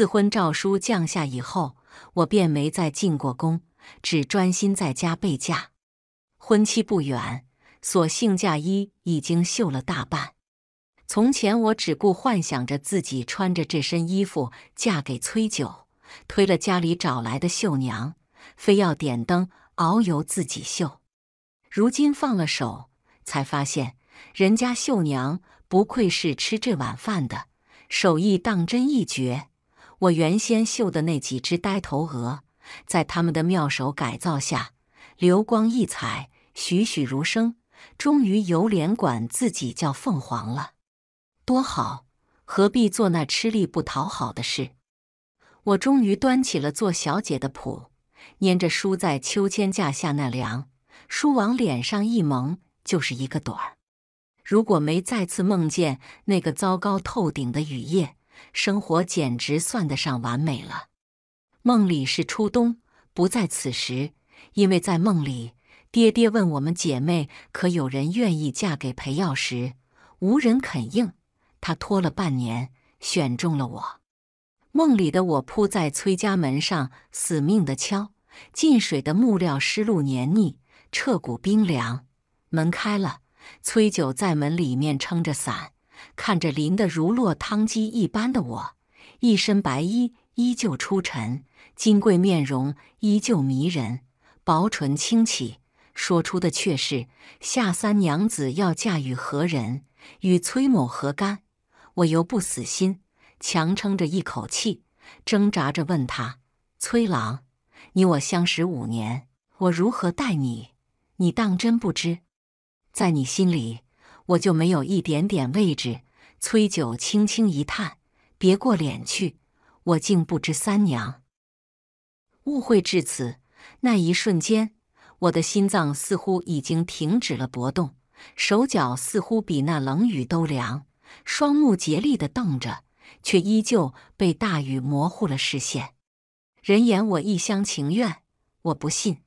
赐婚诏书降下以后，我便没再进过宫，只专心在家备嫁。婚期不远，所幸嫁衣已经绣了大半。从前我只顾幻想着自己穿着这身衣服嫁给崔九，推了家里找来的绣娘，非要点灯熬油自己绣。如今放了手，才发现人家绣娘不愧是吃这碗饭的，手艺当真一绝。我原先绣的那几只呆头鹅，在他们的妙手改造下，流光溢彩，栩栩如生，终于有脸管自己叫凤凰了，多好！何必做那吃力不讨好的事？我终于端起了做小姐的谱，捏着书在秋千架下那凉书往脸上一蒙，就是一个盹儿。如果没再次梦见那个糟糕透顶的雨夜。生活简直算得上完美了。梦里是初冬，不在此时，因为在梦里，爹爹问我们姐妹可有人愿意嫁给裴耀时，无人肯应。他拖了半年，选中了我。梦里的我扑在崔家门上，死命的敲。进水的木料湿漉黏腻，彻骨冰凉。门开了，崔九在门里面撑着伞。看着淋得如落汤鸡一般的我，一身白衣依旧出尘，金贵面容依旧迷人，薄唇轻启，说出的却是：“夏三娘子要嫁与何人，与崔某何干？”我犹不死心，强撑着一口气，挣扎着问他：“崔郎，你我相识五年，我如何待你？你当真不知，在你心里？”我就没有一点点位置。崔九轻轻一叹，别过脸去。我竟不知三娘。误会至此，那一瞬间，我的心脏似乎已经停止了搏动，手脚似乎比那冷雨都凉，双目竭力地瞪着，却依旧被大雨模糊了视线。人言我一厢情愿，我不信。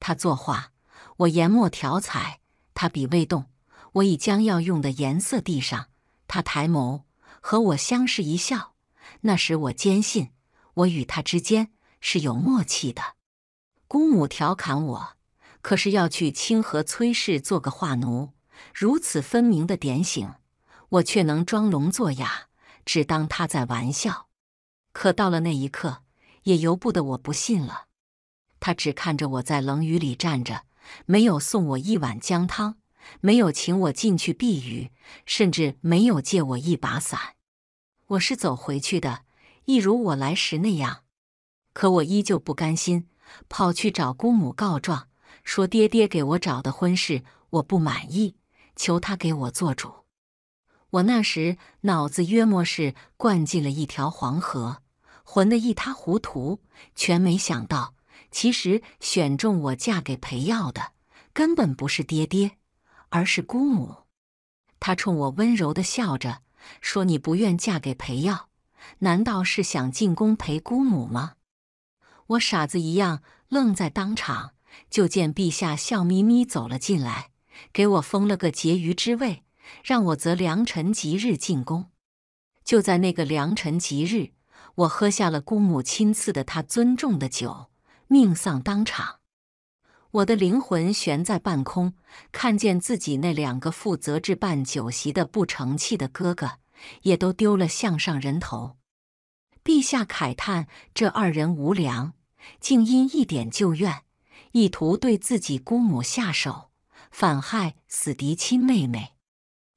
他作画，我研墨调彩，他笔未动。我已将要用的颜色递上，他抬眸和我相视一笑。那时我坚信，我与他之间是有默契的。姑母调侃我，可是要去清河崔氏做个画奴，如此分明的点醒，我却能装聋作哑，只当他在玩笑。可到了那一刻，也由不得我不信了。他只看着我在冷雨里站着，没有送我一碗姜汤。没有请我进去避雨，甚至没有借我一把伞。我是走回去的，一如我来时那样。可我依旧不甘心，跑去找姑母告状，说爹爹给我找的婚事我不满意，求他给我做主。我那时脑子约莫是灌进了一条黄河，混得一塌糊涂，全没想到，其实选中我嫁给裴耀的，根本不是爹爹。而是姑母，她冲我温柔的笑着，说：“你不愿嫁给裴耀，难道是想进宫陪姑母吗？”我傻子一样愣在当场。就见陛下笑眯眯走了进来，给我封了个婕妤之位，让我择良辰吉日进宫。就在那个良辰吉日，我喝下了姑母亲赐的他尊重的酒，命丧当场。我的灵魂悬在半空，看见自己那两个负责置办酒席的不成器的哥哥，也都丢了项上人头。陛下慨叹这二人无良，竟因一点旧怨，意图对自己姑母下手，反害死嫡亲妹妹。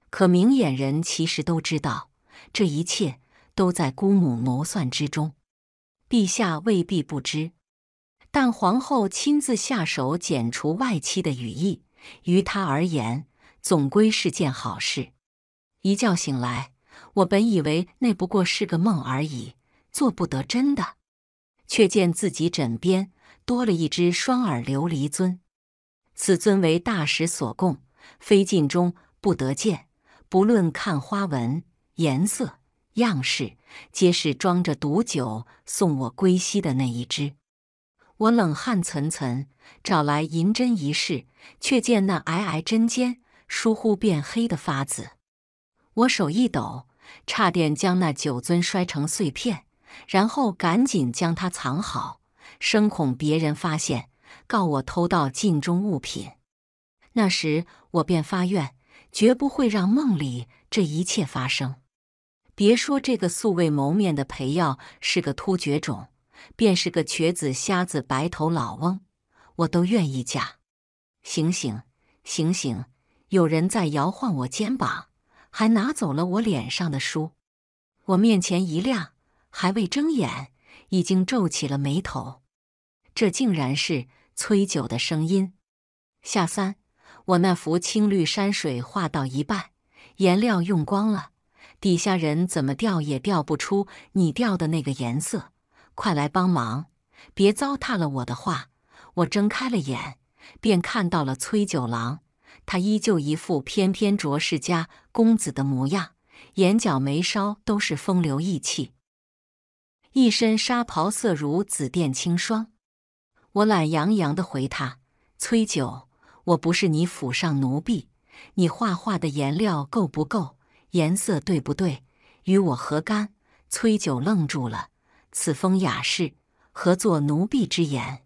可明眼人其实都知道，这一切都在姑母谋算之中。陛下未必不知。但皇后亲自下手剪除外戚的羽翼，于她而言总归是件好事。一觉醒来，我本以为那不过是个梦而已，做不得真的，却见自己枕边多了一只双耳琉璃樽。此尊为大使所供，非晋中不得见。不论看花纹、颜色、样式，皆是装着毒酒送我归西的那一只。我冷汗涔涔，找来银针一试，却见那皑皑针尖疏忽变黑的发紫。我手一抖，差点将那酒樽摔成碎片，然后赶紧将它藏好，生恐别人发现，告我偷盗禁中物品。那时我便发愿，绝不会让梦里这一切发生。别说这个素未谋面的裴耀是个突厥种。便是个瘸子、瞎子、白头老翁，我都愿意嫁。醒醒，醒醒！有人在摇晃我肩膀，还拿走了我脸上的书。我面前一亮，还未睁眼，已经皱起了眉头。这竟然是崔九的声音。夏三，我那幅青绿山水画到一半，颜料用光了，底下人怎么调也调不出你调的那个颜色。快来帮忙！别糟蹋了我的画。我睁开了眼，便看到了崔九郎，他依旧一副翩翩卓世家公子的模样，眼角眉梢都是风流意气，一身纱袍色如紫电青霜。我懒洋洋地回他：“崔九，我不是你府上奴婢。你画画的颜料够不够？颜色对不对？与我何干？”崔九愣住了。此风雅事，何作奴婢之言？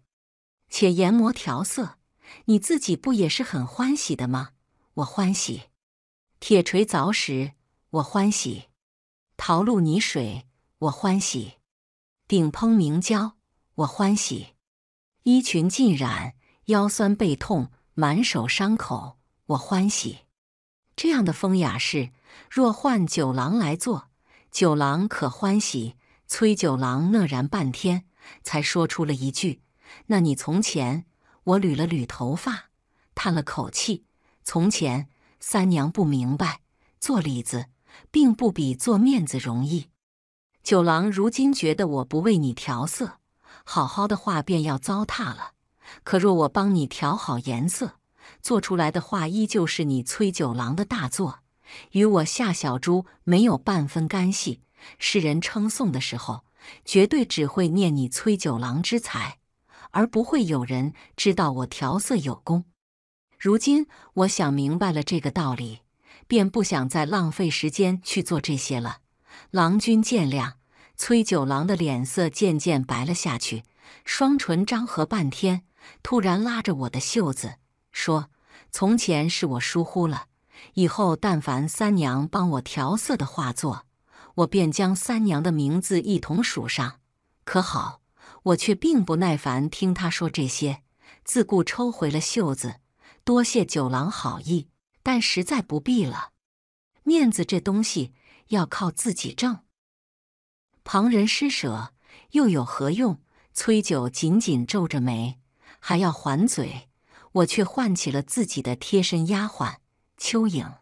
且研磨调色，你自己不也是很欢喜的吗？我欢喜，铁锤凿石，我欢喜；陶露泥水，我欢喜；鼎烹明胶，我欢喜；衣裙浸染，腰酸背痛，满手伤口，我欢喜。这样的风雅事，若换九郎来做，九郎可欢喜。崔九郎愕然半天，才说出了一句：“那你从前……”我捋了捋头发，叹了口气：“从前三娘不明白，做里子并不比做面子容易。”九郎如今觉得我不为你调色，好好的画便要糟蹋了。可若我帮你调好颜色，做出来的画依旧是你崔九郎的大作，与我夏小猪没有半分干系。世人称颂的时候，绝对只会念你崔九郎之才，而不会有人知道我调色有功。如今我想明白了这个道理，便不想再浪费时间去做这些了。郎君见谅。崔九郎的脸色渐渐白了下去，双唇张合半天，突然拉着我的袖子说：“从前是我疏忽了，以后但凡三娘帮我调色的画作。”我便将三娘的名字一同数上，可好？我却并不耐烦听他说这些，自顾抽回了袖子。多谢九郎好意，但实在不必了。面子这东西要靠自己挣，旁人施舍又有何用？崔九紧紧皱着眉，还要还嘴，我却唤起了自己的贴身丫鬟秋影。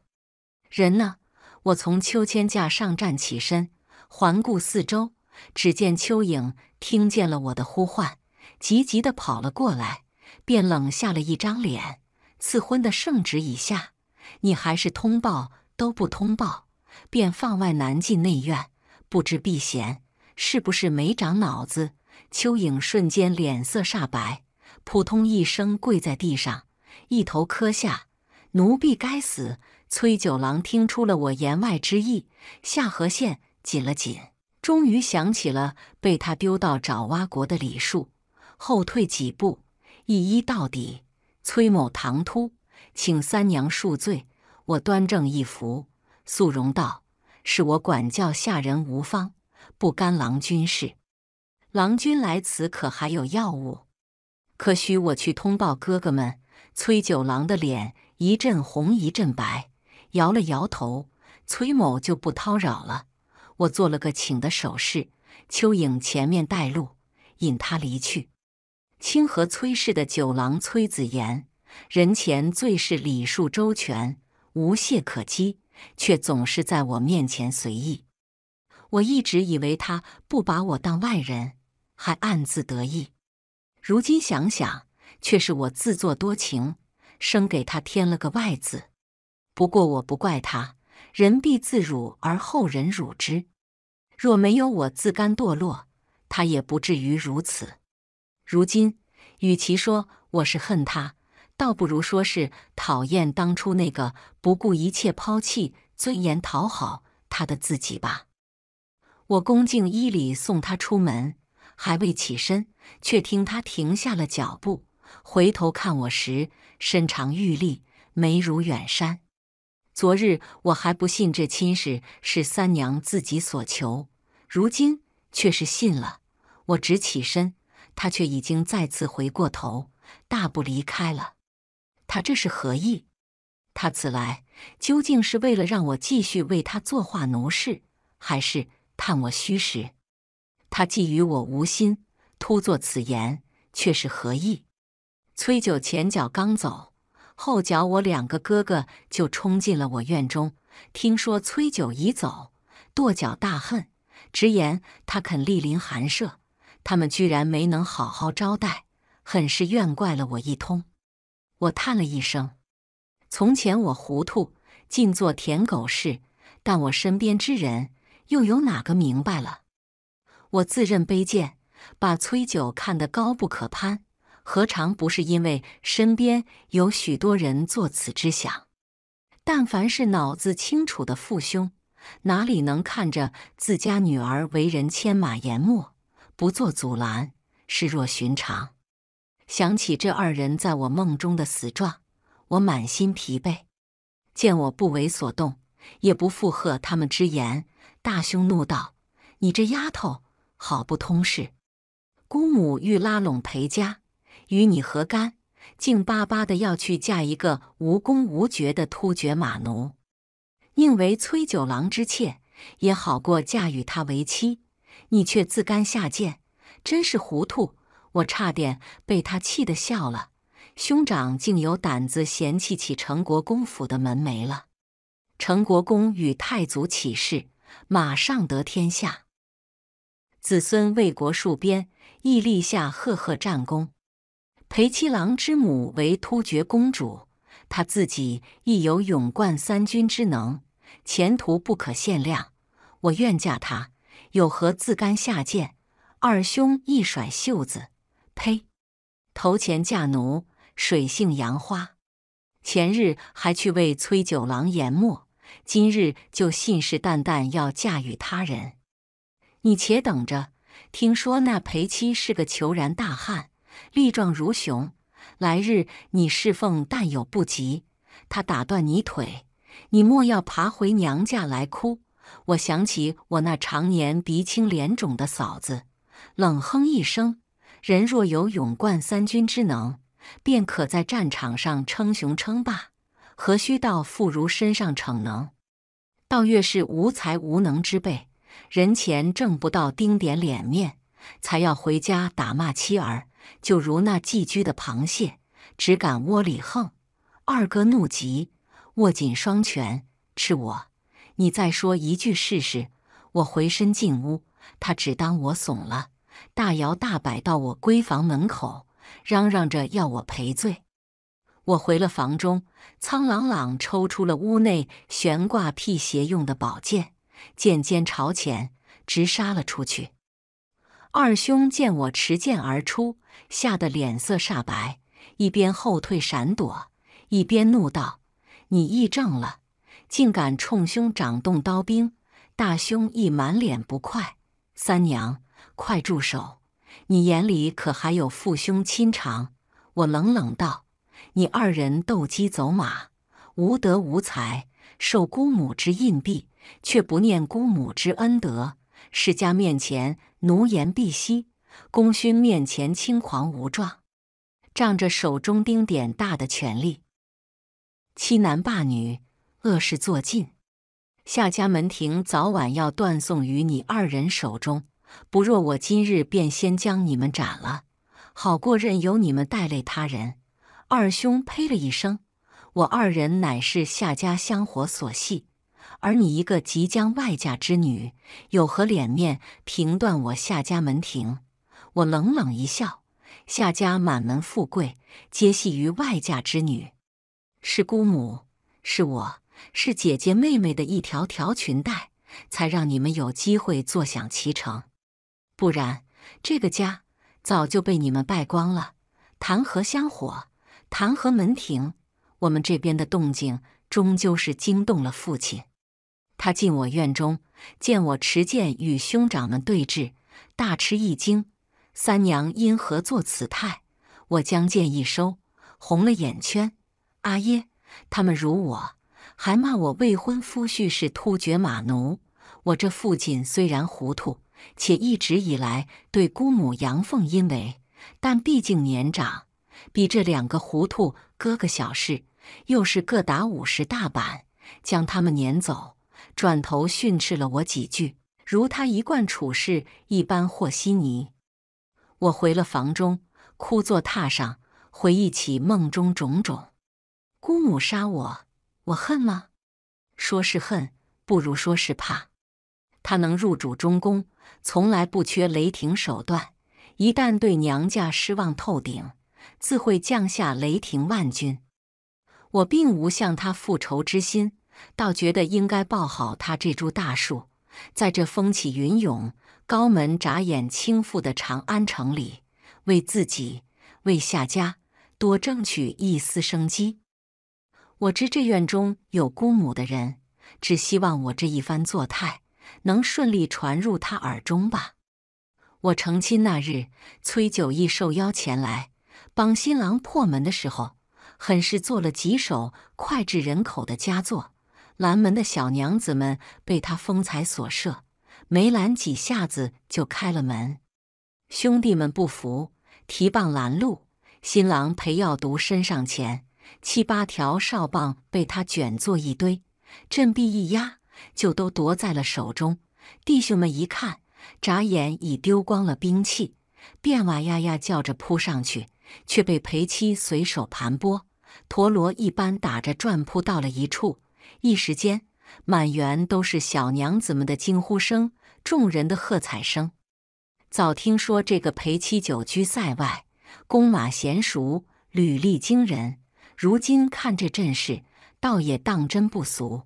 人呢？我从秋千架上站起身，环顾四周，只见蚯蚓听见了我的呼唤，急急地跑了过来，便冷下了一张脸。赐婚的圣旨已下，你还是通报都不通报，便放外难进内院，不知避嫌，是不是没长脑子？蚯蚓瞬间脸色煞白，扑通一声跪在地上，一头磕下：“奴婢该死。”崔九郎听出了我言外之意，下颌线紧了紧，终于想起了被他丢到爪哇国的礼数，后退几步，一一到底：“崔某唐突，请三娘恕罪。”我端正一服，素容道：“是我管教下人无方，不干郎君事。郎君来此可还有要务？可需我去通报哥哥们？”崔九郎的脸一阵红一阵白。摇了摇头，崔某就不叨扰了。我做了个请的手势，邱颖前面带路，引他离去。清河崔氏的九郎崔子言人前最是礼数周全，无懈可击，却总是在我面前随意。我一直以为他不把我当外人，还暗自得意。如今想想，却是我自作多情，生给他添了个外字。不过我不怪他，人必自辱而后人辱之。若没有我自甘堕落，他也不至于如此。如今与其说我是恨他，倒不如说是讨厌当初那个不顾一切抛弃尊严讨好他的自己吧。我恭敬依礼送他出门，还未起身，却听他停下了脚步，回头看我时，身长玉立，眉如远山。昨日我还不信这亲事是三娘自己所求，如今却是信了。我直起身，他却已经再次回过头，大步离开了。他这是何意？他此来究竟是为了让我继续为他作画奴事，还是探我虚实？他既于我无心，突作此言，却是何意？崔九前脚刚走。后脚我两个哥哥就冲进了我院中，听说崔九已走，跺脚大恨，直言他肯莅临寒舍，他们居然没能好好招待，很是怨怪了我一通。我叹了一声，从前我糊涂，尽做舔狗事，但我身边之人又有哪个明白了？我自认卑贱，把崔九看得高不可攀。何尝不是因为身边有许多人作此之想？但凡是脑子清楚的父兄，哪里能看着自家女儿为人牵马研墨，不做阻拦，视若寻常？想起这二人在我梦中的死状，我满心疲惫。见我不为所动，也不附和他们之言，大兄怒道：“你这丫头，好不通事！姑母欲拉拢裴家。”与你何干？竟巴巴的要去嫁一个无功无爵的突厥马奴，宁为崔九郎之妾也好过嫁与他为妻。你却自甘下贱，真是糊涂！我差点被他气得笑了。兄长竟有胆子嫌弃起成国公府的门楣了。成国公与太祖起誓，马上得天下，子孙为国戍边，亦立下赫赫战功。裴七郎之母为突厥公主，她自己亦有勇冠三军之能，前途不可限量。我愿嫁他，有何自甘下贱？二兄一甩袖子，呸！头前嫁奴，水性杨花。前日还去为崔九郎研墨，今日就信誓旦旦要嫁与他人。你且等着，听说那裴七是个虬髯大汉。力壮如熊。来日你侍奉但有不及，他打断你腿，你莫要爬回娘家来哭。我想起我那常年鼻青脸肿的嫂子，冷哼一声：人若有勇冠三军之能，便可在战场上称雄称霸，何须到妇孺身上逞能？倒越是无才无能之辈，人前挣不到丁点脸面，才要回家打骂妻儿。就如那寄居的螃蟹，只敢窝里横。二哥怒极，握紧双拳：“吃我！你再说一句试试！”我回身进屋，他只当我怂了，大摇大摆到我闺房门口，嚷嚷着要我赔罪。我回了房中，苍朗朗抽出了屋内悬挂辟邪用的宝剑，剑尖朝前，直杀了出去。二兄见我持剑而出。吓得脸色煞白，一边后退闪躲，一边怒道：“你义政了，竟敢冲兄掌动刀兵！”大兄亦满脸不快：“三娘，快住手！你眼里可还有父兄亲长？”我冷冷道：“你二人斗鸡走马，无德无才，受姑母之荫庇，却不念姑母之恩德，世家面前奴颜婢膝。”功勋面前轻狂无状，仗着手中丁点大的权力，欺男霸女，恶事做尽。夏家门庭早晚要断送于你二人手中，不若我今日便先将你们斩了，好过任由你们带累他人。二兄，呸了一声，我二人乃是夏家香火所系，而你一个即将外嫁之女，有何脸面评断我夏家门庭？我冷冷一笑，夏家满门富贵，皆系于外嫁之女，是姑母，是我，是姐姐妹妹的一条条裙带，才让你们有机会坐享其成。不然，这个家早就被你们败光了，谈何香火，谈何门庭？我们这边的动静终究是惊动了父亲，他进我院中，见我持剑与兄长们对峙，大吃一惊。三娘因何作此态？我将剑一收，红了眼圈。阿耶，他们辱我，还骂我未婚夫婿是突厥马奴。我这父亲虽然糊涂，且一直以来对姑母阳奉阴违，但毕竟年长，比这两个糊涂哥哥小事，又是各打五十大板，将他们撵走，转头训斥了我几句，如他一贯处事一般和稀泥。我回了房中，枯坐榻上，回忆起梦中种种。姑母杀我，我恨吗？说是恨，不如说是怕。她能入主中宫，从来不缺雷霆手段，一旦对娘家失望透顶，自会降下雷霆万钧。我并无向她复仇之心，倒觉得应该抱好她这株大树，在这风起云涌。高门眨眼倾覆的长安城里，为自己、为夏家多争取一丝生机。我知这院中有姑母的人，只希望我这一番作态能顺利传入他耳中吧。我成亲那日，崔九义受邀前来帮新郎破门的时候，很是做了几首脍炙人口的佳作，拦门的小娘子们被他风采所摄。没拦几下子就开了门，兄弟们不服，提棒拦路。新郎裴耀独身上前，七八条哨棒被他卷作一堆，振臂一压，就都夺在了手中。弟兄们一看，眨眼已丢光了兵器，便哇呀呀叫着扑上去，却被裴七随手盘剥，陀螺一般打着转扑到了一处。一时间。满园都是小娘子们的惊呼声，众人的喝彩声。早听说这个裴七久居塞外，弓马娴熟，履历惊人。如今看这阵势，倒也当真不俗。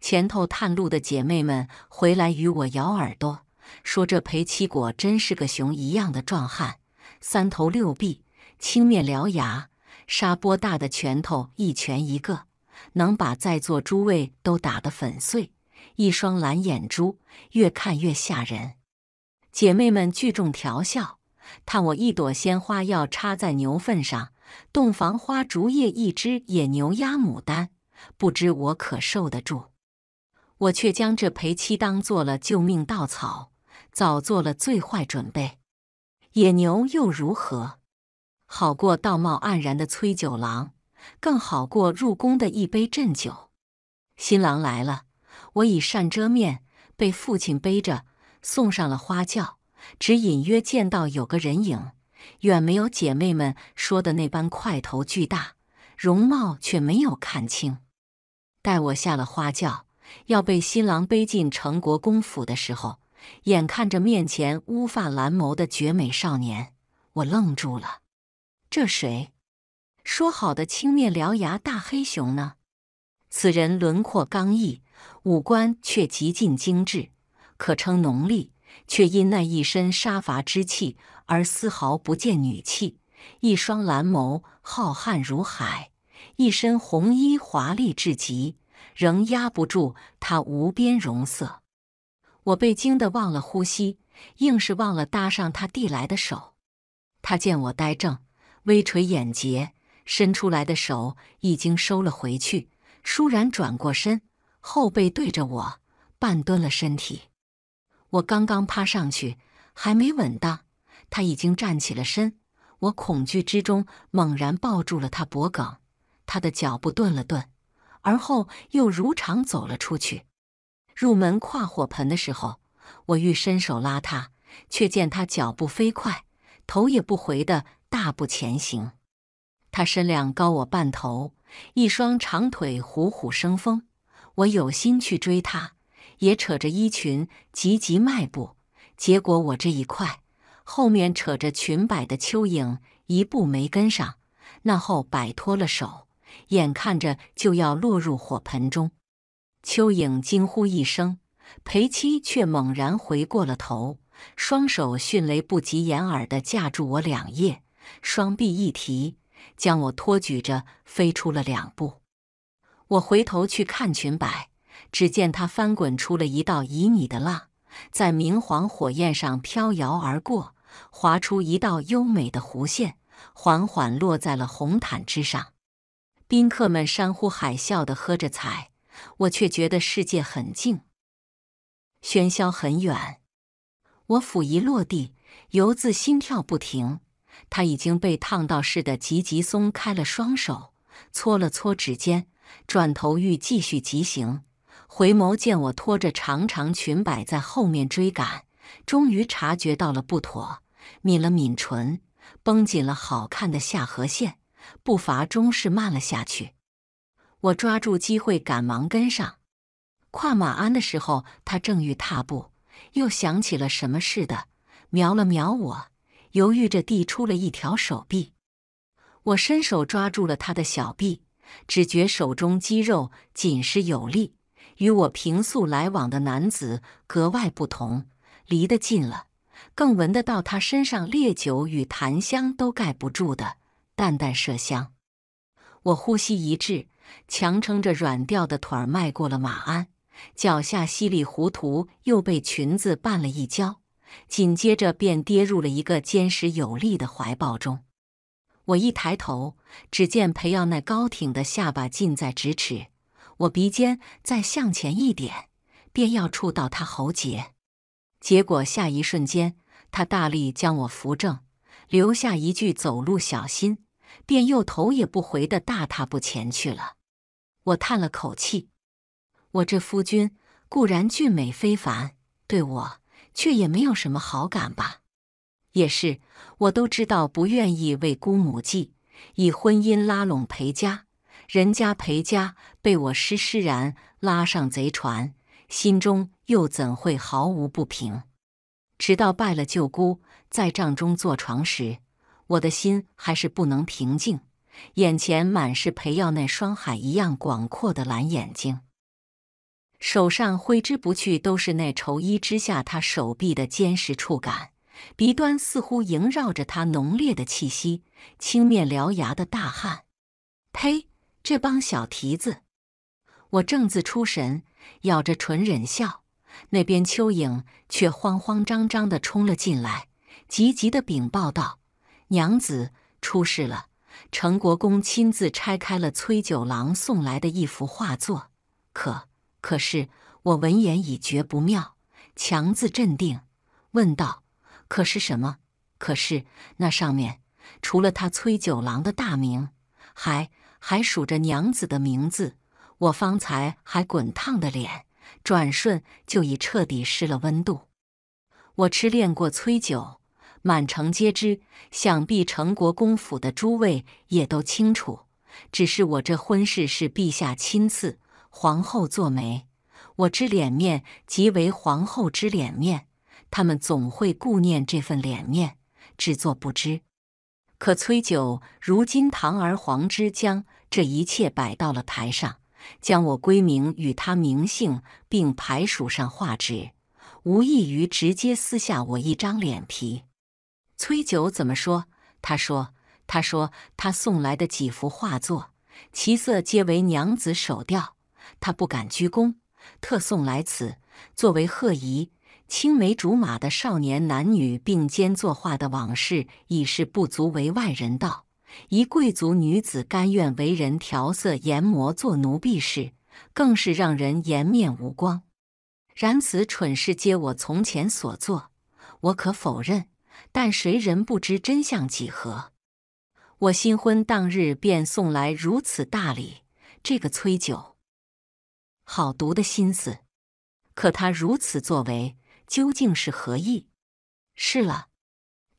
前头探路的姐妹们回来与我咬耳朵，说这裴七果真是个熊一样的壮汉，三头六臂，青面獠牙，沙波大的拳头，一拳一个。能把在座诸位都打得粉碎！一双蓝眼珠，越看越吓人。姐妹们聚众调笑，看我一朵鲜花要插在牛粪上。洞房花烛夜，一只野牛压牡丹，不知我可受得住？我却将这陪妻当做了救命稻草，早做了最坏准备。野牛又如何？好过道貌岸然的崔九郎。更好过入宫的一杯鸩酒。新郎来了，我以扇遮面，被父亲背着送上了花轿，只隐约见到有个人影，远没有姐妹们说的那般块头巨大，容貌却没有看清。待我下了花轿，要被新郎背进城国公府的时候，眼看着面前乌发蓝眸的绝美少年，我愣住了，这谁？说好的青面獠牙大黑熊呢？此人轮廓刚毅，五官却极尽精致，可称浓丽，却因那一身杀伐之气而丝毫不见女气。一双蓝眸浩瀚如海，一身红衣华丽至极，仍压不住他无边容色。我被惊得忘了呼吸，硬是忘了搭上他递来的手。他见我呆怔，微垂眼睫。伸出来的手已经收了回去，倏然转过身，后背对着我，半蹲了身体。我刚刚趴上去，还没稳当，他已经站起了身。我恐惧之中猛然抱住了他脖颈，他的脚步顿了顿，而后又如常走了出去。入门跨火盆的时候，我欲伸手拉他，却见他脚步飞快，头也不回的大步前行。他身量高我半头，一双长腿虎虎生风。我有心去追他，也扯着衣裙急急迈步。结果我这一快，后面扯着裙摆的蚯蚓一步没跟上，那后摆脱了手，眼看着就要落入火盆中。蚯蚓惊呼一声，裴七却猛然回过了头，双手迅雷不及掩耳的架住我两腋，双臂一提。将我托举着飞出了两步，我回头去看裙摆，只见它翻滚出了一道旖旎的浪，在明黄火焰上飘摇而过，划出一道优美的弧线，缓缓落在了红毯之上。宾客们山呼海啸的喝着彩，我却觉得世界很静，喧嚣很远。我甫一落地，犹自心跳不停。他已经被烫到似的，急急松开了双手，搓了搓指尖，转头欲继续疾行。回眸见我拖着长长裙摆在后面追赶，终于察觉到了不妥，抿了抿唇，绷紧了好看的下颌线，步伐终是慢了下去。我抓住机会，赶忙跟上。跨马鞍的时候，他正欲踏步，又想起了什么似的，瞄了瞄我。犹豫着递出了一条手臂，我伸手抓住了他的小臂，只觉手中肌肉紧实有力，与我平素来往的男子格外不同。离得近了，更闻得到他身上烈酒与檀香都盖不住的淡淡麝香。我呼吸一滞，强撑着软掉的腿迈过了马鞍，脚下稀里糊涂又被裙子绊了一跤。紧接着便跌入了一个坚实有力的怀抱中。我一抬头，只见裴耀那高挺的下巴近在咫尺，我鼻尖再向前一点，便要触到他喉结。结果下一瞬间，他大力将我扶正，留下一句“走路小心”，便又头也不回的大踏步前去了。我叹了口气，我这夫君固然俊美非凡，对我……却也没有什么好感吧，也是我都知道，不愿意为姑母计，以婚姻拉拢裴家，人家裴家被我施施然拉上贼船，心中又怎会毫无不平？直到拜了舅姑，在帐中坐床时，我的心还是不能平静，眼前满是裴耀那双海一样广阔的蓝眼睛。手上挥之不去都是那绸衣之下他手臂的坚实触感，鼻端似乎萦绕着他浓烈的气息。青面獠牙的大汉，呸！这帮小蹄子！我正自出神，咬着唇忍笑。那边蚯蚓却慌慌张张的冲了进来，急急的禀报道：“娘子出事了！程国公亲自拆开了崔九郎送来的一幅画作，可……”可是我闻言已觉不妙，强自镇定，问道：“可是什么？可是那上面除了他崔九郎的大名，还还数着娘子的名字。我方才还滚烫的脸，转瞬就已彻底失了温度。我痴恋过崔九，满城皆知，想必成国公府的诸位也都清楚。只是我这婚事是陛下亲赐。”皇后作媒，我之脸面即为皇后之脸面。他们总会顾念这份脸面，只做不知。可崔九如今堂而皇之将这一切摆到了台上，将我闺名与他名姓并排署上画纸，无异于直接撕下我一张脸皮。崔九怎么说？他说：“他说他送来的几幅画作，其色皆为娘子手调。”他不敢鞠躬，特送来此作为贺仪。青梅竹马的少年男女并肩作画的往事，已是不足为外人道。一贵族女子甘愿为人调色研磨做奴婢事，更是让人颜面无光。然此蠢事皆我从前所做，我可否认。但谁人不知真相几何？我新婚当日便送来如此大礼，这个崔九。好毒的心思，可他如此作为，究竟是何意？是了，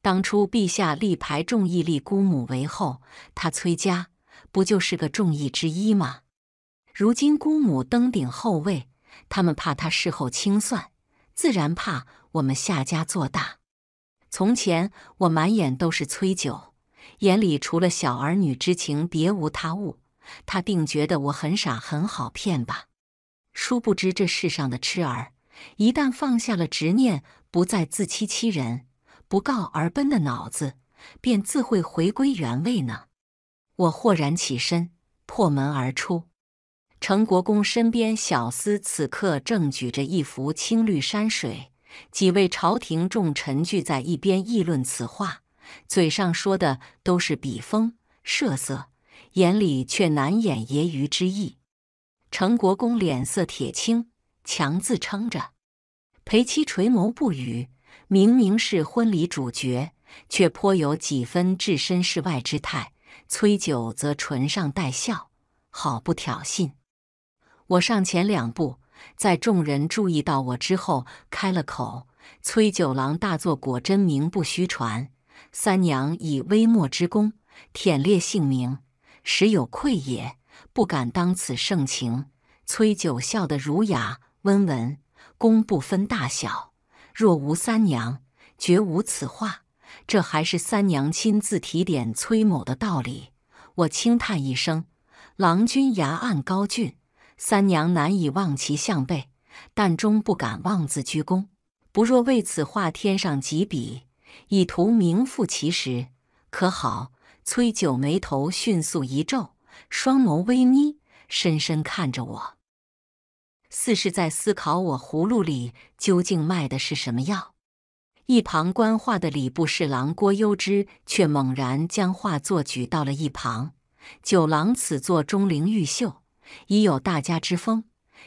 当初陛下力排众议立姑母为后，他崔家不就是个众议之一吗？如今姑母登顶后位，他们怕他事后清算，自然怕我们夏家做大。从前我满眼都是崔九，眼里除了小儿女之情，别无他物。他定觉得我很傻，很好骗吧？殊不知，这世上的痴儿，一旦放下了执念，不再自欺欺人、不告而奔的脑子，便自会回归原位呢。我豁然起身，破门而出。成国公身边小厮此刻正举着一幅青绿山水，几位朝廷重臣聚在一边议论此话，嘴上说的都是笔锋、设色，眼里却难掩揶揄之意。陈国公脸色铁青，强自撑着；裴妻垂眸不语，明明是婚礼主角，却颇有几分置身事外之态。崔九则唇上带笑，好不挑衅。我上前两步，在众人注意到我之后，开了口：“崔九郎大作，果真名不虚传。三娘以微末之功，忝列姓名，实有愧也。”不敢当此盛情，崔九笑得儒雅温文，功不分大小。若无三娘，绝无此话。这还是三娘亲自提点崔某的道理。我轻叹一声：“郎君崖岸高峻，三娘难以望其项背，但终不敢妄自居功。不若为此画添上几笔，以图名副其实，可好？”崔九眉头迅速一皱。双眸微眯，深深看着我，似是在思考我葫芦里究竟卖的是什么药。一旁观画的礼部侍郎郭攸之却猛然将画作举到了一旁。九郎此作钟灵毓秀，已有大家之风。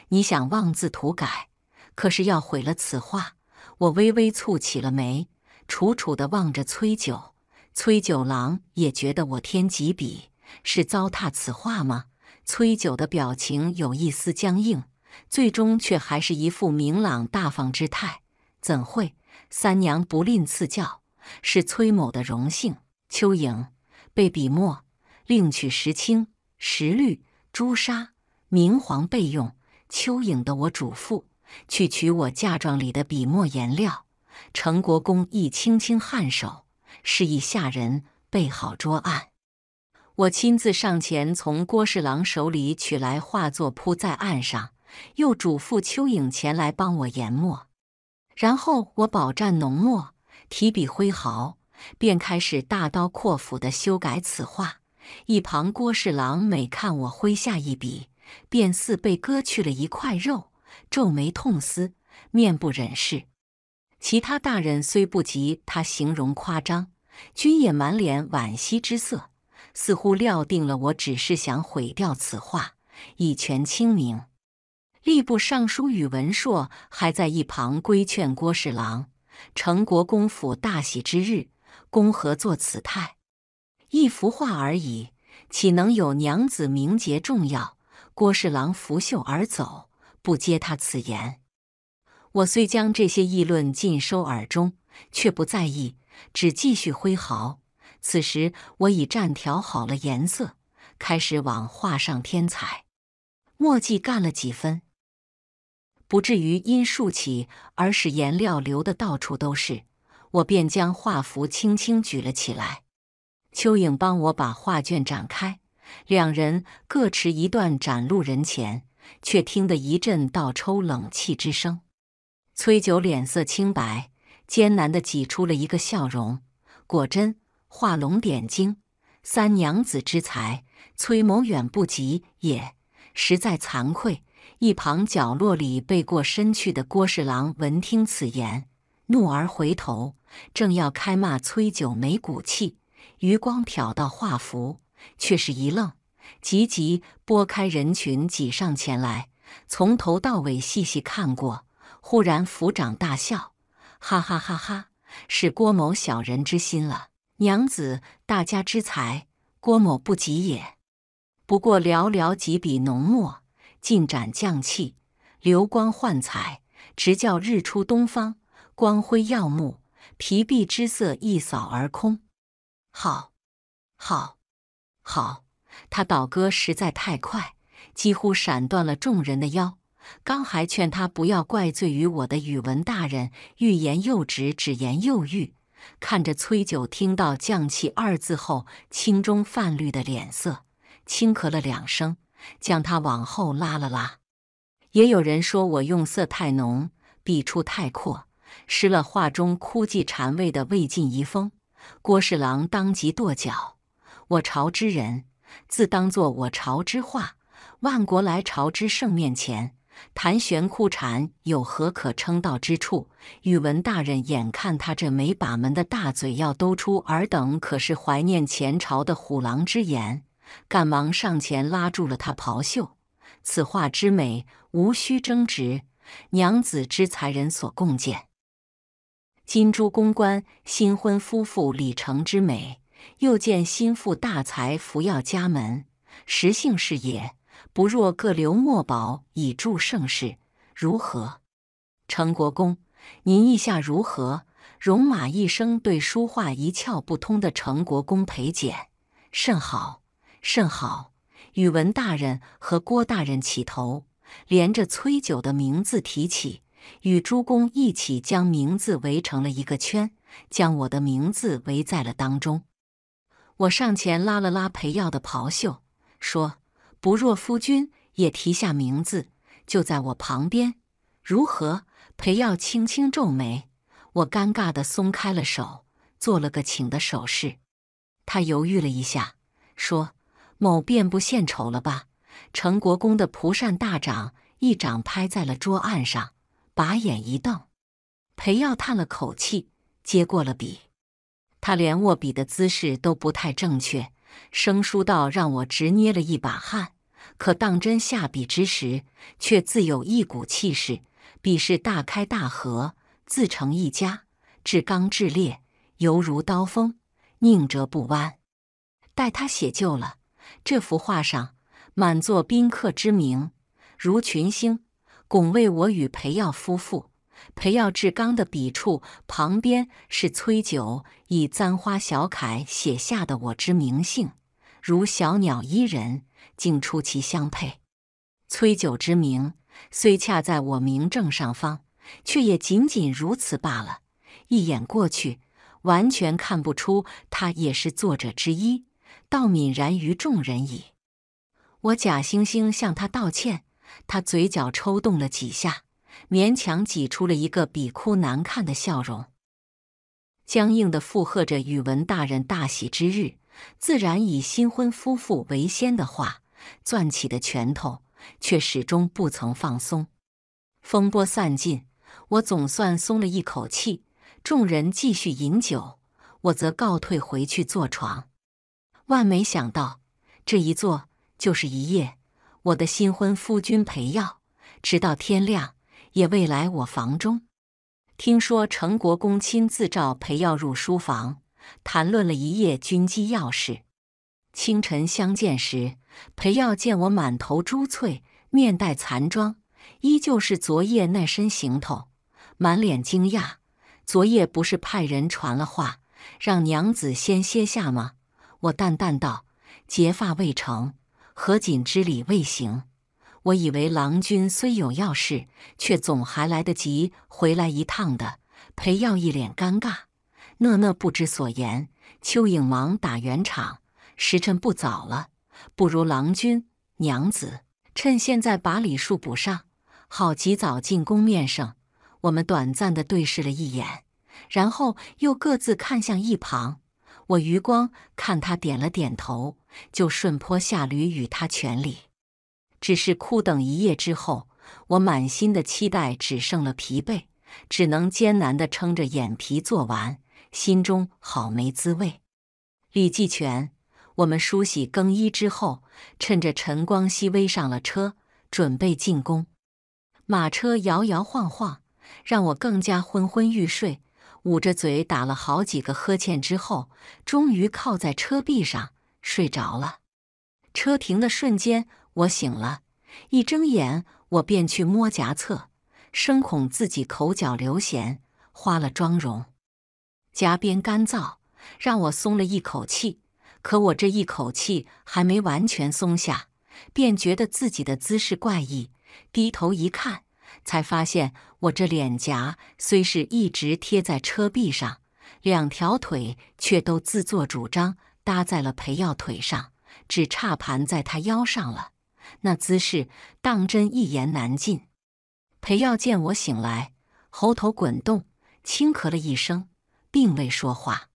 你想妄自涂改，可是要毁了此画。我微微蹙起了眉，楚楚的望着崔九。崔九郎也觉得我添几笔。是糟蹋此画吗？崔九的表情有一丝僵硬，最终却还是一副明朗大方之态。怎会？三娘不吝赐教，是崔某的荣幸。秋影，备笔墨，另取石青、石绿、朱砂、明黄备用。秋影的，我嘱咐去取我嫁妆里的笔墨颜料。成国公亦轻轻颔首，示意下人备好桌案。我亲自上前，从郭侍郎手里取来画作，铺在案上，又嘱咐邱颖前来帮我研墨。然后我饱蘸浓墨，提笔挥毫，便开始大刀阔斧地修改此画。一旁郭侍郎每看我挥下一笔，便似被割去了一块肉，皱眉痛思，面不忍视。其他大人虽不及他形容夸张，均也满脸惋惜之色。似乎料定了，我只是想毁掉此画，以权清明。吏部尚书宇文硕还在一旁规劝郭侍郎：“成国公府大喜之日，公何作此态？一幅画而已，岂能有娘子名节重要？”郭侍郎拂袖而走，不接他此言。我虽将这些议论尽收耳中，却不在意，只继续挥毫。此时，我已蘸调好了颜色，开始往画上添彩。墨迹干了几分，不至于因竖起而使颜料流的到处都是。我便将画幅轻轻举了起来。秋颖帮我把画卷展开，两人各持一段，展露人前，却听得一阵倒抽冷气之声。崔九脸色清白，艰难的挤出了一个笑容。果真。画龙点睛，三娘子之才，崔某远不及也，实在惭愧。一旁角落里背过身去的郭侍郎闻听此言，怒而回头，正要开骂崔九没骨气，余光瞟到画符，却是一愣，急急拨开人群挤上前来，从头到尾细细看过，忽然抚掌大笑，哈哈哈哈！是郭某小人之心了。娘子，大家之才，郭某不及也。不过寥寥几笔浓墨，尽展匠气，流光焕彩，直叫日出东方，光辉耀目，疲弊之色一扫而空。好，好，好！他倒戈实在太快，几乎闪断了众人的腰。刚还劝他不要怪罪于我的宇文大人，欲言又止，止言又欲。看着崔九听到“降气”二字后青中泛绿的脸色，轻咳了两声，将他往后拉了拉。也有人说我用色太浓，笔触太阔，失了画中枯寂禅味的魏晋遗风。郭侍郎当即跺脚：“我朝之人，自当作我朝之画，万国来朝之圣面前。”谭玄哭禅有何可称道之处？宇文大人眼看他这没把门的大嘴要兜出，尔等可是怀念前朝的虎狼之言？赶忙上前拉住了他袍袖。此话之美，无需争执。娘子之才，人所共见。金珠公关新婚夫妇礼成之美，又见心腹大才福耀家门，实幸是也。不若各留墨宝以助盛世，如何？陈国公，您意下如何？戎马一生对书画一窍不通的陈国公裴简，甚好，甚好。宇文大人和郭大人起头，连着崔九的名字提起，与诸公一起将名字围成了一个圈，将我的名字围在了当中。我上前拉了拉裴耀的袍袖，说。不若夫君也提下名字，就在我旁边，如何？裴耀轻轻皱眉，我尴尬的松开了手，做了个请的手势。他犹豫了一下，说：“某便不献丑了吧。”成国公的蒲扇大掌一掌拍在了桌案上，把眼一瞪。裴耀叹了口气，接过了笔。他连握笔的姿势都不太正确。生疏到让我直捏了一把汗，可当真下笔之时，却自有一股气势，笔势大开大合，自成一家，至刚至烈，犹如刀锋，宁折不弯。待他写就了这幅画上，满座宾客之名如群星，拱卫我与裴耀夫妇。裴耀志刚的笔触旁边是崔九以簪花小楷写下的我之名姓，如小鸟依人，竟出奇相配。崔九之名虽恰在我名正上方，却也仅仅如此罢了。一眼过去，完全看不出他也是作者之一，倒泯然于众人矣。我假惺惺向他道歉，他嘴角抽动了几下。勉强挤出了一个比哭难看的笑容，僵硬的附和着宇文大人大喜之日，自然以新婚夫妇为先的话，攥起的拳头却始终不曾放松。风波散尽，我总算松了一口气。众人继续饮酒，我则告退回去坐床。万没想到，这一坐就是一夜，我的新婚夫君陪药，直到天亮。也未来我房中。听说陈国公亲自召裴耀入书房谈论了一夜军机要事。清晨相见时，裴耀见我满头珠翠，面带残妆，依旧是昨夜那身行头，满脸惊讶。昨夜不是派人传了话，让娘子先歇下吗？我淡淡道：“结发未成，何锦之礼未行。”我以为郎君虽有要事，却总还来得及回来一趟的。裴耀一脸尴尬，讷讷不知所言。邱颖忙打圆场：“时辰不早了，不如郎君、娘子趁现在把礼数补上，好及早进宫面圣。”我们短暂的对视了一眼，然后又各自看向一旁。我余光看他点了点头，就顺坡下驴，与他全礼。只是苦等一夜之后，我满心的期待只剩了疲惫，只能艰难地撑着眼皮做完，心中好没滋味。李继全，我们梳洗更衣之后，趁着晨光熹微上了车，准备进宫。马车摇摇晃晃，让我更加昏昏欲睡。捂着嘴打了好几个呵欠之后，终于靠在车壁上睡着了。车停的瞬间。我醒了，一睁眼，我便去摸颊侧，深恐自己口角流涎，花了妆容。颊边干燥，让我松了一口气。可我这一口气还没完全松下，便觉得自己的姿势怪异。低头一看，才发现我这脸颊虽是一直贴在车壁上，两条腿却都自作主张搭在了裴耀腿上，只差盘在他腰上了。那姿势当真一言难尽。裴耀见我醒来，喉头滚动，轻咳了一声，并未说话。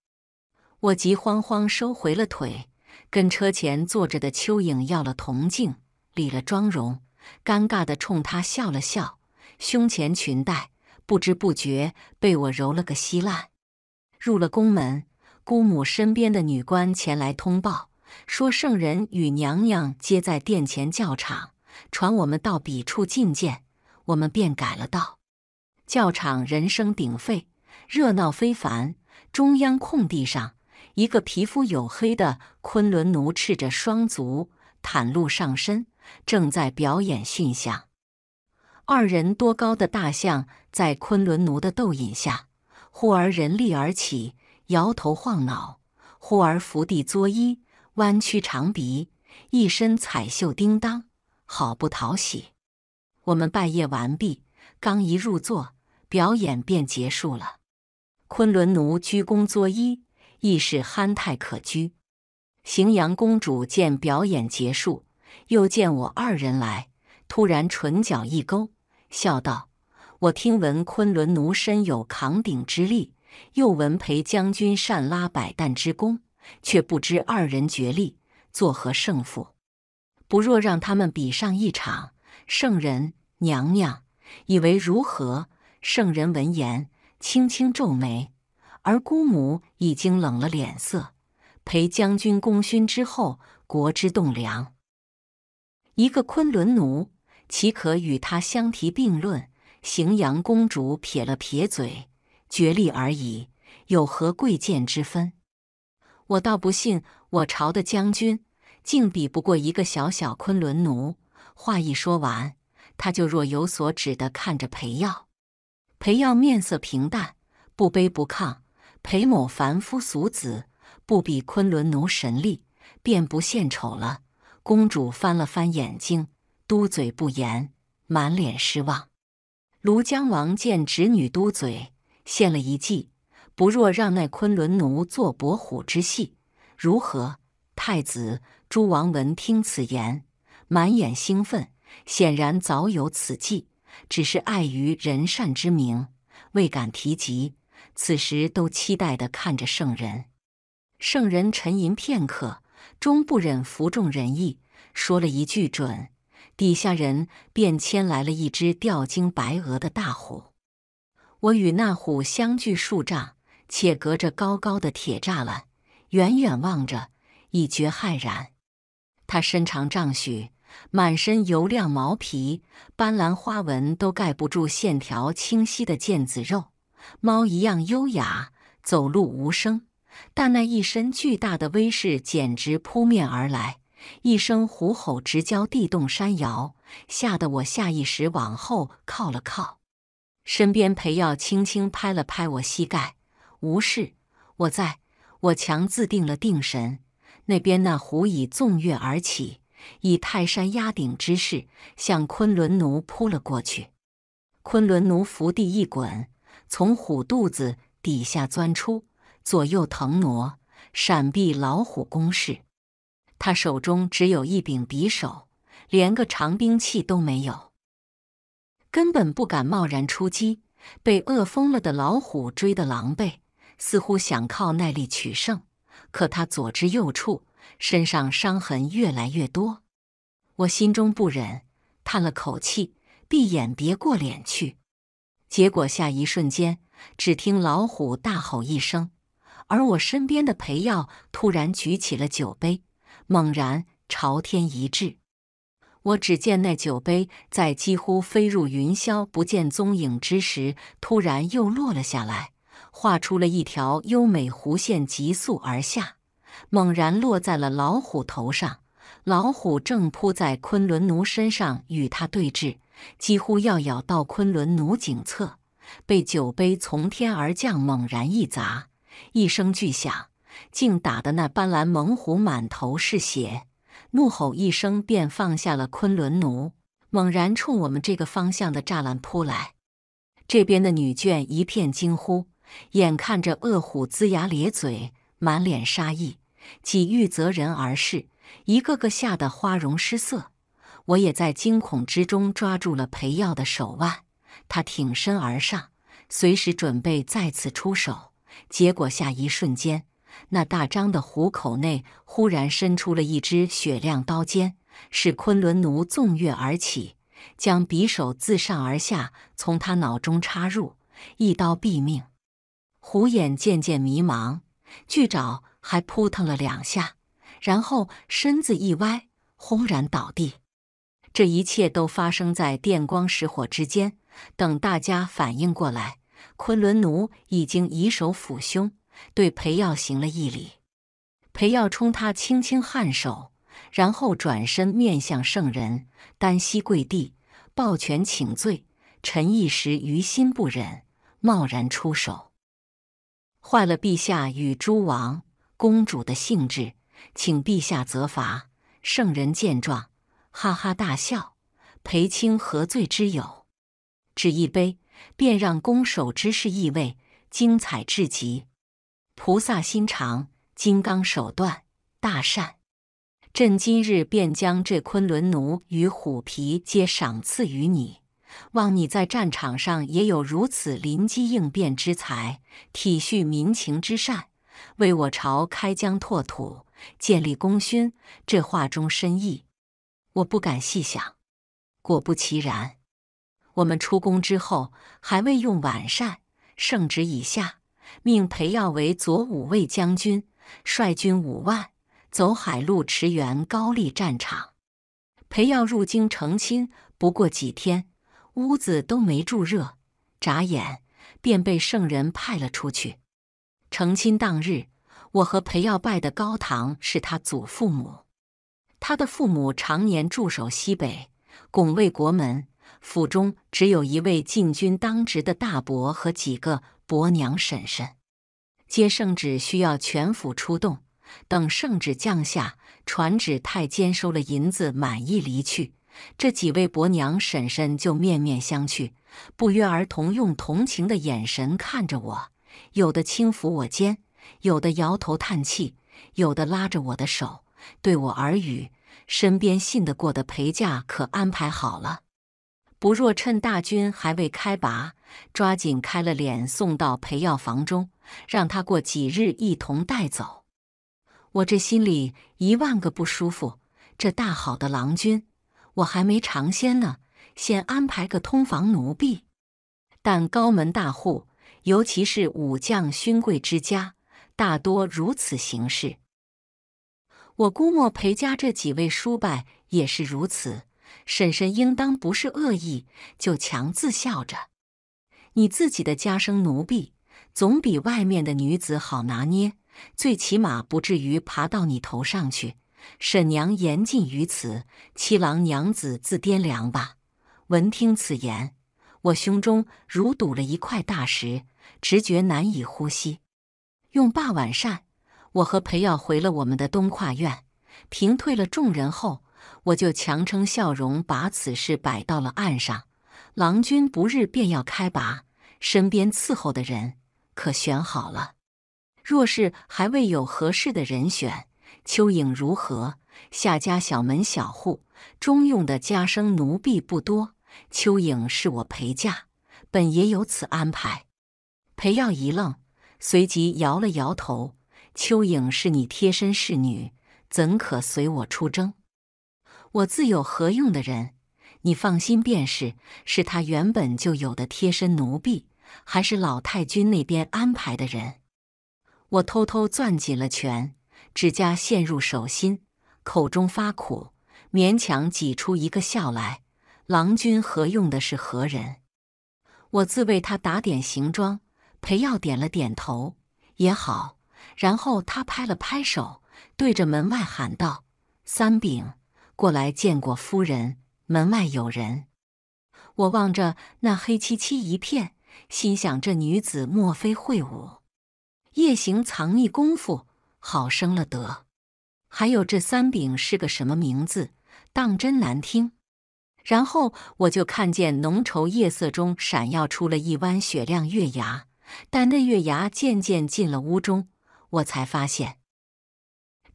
我急慌慌收回了腿，跟车前坐着的邱颖要了铜镜，理了妆容，尴尬地冲她笑了笑。胸前裙带不知不觉被我揉了个稀烂。入了宫门，姑母身边的女官前来通报。说圣人与娘娘皆在殿前教场，传我们到彼处觐见，我们便改了道。教场人声鼎沸，热闹非凡。中央空地上，一个皮肤黝黑的昆仑奴赤着双足，袒露上身，正在表演驯象。二人多高的大象，在昆仑奴的逗引下，忽而人立而起，摇头晃脑；忽而伏地作揖。弯曲长鼻，一身彩绣叮当，好不讨喜。我们拜谒完毕，刚一入座，表演便结束了。昆仑奴鞠躬作揖，亦是憨态可掬。荥阳公主见表演结束，又见我二人来，突然唇角一勾，笑道：“我听闻昆仑奴身有扛鼎之力，又闻裴将军善拉百担之功，却不知二人决力作何胜负，不若让他们比上一场。圣人娘娘以为如何？圣人闻言，轻轻皱眉，而姑母已经冷了脸色。陪将军功勋之后，国之栋梁，一个昆仑奴岂可与他相提并论？荥阳公主撇了撇嘴，决力而已，有何贵贱之分？我倒不信，我朝的将军竟比不过一个小小昆仑奴。话一说完，他就若有所指的看着裴耀。裴耀面色平淡，不卑不亢：“裴某凡夫俗子，不比昆仑奴神力，便不献丑了。”公主翻了翻眼睛，嘟嘴不言，满脸失望。庐江王见侄女嘟嘴，献了一计。不若让那昆仑奴做搏虎之戏，如何？太子、诸王闻听此言，满眼兴奋，显然早有此计，只是碍于仁善之名，未敢提及。此时都期待地看着圣人。圣人沉吟片刻，终不忍服众仁义，说了一句“准”。底下人便牵来了一只吊睛白额的大虎。我与那虎相距数丈。且隔着高高的铁栅栏，远远望着，已觉骇然。它身长丈许，满身油亮毛皮，斑斓花纹都盖不住线条清晰的腱子肉，猫一样优雅，走路无声。但那一身巨大的威势，简直扑面而来。一声虎吼，直叫地动山摇，吓得我下意识往后靠了靠。身边裴耀轻轻拍了拍我膝盖。无事，我在。我强自定了定神。那边那虎已纵跃而起，以泰山压顶之势向昆仑奴扑了过去。昆仑奴伏地一滚，从虎肚子底下钻出，左右腾挪，闪避老虎攻势。他手中只有一柄匕首，连个长兵器都没有，根本不敢贸然出击，被饿疯了的老虎追得狼狈。似乎想靠耐力取胜，可他左支右绌，身上伤痕越来越多。我心中不忍，叹了口气，闭眼别过脸去。结果下一瞬间，只听老虎大吼一声，而我身边的裴耀突然举起了酒杯，猛然朝天一掷。我只见那酒杯在几乎飞入云霄、不见踪影之时，突然又落了下来。画出了一条优美弧线，急速而下，猛然落在了老虎头上。老虎正扑在昆仑奴身上与他对峙，几乎要咬到昆仑奴颈侧，被酒杯从天而降，猛然一砸，一声巨响，竟打得那斑斓猛虎满头是血，怒吼一声便放下了昆仑奴，猛然冲我们这个方向的栅栏扑来。这边的女眷一片惊呼。眼看着恶虎龇牙咧嘴，满脸杀意，几欲择人而噬，一个个吓得花容失色。我也在惊恐之中抓住了裴耀的手腕，他挺身而上，随时准备再次出手。结果下一瞬间，那大张的虎口内忽然伸出了一只雪亮刀尖，使昆仑奴纵跃而起，将匕首自上而下从他脑中插入，一刀毙命。虎眼渐渐迷茫，巨爪还扑腾了两下，然后身子一歪，轰然倒地。这一切都发生在电光石火之间。等大家反应过来，昆仑奴已经以手抚胸，对裴耀行了一礼。裴耀冲他轻轻颔首，然后转身面向圣人，单膝跪地，抱拳请罪：“臣一时于心不忍，贸然出手。”坏了陛下与诸王公主的兴致，请陛下责罚。圣人见状，哈哈大笑：“裴卿何罪之有？只一杯，便让攻守之事意味精彩至极。菩萨心肠，金刚手段，大善！朕今日便将这昆仑奴与虎皮皆赏赐于你。”望你在战场上也有如此临机应变之才，体恤民情之善，为我朝开疆拓土，建立功勋。这话中深意，我不敢细想。果不其然，我们出宫之后，还未用晚膳，圣旨已下，命裴耀为左武卫将军，率军五万，走海路驰援高丽战场。裴耀入京成亲不过几天。屋子都没住热，眨眼便被圣人派了出去。成亲当日，我和裴耀拜的高堂是他祖父母。他的父母常年驻守西北，拱卫国门，府中只有一位禁军当值的大伯和几个伯娘婶婶。接圣旨需要全府出动，等圣旨降下，传旨太监收了银子，满意离去。这几位伯娘婶婶就面面相觑，不约而同用同情的眼神看着我，有的轻抚我肩，有的摇头叹气，有的拉着我的手对我耳语：“身边信得过的陪嫁可安排好了？不若趁大军还未开拔，抓紧开了脸送到陪药房中，让他过几日一同带走。”我这心里一万个不舒服，这大好的郎君。我还没尝鲜呢，先安排个通房奴婢。但高门大户，尤其是武将勋贵之家，大多如此行事。我估摸裴家这几位叔伯也是如此。婶婶应当不是恶意，就强自笑着。你自己的家生奴婢，总比外面的女子好拿捏，最起码不至于爬到你头上去。沈娘言尽于此，七郎娘子自掂量吧。闻听此言，我胸中如堵了一块大石，直觉难以呼吸。用罢晚膳，我和裴耀回了我们的东跨院，平退了众人后，我就强撑笑容，把此事摆到了岸上。郎君不日便要开拔，身边伺候的人可选好了？若是还未有合适的人选。蚯蚓如何？夏家小门小户，中用的家生奴婢不多。蚯蚓是我陪嫁，本也有此安排。裴耀一愣，随即摇了摇头。蚯蚓是你贴身侍女，怎可随我出征？我自有何用的人，你放心便是。是他原本就有的贴身奴婢，还是老太君那边安排的人？我偷偷攥紧了拳。指甲陷入手心，口中发苦，勉强挤出一个笑来。郎君何用的是何人？我自为他打点行装。裴耀点了点头，也好。然后他拍了拍手，对着门外喊道：“三饼，过来见过夫人。”门外有人。我望着那黑漆漆一片，心想：这女子莫非会武？夜行藏匿功夫？好生了得，还有这三柄是个什么名字？当真难听。然后我就看见浓稠夜色中闪耀出了一弯雪亮月牙，但那月牙渐渐进了屋中，我才发现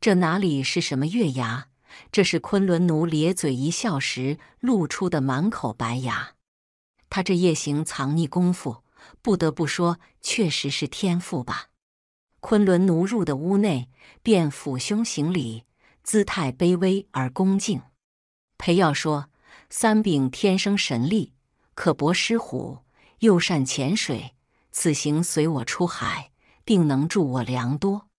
这哪里是什么月牙，这是昆仑奴咧嘴一笑时露出的满口白牙。他这夜行藏匿功夫，不得不说确实是天赋吧。昆仑奴入的屋内，便俯胸行礼，姿态卑微而恭敬。裴耀说：“三丙天生神力，可搏狮虎，又善潜水。此行随我出海，定能助我良多。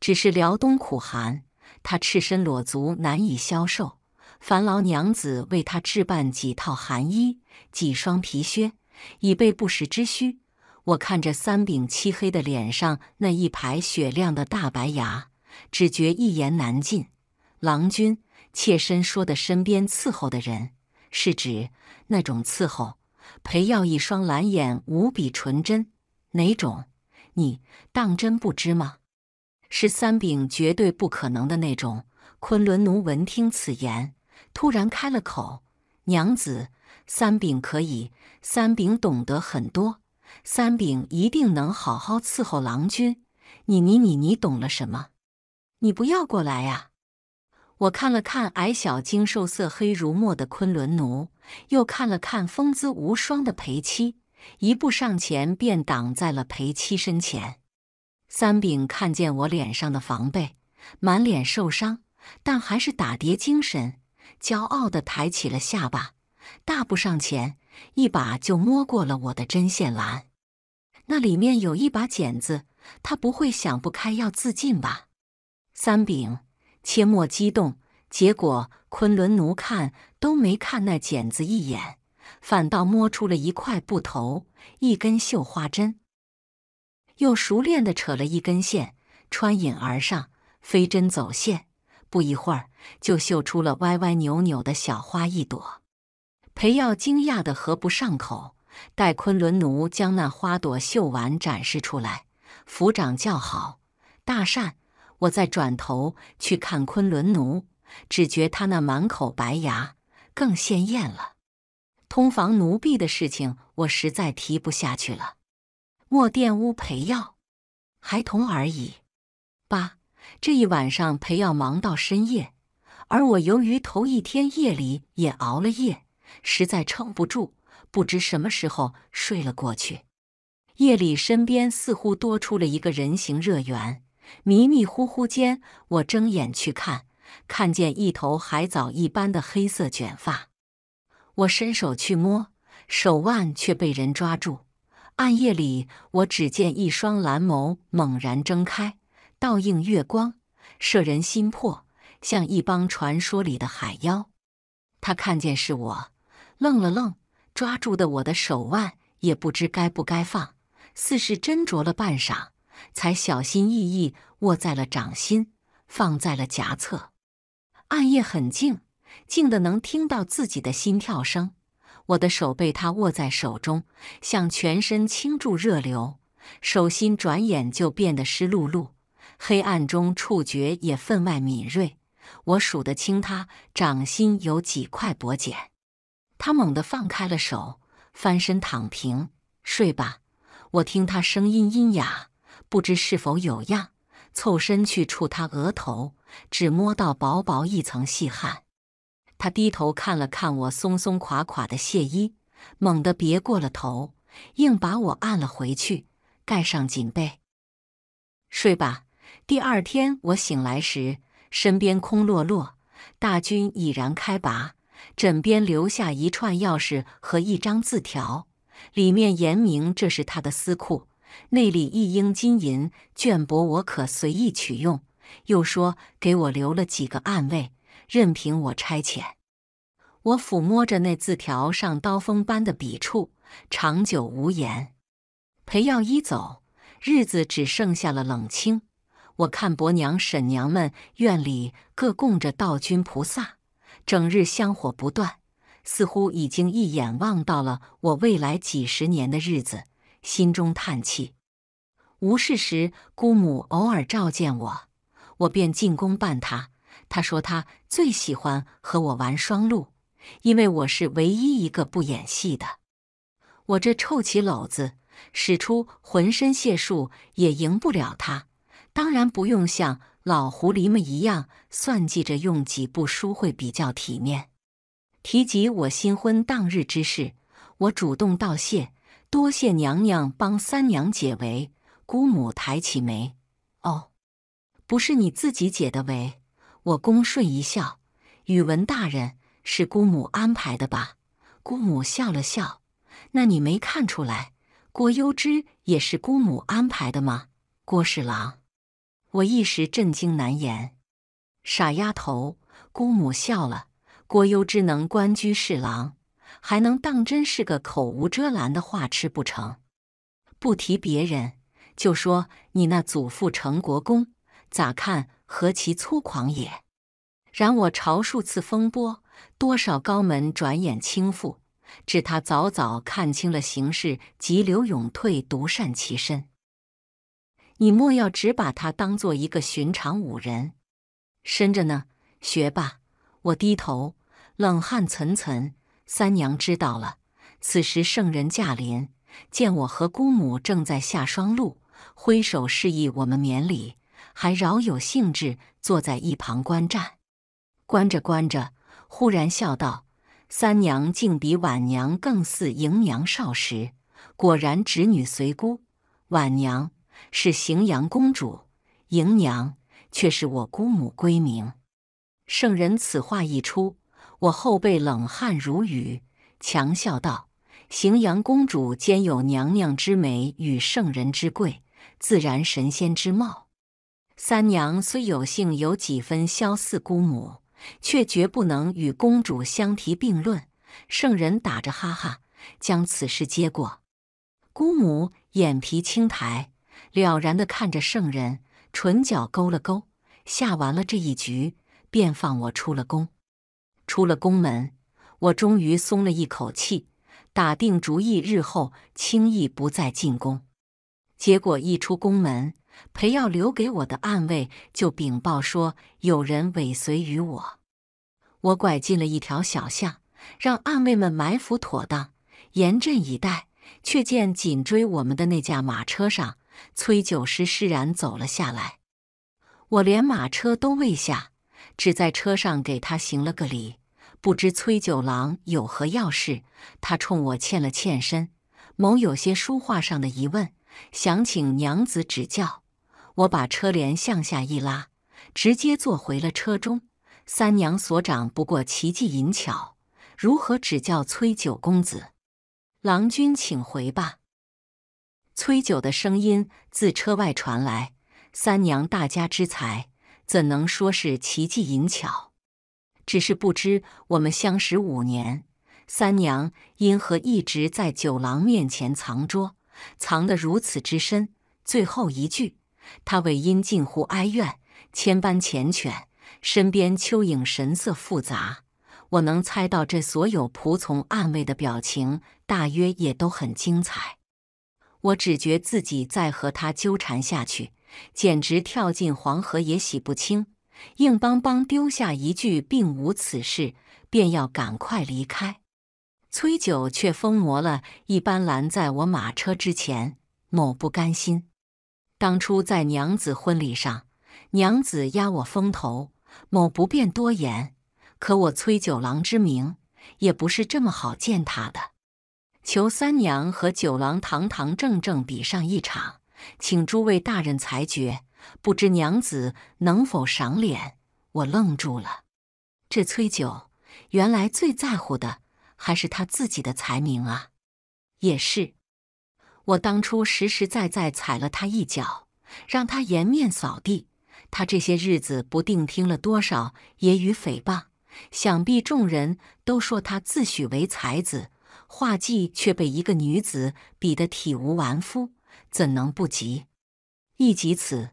只是辽东苦寒，他赤身裸足难以消受，烦劳娘子为他置办几套寒衣、几双皮靴，以备不时之需。”我看着三饼漆黑的脸上那一排雪亮的大白牙，只觉一言难尽。郎君，妾身说的身边伺候的人，是指那种伺候裴耀一双蓝眼无比纯真，哪种？你当真不知吗？是三饼绝对不可能的那种。昆仑奴闻听此言，突然开了口：“娘子，三饼可以，三饼懂得很多。”三饼一定能好好伺候郎君。你你你你懂了什么？你不要过来呀！我看了看矮小精瘦、色黑如墨的昆仑奴，又看了看风姿无双的裴七，一步上前便挡在了裴七身前。三饼看见我脸上的防备，满脸受伤，但还是打叠精神，骄傲地抬起了下巴，大步上前。一把就摸过了我的针线篮，那里面有一把剪子，他不会想不开要自尽吧？三饼，切莫激动。结果昆仑奴看都没看那剪子一眼，反倒摸出了一块布头、一根绣花针，又熟练地扯了一根线，穿引而上，飞针走线，不一会儿就绣出了歪歪扭扭的小花一朵。裴耀惊讶的合不上口，待昆仑奴将那花朵绣完展示出来，抚掌叫好，大善！我再转头去看昆仑奴，只觉他那满口白牙更鲜艳了。通房奴婢的事情，我实在提不下去了，莫玷污裴耀，孩童而已。八这一晚上，裴耀忙到深夜，而我由于头一天夜里也熬了夜。实在撑不住，不知什么时候睡了过去。夜里，身边似乎多出了一个人形热源。迷迷糊糊间，我睁眼去看，看见一头海藻一般的黑色卷发。我伸手去摸，手腕却被人抓住。暗夜里，我只见一双蓝眸猛然睁开，倒映月光，摄人心魄，像一帮传说里的海妖。他看见是我。愣了愣，抓住的我的手腕也不知该不该放，似是斟酌了半晌，才小心翼翼握在了掌心，放在了颊侧。暗夜很静静的，能听到自己的心跳声。我的手被他握在手中，像全身倾注热流，手心转眼就变得湿漉漉。黑暗中触觉也分外敏锐，我数得清他掌心有几块薄茧。他猛地放开了手，翻身躺平，睡吧。我听他声音阴哑，不知是否有恙，凑身去触他额头，只摸到薄薄一层细汗。他低头看了看我松松垮垮的亵衣，猛地别过了头，硬把我按了回去，盖上锦被，睡吧。第二天我醒来时，身边空落落，大军已然开拔。枕边留下一串钥匙和一张字条，里面言明这是他的私库，内里一应金银绢帛我可随意取用。又说给我留了几个暗卫，任凭我差遣。我抚摸着那字条上刀锋般的笔触，长久无言。裴耀一走，日子只剩下了冷清。我看伯娘、婶娘们院里各供着道君菩萨。整日香火不断，似乎已经一眼望到了我未来几十年的日子，心中叹气。无事时，姑母偶尔召见我，我便进宫伴她。她说她最喜欢和我玩双路，因为我是唯一一个不演戏的。我这臭棋篓子，使出浑身解数也赢不了她。当然不用像。老狐狸们一样算计着，用几部书会比较体面。提及我新婚当日之事，我主动道谢，多谢娘娘帮三娘解围。姑母抬起眉，哦，不是你自己解的围。我恭顺一笑，宇文大人是姑母安排的吧？姑母笑了笑，那你没看出来，郭攸之也是姑母安排的吗？郭侍郎。我一时震惊难言，傻丫头，姑母笑了。郭攸之能官居侍郎，还能当真是个口无遮拦的画痴不成？不提别人，就说你那祖父成国公，咋看何其粗狂也！然我朝数次风波，多少高门转眼倾覆，至他早早看清了形势，急流勇退，独善其身。你莫要只把他当做一个寻常武人，深着呢，学吧。我低头，冷汗涔涔。三娘知道了，此时圣人驾临，见我和姑母正在下双露，挥手示意我们免礼，还饶有兴致坐在一旁观战。观着观着，忽然笑道：“三娘竟比晚娘更似迎娘少时，果然侄女随姑，晚娘。”是荥阳公主，迎娘却是我姑母闺名。圣人此话一出，我后背冷汗如雨，强笑道：“荥阳公主兼有娘娘之美与圣人之贵，自然神仙之貌。三娘虽有幸有几分肖似姑母，却绝不能与公主相提并论。”圣人打着哈哈，将此事接过。姑母眼皮轻抬。了然地看着圣人，唇角勾了勾，下完了这一局，便放我出了宫。出了宫门，我终于松了一口气，打定主意日后轻易不再进宫。结果一出宫门，裴耀留给我的暗卫就禀报说有人尾随于我。我拐进了一条小巷，让暗卫们埋伏妥当，严阵以待。却见紧追我们的那架马车上。崔九师释然走了下来，我连马车都未下，只在车上给他行了个礼。不知崔九郎有何要事？他冲我欠了欠身，某有些书画上的疑问，想请娘子指教。我把车帘向下一拉，直接坐回了车中。三娘所长不过奇技淫巧，如何指教崔九公子？郎君请回吧。崔九的声音自车外传来：“三娘大家之才，怎能说是奇技淫巧？只是不知我们相识五年，三娘因何一直在九郎面前藏拙，藏得如此之深？”最后一句，他尾音近乎哀怨，千般缱绻。身边秋影神色复杂，我能猜到，这所有仆从暗卫的表情，大约也都很精彩。我只觉自己再和他纠缠下去，简直跳进黄河也洗不清。硬邦邦丢下一句并无此事，便要赶快离开。崔九却疯魔了一般，拦在我马车之前，某不甘心。当初在娘子婚礼上，娘子压我风头，某不便多言。可我崔九郎之名，也不是这么好践踏的。求三娘和九郎堂堂正正比上一场，请诸位大人裁决。不知娘子能否赏脸？我愣住了。这崔九原来最在乎的还是他自己的才名啊。也是，我当初实实在在踩了他一脚，让他颜面扫地。他这些日子不定听了多少言语诽谤，想必众人都说他自诩为才子。画技却被一个女子比得体无完肤，怎能不急？一及此，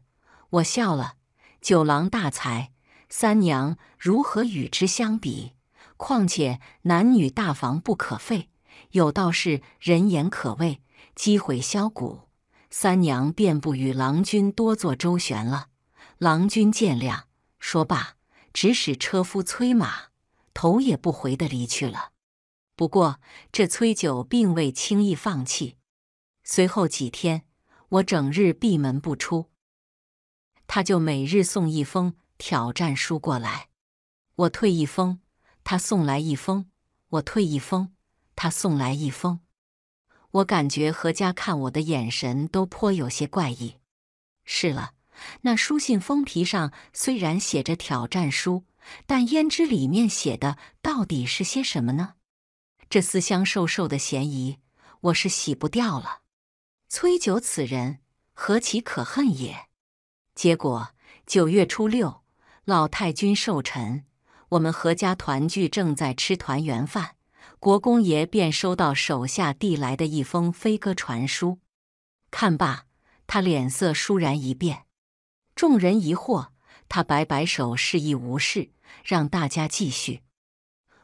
我笑了。九郎大才，三娘如何与之相比？况且男女大防不可废，有道是人言可畏，机毁销骨。三娘便不与郎君多做周旋了，郎君见谅。说罢，指使车夫催马，头也不回地离去了。不过，这崔九并未轻易放弃。随后几天，我整日闭门不出，他就每日送一封挑战书过来，我退一封，他送来一封，我退一封，他送来一封。我感觉何家看我的眼神都颇有些怪异。是了，那书信封皮上虽然写着“挑战书”，但胭脂里面写的到底是些什么呢？这私相授受的嫌疑，我是洗不掉了。崔九此人何其可恨也！结果九月初六，老太君寿辰，我们阖家团聚，正在吃团圆饭，国公爷便收到手下递来的一封飞鸽传书。看罢，他脸色倏然一变，众人疑惑，他摆摆手示意无事，让大家继续。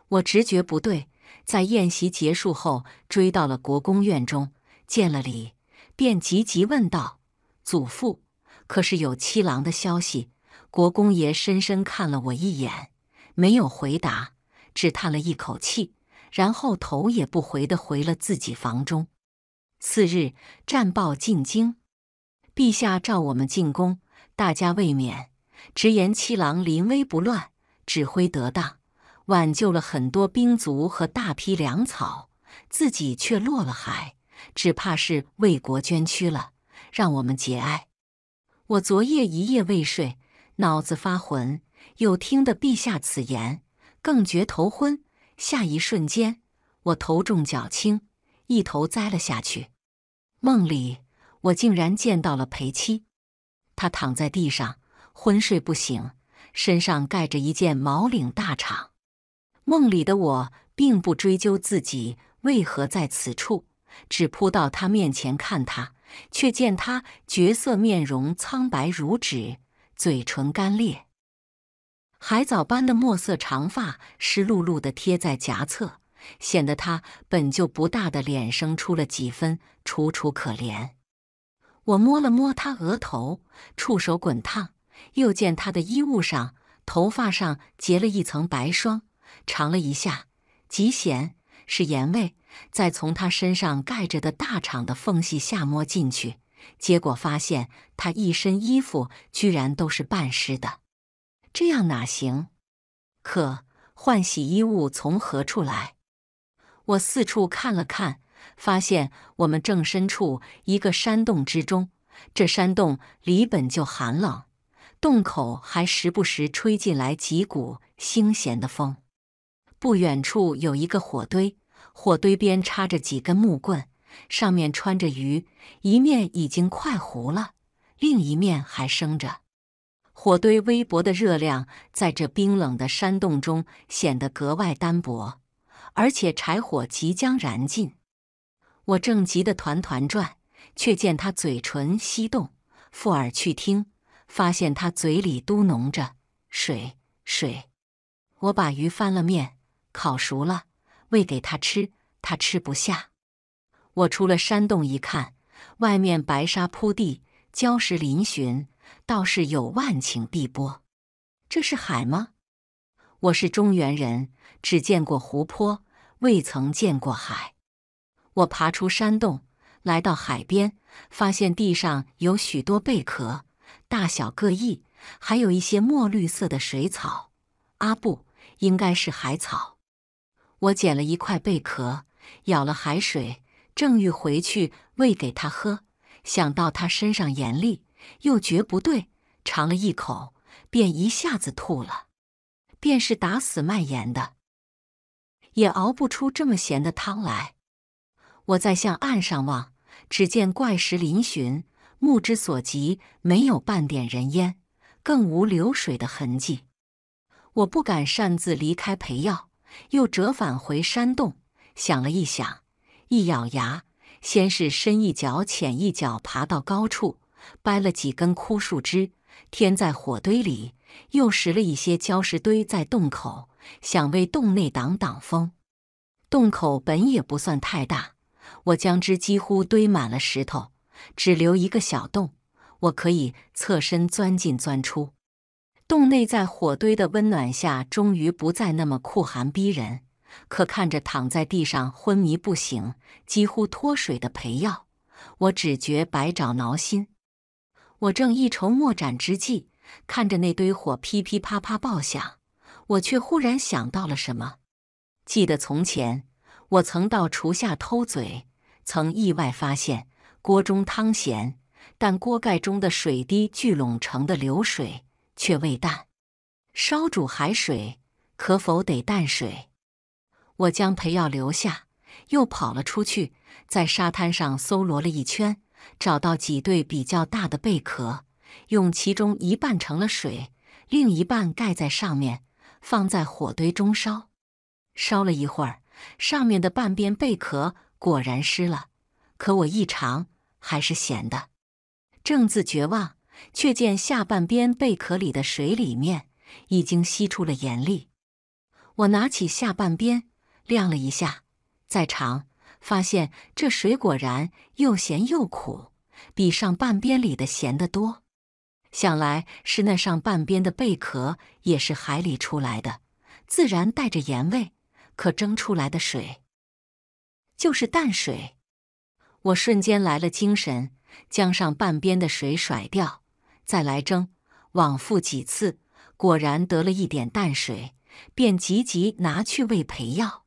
我直觉不对。在宴席结束后，追到了国公院中，见了礼，便急急问道：“祖父，可是有七郎的消息？”国公爷深深看了我一眼，没有回答，只叹了一口气，然后头也不回的回了自己房中。次日，战报进京，陛下召我们进宫，大家未免直言，七郎临危不乱，指挥得当。挽救了很多兵卒和大批粮草，自己却落了海，只怕是为国捐躯了，让我们节哀。我昨夜一夜未睡，脑子发昏，又听得陛下此言，更觉头昏。下一瞬间，我头重脚轻，一头栽了下去。梦里，我竟然见到了裴七，他躺在地上，昏睡不醒，身上盖着一件毛领大氅。梦里的我并不追究自己为何在此处，只扑到他面前看他，却见他绝色面容苍白如纸，嘴唇干裂，海藻般的墨色长发湿漉漉的贴在颊侧，显得他本就不大的脸生出了几分楚楚可怜。我摸了摸他额头，触手滚烫，又见他的衣物上、头发上结了一层白霜。尝了一下，极咸，是盐味。再从他身上盖着的大氅的缝隙下摸进去，结果发现他一身衣服居然都是半湿的。这样哪行？可换洗衣物从何处来？我四处看了看，发现我们正身处一个山洞之中。这山洞里本就寒冷，洞口还时不时吹进来几股腥咸的风。不远处有一个火堆，火堆边插着几根木棍，上面穿着鱼，一面已经快糊了，另一面还生着。火堆微薄的热量在这冰冷的山洞中显得格外单薄，而且柴火即将燃尽。我正急得团团转，却见他嘴唇翕动，附耳去听，发现他嘴里嘟哝着“水水”。我把鱼翻了面。烤熟了，喂给他吃，他吃不下。我出了山洞一看，外面白沙铺地，礁石嶙峋，倒是有万顷碧波。这是海吗？我是中原人，只见过湖泊，未曾见过海。我爬出山洞，来到海边，发现地上有许多贝壳，大小各异，还有一些墨绿色的水草。阿布，应该是海草。我捡了一块贝壳，舀了海水，正欲回去喂给他喝，想到他身上盐粒，又觉不对，尝了一口，便一下子吐了。便是打死卖盐的，也熬不出这么咸的汤来。我再向岸上望，只见怪石嶙峋，目之所及没有半点人烟，更无流水的痕迹。我不敢擅自离开裴药。又折返回山洞，想了一想，一咬牙，先是深一脚浅一脚爬到高处，掰了几根枯树枝添在火堆里，又拾了一些礁石堆在洞口，想为洞内挡挡风。洞口本也不算太大，我将之几乎堆满了石头，只留一个小洞，我可以侧身钻进钻出。洞内在火堆的温暖下，终于不再那么酷寒逼人。可看着躺在地上昏迷不醒、几乎脱水的裴耀，我只觉百爪挠心。我正一筹莫展之际，看着那堆火噼噼啪啪爆响，我却忽然想到了什么。记得从前，我曾到厨下偷嘴，曾意外发现锅中汤咸，但锅盖中的水滴聚拢成的流水。却未淡，烧煮海水可否得淡水？我将培药留下，又跑了出去，在沙滩上搜罗了一圈，找到几对比较大的贝壳，用其中一半盛了水，另一半盖在上面，放在火堆中烧。烧了一会儿，上面的半边贝壳果然湿了，可我一尝，还是咸的。正自绝望。却见下半边贝壳里的水里面已经吸出了盐粒。我拿起下半边晾了一下，再尝，发现这水果然又咸又苦，比上半边里的咸得多。想来是那上半边的贝壳也是海里出来的，自然带着盐味。可蒸出来的水就是淡水。我瞬间来了精神，将上半边的水甩掉。再来蒸，往复几次，果然得了一点淡水，便急急拿去喂培药。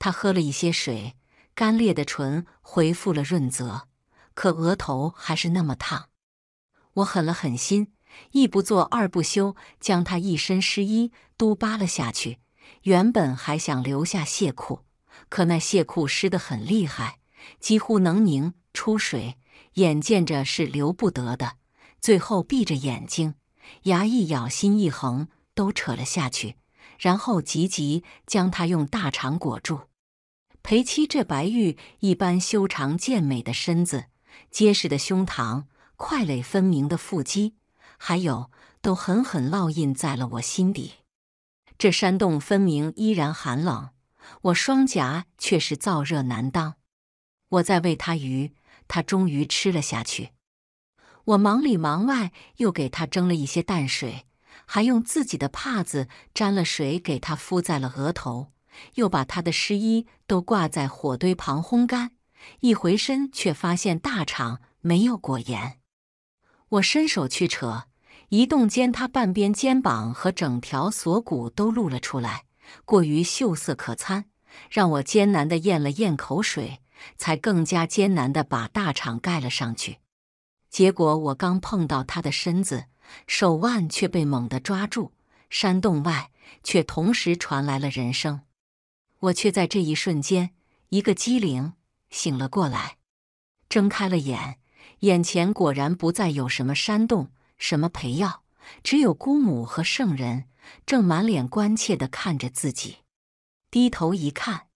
他喝了一些水，干裂的唇恢复了润泽，可额头还是那么烫。我狠了狠心，一不做二不休，将他一身湿衣都扒了下去。原本还想留下亵裤，可那亵裤湿得很厉害，几乎能凝出水，眼见着是留不得的。最后，闭着眼睛，牙一咬，心一横，都扯了下去，然后急急将他用大肠裹住。裴七这白玉一般修长健美的身子，结实的胸膛，块垒分明的腹肌，还有都狠狠烙印在了我心底。这山洞分明依然寒冷，我双颊却是燥热难当。我在喂他鱼，他终于吃了下去。我忙里忙外，又给他蒸了一些淡水，还用自己的帕子沾了水给他敷在了额头，又把他的湿衣都挂在火堆旁烘干。一回身，却发现大厂没有裹严。我伸手去扯，一动间他半边肩膀和整条锁骨都露了出来，过于秀色可餐，让我艰难地咽了咽口水，才更加艰难地把大厂盖了上去。结果我刚碰到他的身子，手腕却被猛地抓住。山洞外却同时传来了人声，我却在这一瞬间一个机灵醒了过来，睁开了眼，眼前果然不再有什么山洞、什么培药，只有姑母和圣人正满脸关切地看着自己。低头一看，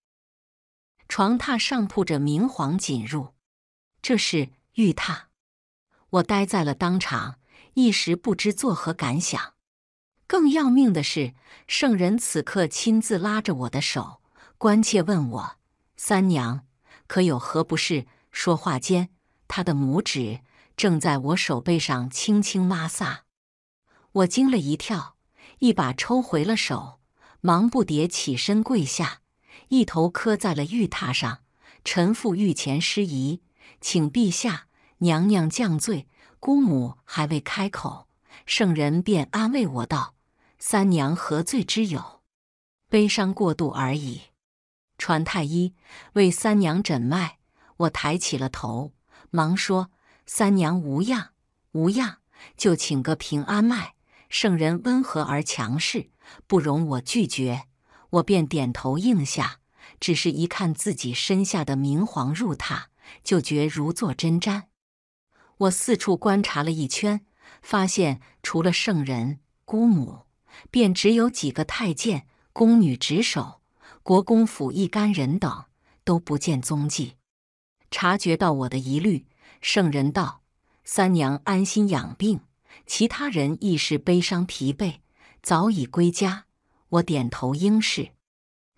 床榻上铺着明黄锦褥，这是玉榻。我呆在了当场，一时不知作何感想。更要命的是，圣人此刻亲自拉着我的手，关切问我：“三娘，可有何不适？”说话间，他的拇指正在我手背上轻轻摩挲。我惊了一跳，一把抽回了手，忙不迭起身跪下，一头磕在了玉榻上：“臣父御前失仪，请陛下。”娘娘降罪，姑母还未开口，圣人便安慰我道：“三娘何罪之有？悲伤过度而已。”传太医为三娘诊脉。我抬起了头，忙说：“三娘无恙，无恙，就请个平安脉。”圣人温和而强势，不容我拒绝，我便点头应下。只是一看自己身下的明黄入榻，就觉如坐针毡。我四处观察了一圈，发现除了圣人姑母，便只有几个太监、宫女值守，国公府一干人等都不见踪迹。察觉到我的疑虑，圣人道：“三娘安心养病，其他人亦是悲伤疲惫，早已归家。”我点头应是。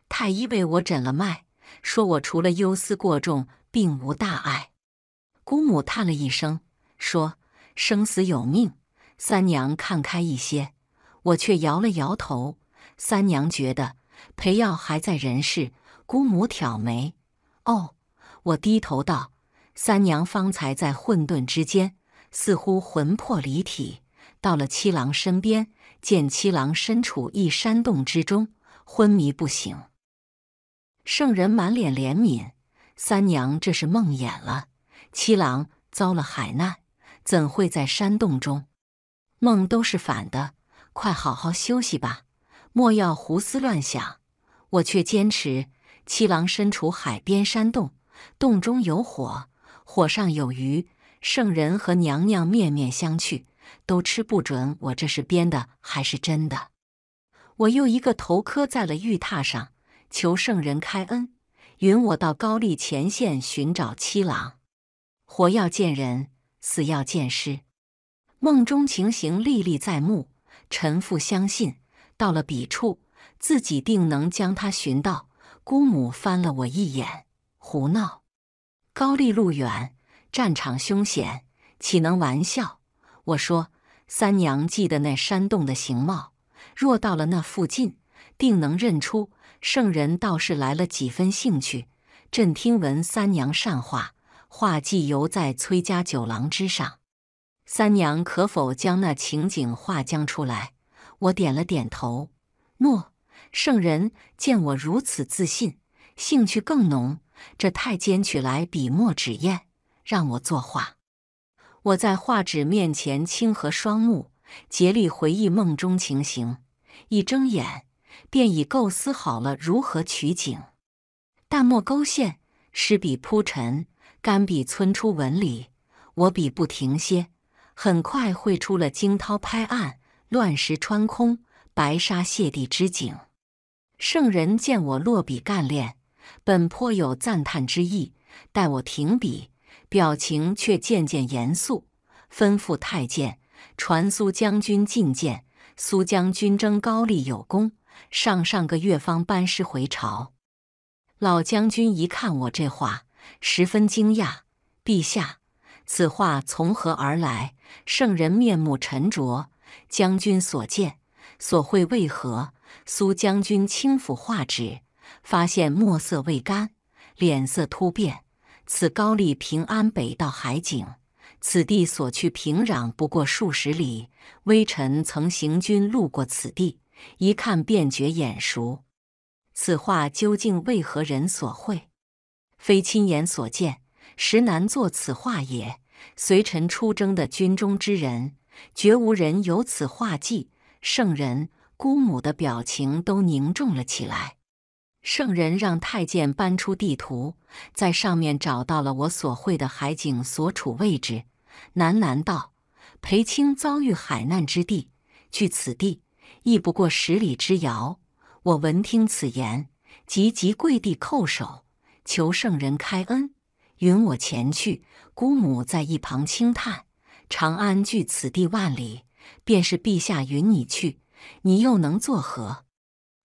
太医为我诊了脉，说我除了忧思过重，并无大碍。姑母叹了一声。说：“生死有命，三娘看开一些。”我却摇了摇头。三娘觉得裴耀还在人世。姑母挑眉：“哦。”我低头道：“三娘方才在混沌之间，似乎魂魄离体，到了七郎身边，见七郎身处一山洞之中，昏迷不醒。”圣人满脸怜悯：“三娘这是梦魇了，七郎遭了海难。”怎会在山洞中？梦都是反的，快好好休息吧，莫要胡思乱想。我却坚持，七郎身处海边山洞，洞中有火，火上有鱼。圣人和娘娘面面相觑，都吃不准我这是编的还是真的。我又一个头磕在了玉榻上，求圣人开恩，允我到高丽前线寻找七郎，活要见人。死要见尸，梦中情形历历在目。陈父相信，到了彼处，自己定能将他寻到。姑母翻了我一眼，胡闹！高丽路远，战场凶险，岂能玩笑？我说，三娘记得那山洞的形貌，若到了那附近，定能认出。圣人倒是来了几分兴趣。朕听闻三娘善话。画技犹在崔家酒廊之上，三娘可否将那情景画将出来？我点了点头。诺，圣人见我如此自信，兴趣更浓。这太监取来笔墨纸砚，让我作画。我在画纸面前轻和双目，竭力回忆梦中情形。一睁眼，便已构思好了如何取景，淡墨勾线，湿笔铺陈。干笔皴出纹理，我笔不停歇，很快绘出了惊涛拍岸、乱石穿空、白沙泻地之景。圣人见我落笔干练，本颇有赞叹之意，待我停笔，表情却渐渐严肃，吩咐太监传苏将军觐见。苏将军征高丽有功，上上个月方班师回朝。老将军一看我这话。十分惊讶，陛下，此画从何而来？圣人面目沉着，将军所见所绘为何？苏将军轻抚画纸，发现墨色未干，脸色突变。此高丽平安北道海景，此地所去平壤不过数十里。微臣曾行军路过此地，一看便觉眼熟。此画究竟为何人所绘？非亲眼所见，实难作此画也。随臣出征的军中之人，绝无人有此画技。圣人、姑母的表情都凝重了起来。圣人让太监搬出地图，在上面找到了我所绘的海景所处位置，喃喃道：“裴青遭遇海难之地，距此地亦不过十里之遥。”我闻听此言，急急跪地叩首。求圣人开恩，允我前去。姑母在一旁轻叹：“长安距此地万里，便是陛下允你去，你又能作何？”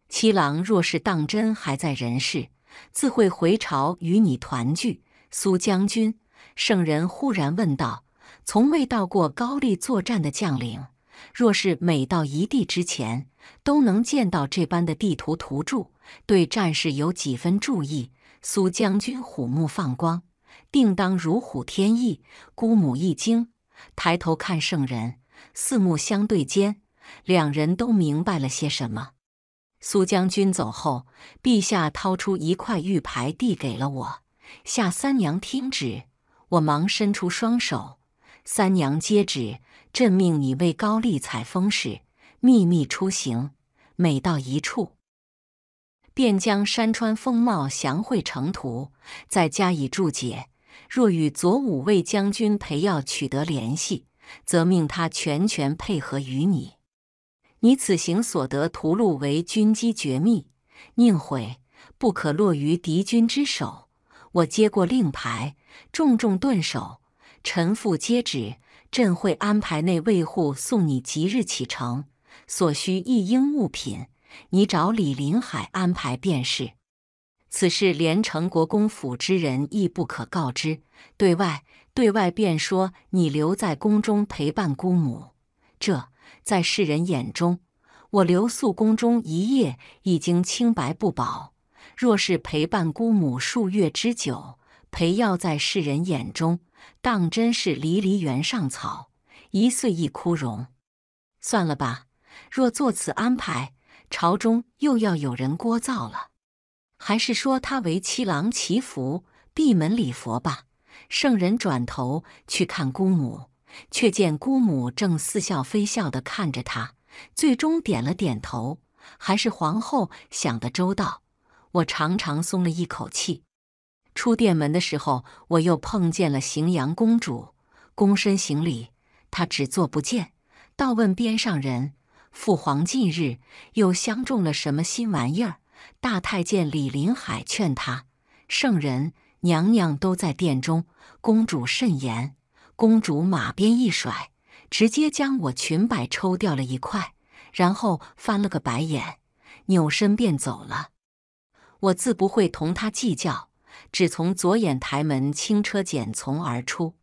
七郎若是当真还在人世，自会回朝与你团聚。苏将军，圣人忽然问道：“从未到过高丽作战的将领。”若是每到一地之前都能见到这般的地图图注，对战事有几分注意，苏将军虎目放光，定当如虎添翼。姑母一惊，抬头看圣人，四目相对间，两人都明白了些什么。苏将军走后，陛下掏出一块玉牌递给了我，夏三娘听旨，我忙伸出双手，三娘接旨。朕命你为高丽采风使，秘密出行，每到一处，便将山川风貌详绘成图，再加以注解。若与左武卫将军裴耀取得联系，则命他全权配合于你。你此行所得图录为军机绝密，宁毁不可落于敌军之手。我接过令牌，重重顿首，臣父接旨。朕会安排内卫护送你即日启程，所需一应物品，你找李林海安排便是。此事连城国公府之人亦不可告知，对外对外便说你留在宫中陪伴姑母。这在世人眼中，我留宿宫中一夜已经清白不保，若是陪伴姑母数月之久，陪要在世人眼中。当真是离离原上草，一岁一枯荣。算了吧，若做此安排，朝中又要有人聒噪了。还是说他为七郎祈福，闭门礼佛吧。圣人转头去看姑母，却见姑母正似笑非笑地看着他，最终点了点头。还是皇后想得周到，我长长松了一口气。出殿门的时候，我又碰见了荥阳公主，躬身行礼，她只坐不见，倒问边上人：“父皇近日又相中了什么新玩意儿？”大太监李林海劝他：“圣人娘娘都在殿中，公主慎言。”公主马鞭一甩，直接将我裙摆抽掉了一块，然后翻了个白眼，扭身便走了。我自不会同他计较。只从左眼台门轻车简从而出，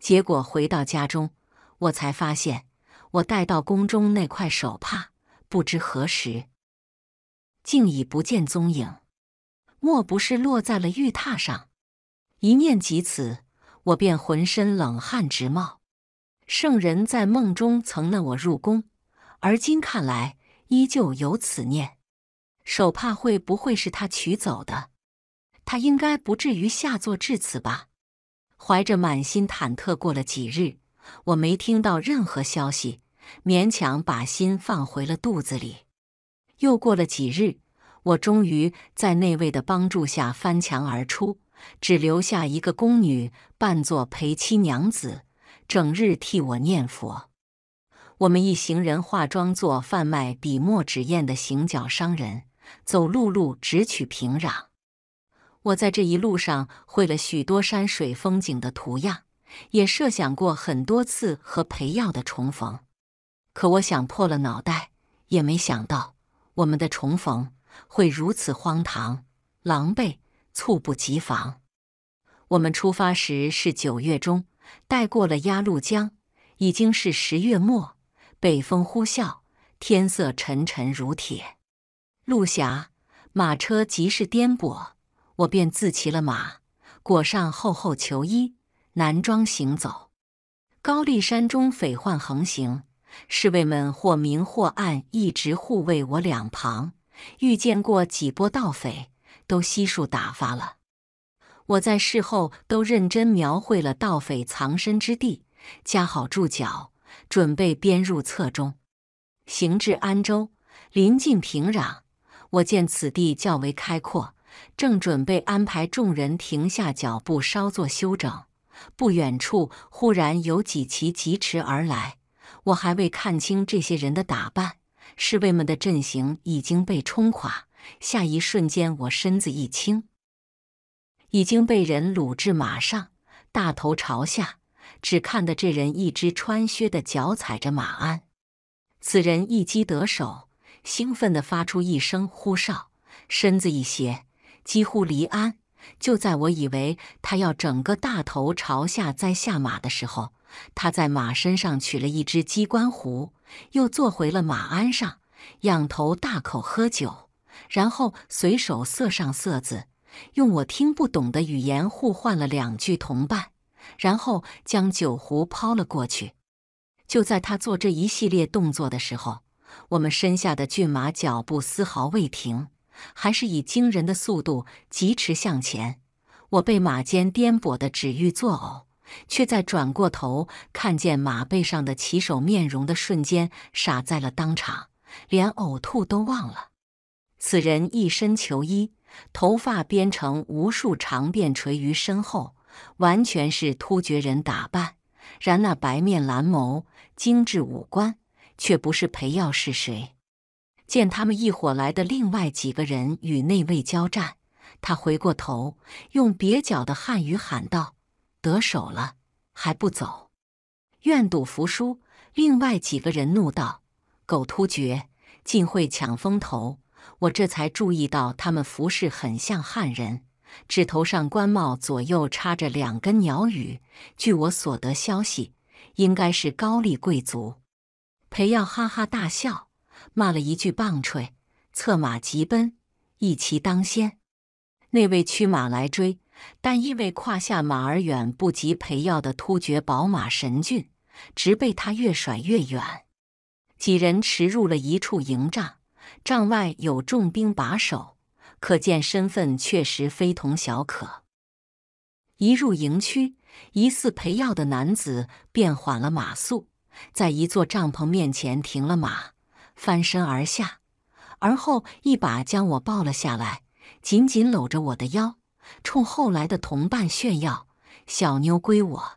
结果回到家中，我才发现我带到宫中那块手帕，不知何时竟已不见踪影。莫不是落在了玉榻上？一念及此，我便浑身冷汗直冒。圣人在梦中曾纳我入宫，而今看来依旧有此念。手帕会不会是他取走的？他应该不至于下作至此吧？怀着满心忐忑，过了几日，我没听到任何消息，勉强把心放回了肚子里。又过了几日，我终于在那位的帮助下翻墙而出，只留下一个宫女扮作陪妻娘子，整日替我念佛。我们一行人化妆做贩卖笔墨纸砚的行脚商人，走陆路直取平壤。我在这一路上绘了许多山水风景的图样，也设想过很多次和裴耀的重逢。可我想破了脑袋，也没想到我们的重逢会如此荒唐、狼狈、猝不及防。我们出发时是九月中，带过了鸭绿江，已经是十月末，北风呼啸，天色沉沉如铁，路狭，马车即是颠簸。我便自骑了马，裹上厚厚裘衣，男装行走。高丽山中匪患横行，侍卫们或明或暗，一直护卫我两旁。遇见过几波盗匪，都悉数打发了。我在事后都认真描绘了盗匪藏身之地，加好注脚，准备编入册中。行至安州，临近平壤，我见此地较为开阔。正准备安排众人停下脚步稍作休整，不远处忽然有几骑疾驰而来。我还未看清这些人的打扮，侍卫们的阵型已经被冲垮。下一瞬间，我身子一轻，已经被人掳至马上，大头朝下。只看得这人一只穿靴的脚踩着马鞍，此人一击得手，兴奋地发出一声呼哨，身子一斜。几乎离鞍，就在我以为他要整个大头朝下栽下马的时候，他在马身上取了一只鸡冠壶，又坐回了马鞍上，仰头大口喝酒，然后随手塞上色子，用我听不懂的语言互换了两句，同伴，然后将酒壶抛了过去。就在他做这一系列动作的时候，我们身下的骏马脚步丝毫未停。还是以惊人的速度疾驰向前，我被马肩颠簸的指欲作呕，却在转过头看见马背上的骑手面容的瞬间傻在了当场，连呕吐都忘了。此人一身裘衣，头发编成无数长辫垂于身后，完全是突厥人打扮。然那白面蓝眸、精致五官，却不是裴耀是谁？见他们一伙来的另外几个人与内卫交战，他回过头，用蹩脚的汉语喊道：“得手了，还不走？愿赌服输。”另外几个人怒道：“狗突厥竟会抢风头！”我这才注意到他们服饰很像汉人，指头上官帽左右插着两根鸟羽。据我所得消息，应该是高丽贵族。裴耀哈哈大笑。骂了一句棒槌，策马疾奔，一骑当先。那位驱马来追，但因为胯下马儿远不及裴耀的突厥宝马神骏，直被他越甩越远。几人驰入了一处营帐，帐外有重兵把守，可见身份确实非同小可。一入营区，疑似裴耀的男子便缓了马速，在一座帐篷面前停了马。翻身而下，而后一把将我抱了下来，紧紧搂着我的腰，冲后来的同伴炫耀：“小妞归我，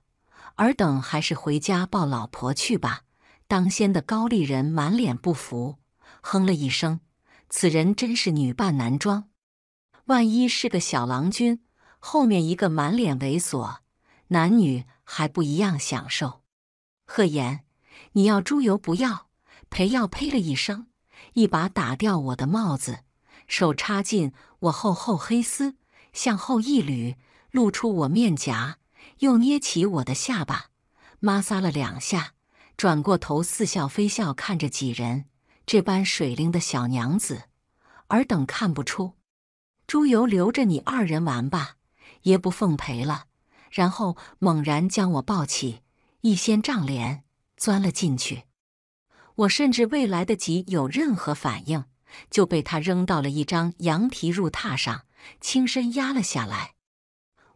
尔等还是回家抱老婆去吧。”当先的高丽人满脸不服，哼了一声：“此人真是女扮男装，万一是个小郎君。”后面一个满脸猥琐，男女还不一样享受。贺言，你要猪油不要？裴耀呸了一声，一把打掉我的帽子，手插进我厚厚黑丝，向后一捋，露出我面颊，又捏起我的下巴，摩挲了两下，转过头，似笑非笑看着几人。这般水灵的小娘子，尔等看不出，猪油留着你二人玩吧，爷不奉陪了。然后猛然将我抱起，一掀帐帘，钻了进去。我甚至未来得及有任何反应，就被他扔到了一张羊皮褥榻上，轻身压了下来。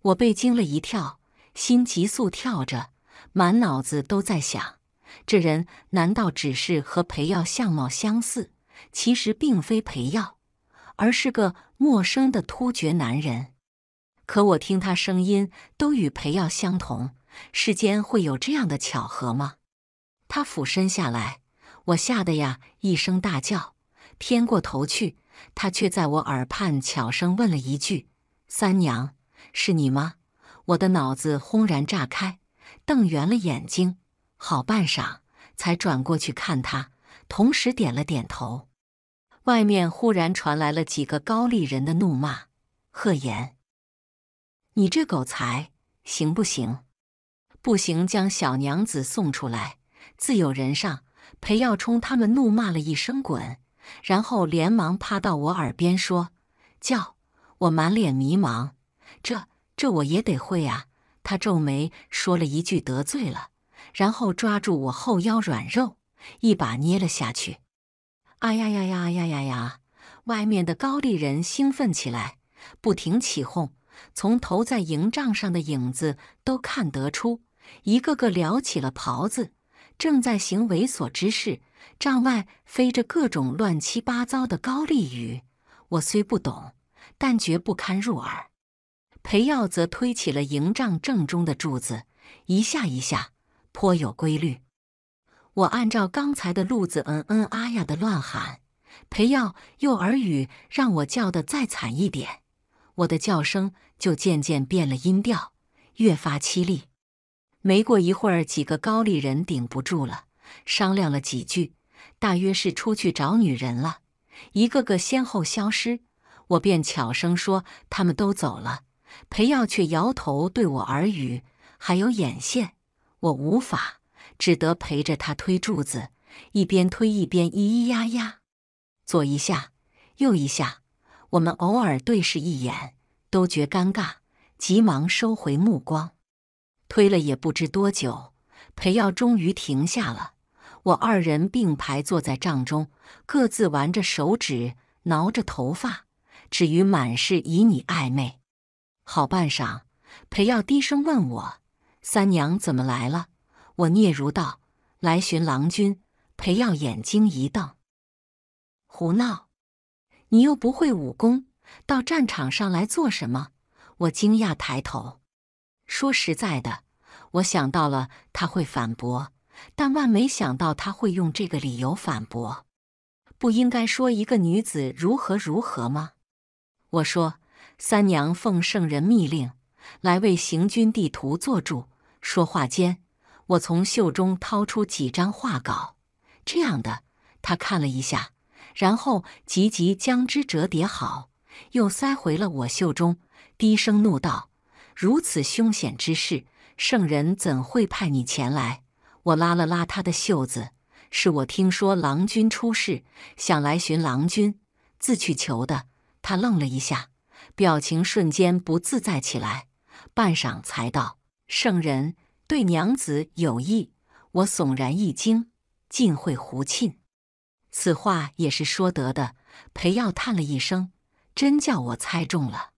我被惊了一跳，心急速跳着，满脑子都在想：这人难道只是和裴耀相貌相似，其实并非裴耀，而是个陌生的突厥男人？可我听他声音都与裴耀相同，世间会有这样的巧合吗？他俯身下来。我吓得呀一声大叫，偏过头去，他却在我耳畔悄声问了一句：“三娘，是你吗？”我的脑子轰然炸开，瞪圆了眼睛，好半晌才转过去看他，同时点了点头。外面忽然传来了几个高丽人的怒骂：“贺言，你这狗才，行不行？不行，将小娘子送出来，自有人上。”裴耀冲他们怒骂了一声“滚”，然后连忙趴到我耳边说：“叫！”我满脸迷茫：“这这我也得会啊！”他皱眉说了一句“得罪了”，然后抓住我后腰软肉，一把捏了下去。“啊呀呀呀呀呀呀！”外面的高丽人兴奋起来，不停起哄，从投在营帐上的影子都看得出，一个个撩起了袍子。正在行猥琐之事，帐外飞着各种乱七八糟的高丽语，我虽不懂，但绝不堪入耳。裴耀则推起了营帐正中的柱子，一下一下，颇有规律。我按照刚才的路子，嗯嗯啊呀的乱喊，裴耀又耳语让我叫的再惨一点，我的叫声就渐渐变了音调，越发凄厉。没过一会儿，几个高丽人顶不住了，商量了几句，大约是出去找女人了，一个个先后消失。我便悄声说：“他们都走了。”裴耀却摇头对我耳语：“还有眼线。”我无法，只得陪着他推柱子，一边推一边咿咿呀呀，左一下，右一下。我们偶尔对视一眼，都觉尴尬，急忙收回目光。推了也不知多久，裴耀终于停下了。我二人并排坐在帐中，各自玩着手指，挠着头发，只余满是旖旎暧昧。好半晌，裴耀低声问我：“三娘怎么来了？”我嗫嚅道：“来寻郎君。”裴耀眼睛一瞪：“胡闹！你又不会武功，到战场上来做什么？”我惊讶抬头，说：“实在的。”我想到了他会反驳，但万没想到他会用这个理由反驳。不应该说一个女子如何如何吗？我说：“三娘奉圣人密令，来为行军地图做注。”说话间，我从袖中掏出几张画稿。这样的，他看了一下，然后急急将之折叠好，又塞回了我袖中，低声怒道：“如此凶险之事！”圣人怎会派你前来？我拉了拉他的袖子，是我听说郎君出事，想来寻郎君，自去求的。他愣了一下，表情瞬间不自在起来，半晌才道：“圣人对娘子有意。”我悚然一惊，竟会胡沁，此话也是说得的。裴耀叹了一声，真叫我猜中了，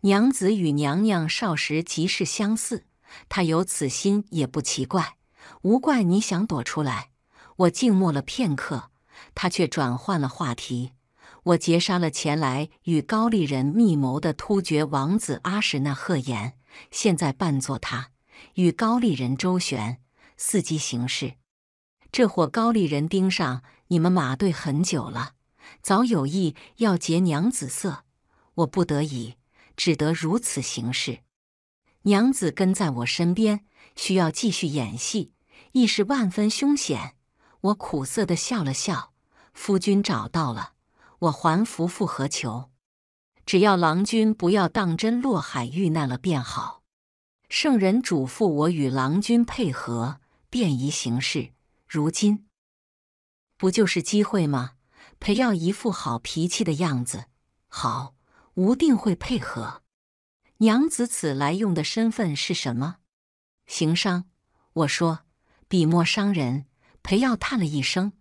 娘子与娘娘少时极是相似。他有此心也不奇怪，无怪你想躲出来。我静默了片刻，他却转换了话题。我截杀了前来与高丽人密谋的突厥王子阿史那贺延，现在扮作他与高丽人周旋，伺机行事。这伙高丽人盯上你们马队很久了，早有意要劫娘子色，我不得已只得如此行事。娘子跟在我身边，需要继续演戏，亦是万分凶险。我苦涩的笑了笑：“夫君找到了，我还夫复何求？只要郎君不要当真落海遇难了便好。”圣人嘱咐我与郎君配合，便宜行事。如今不就是机会吗？裴耀一副好脾气的样子，好，吾定会配合。娘子，此来用的身份是什么？行商。我说，笔墨商人。裴耀叹了一声：“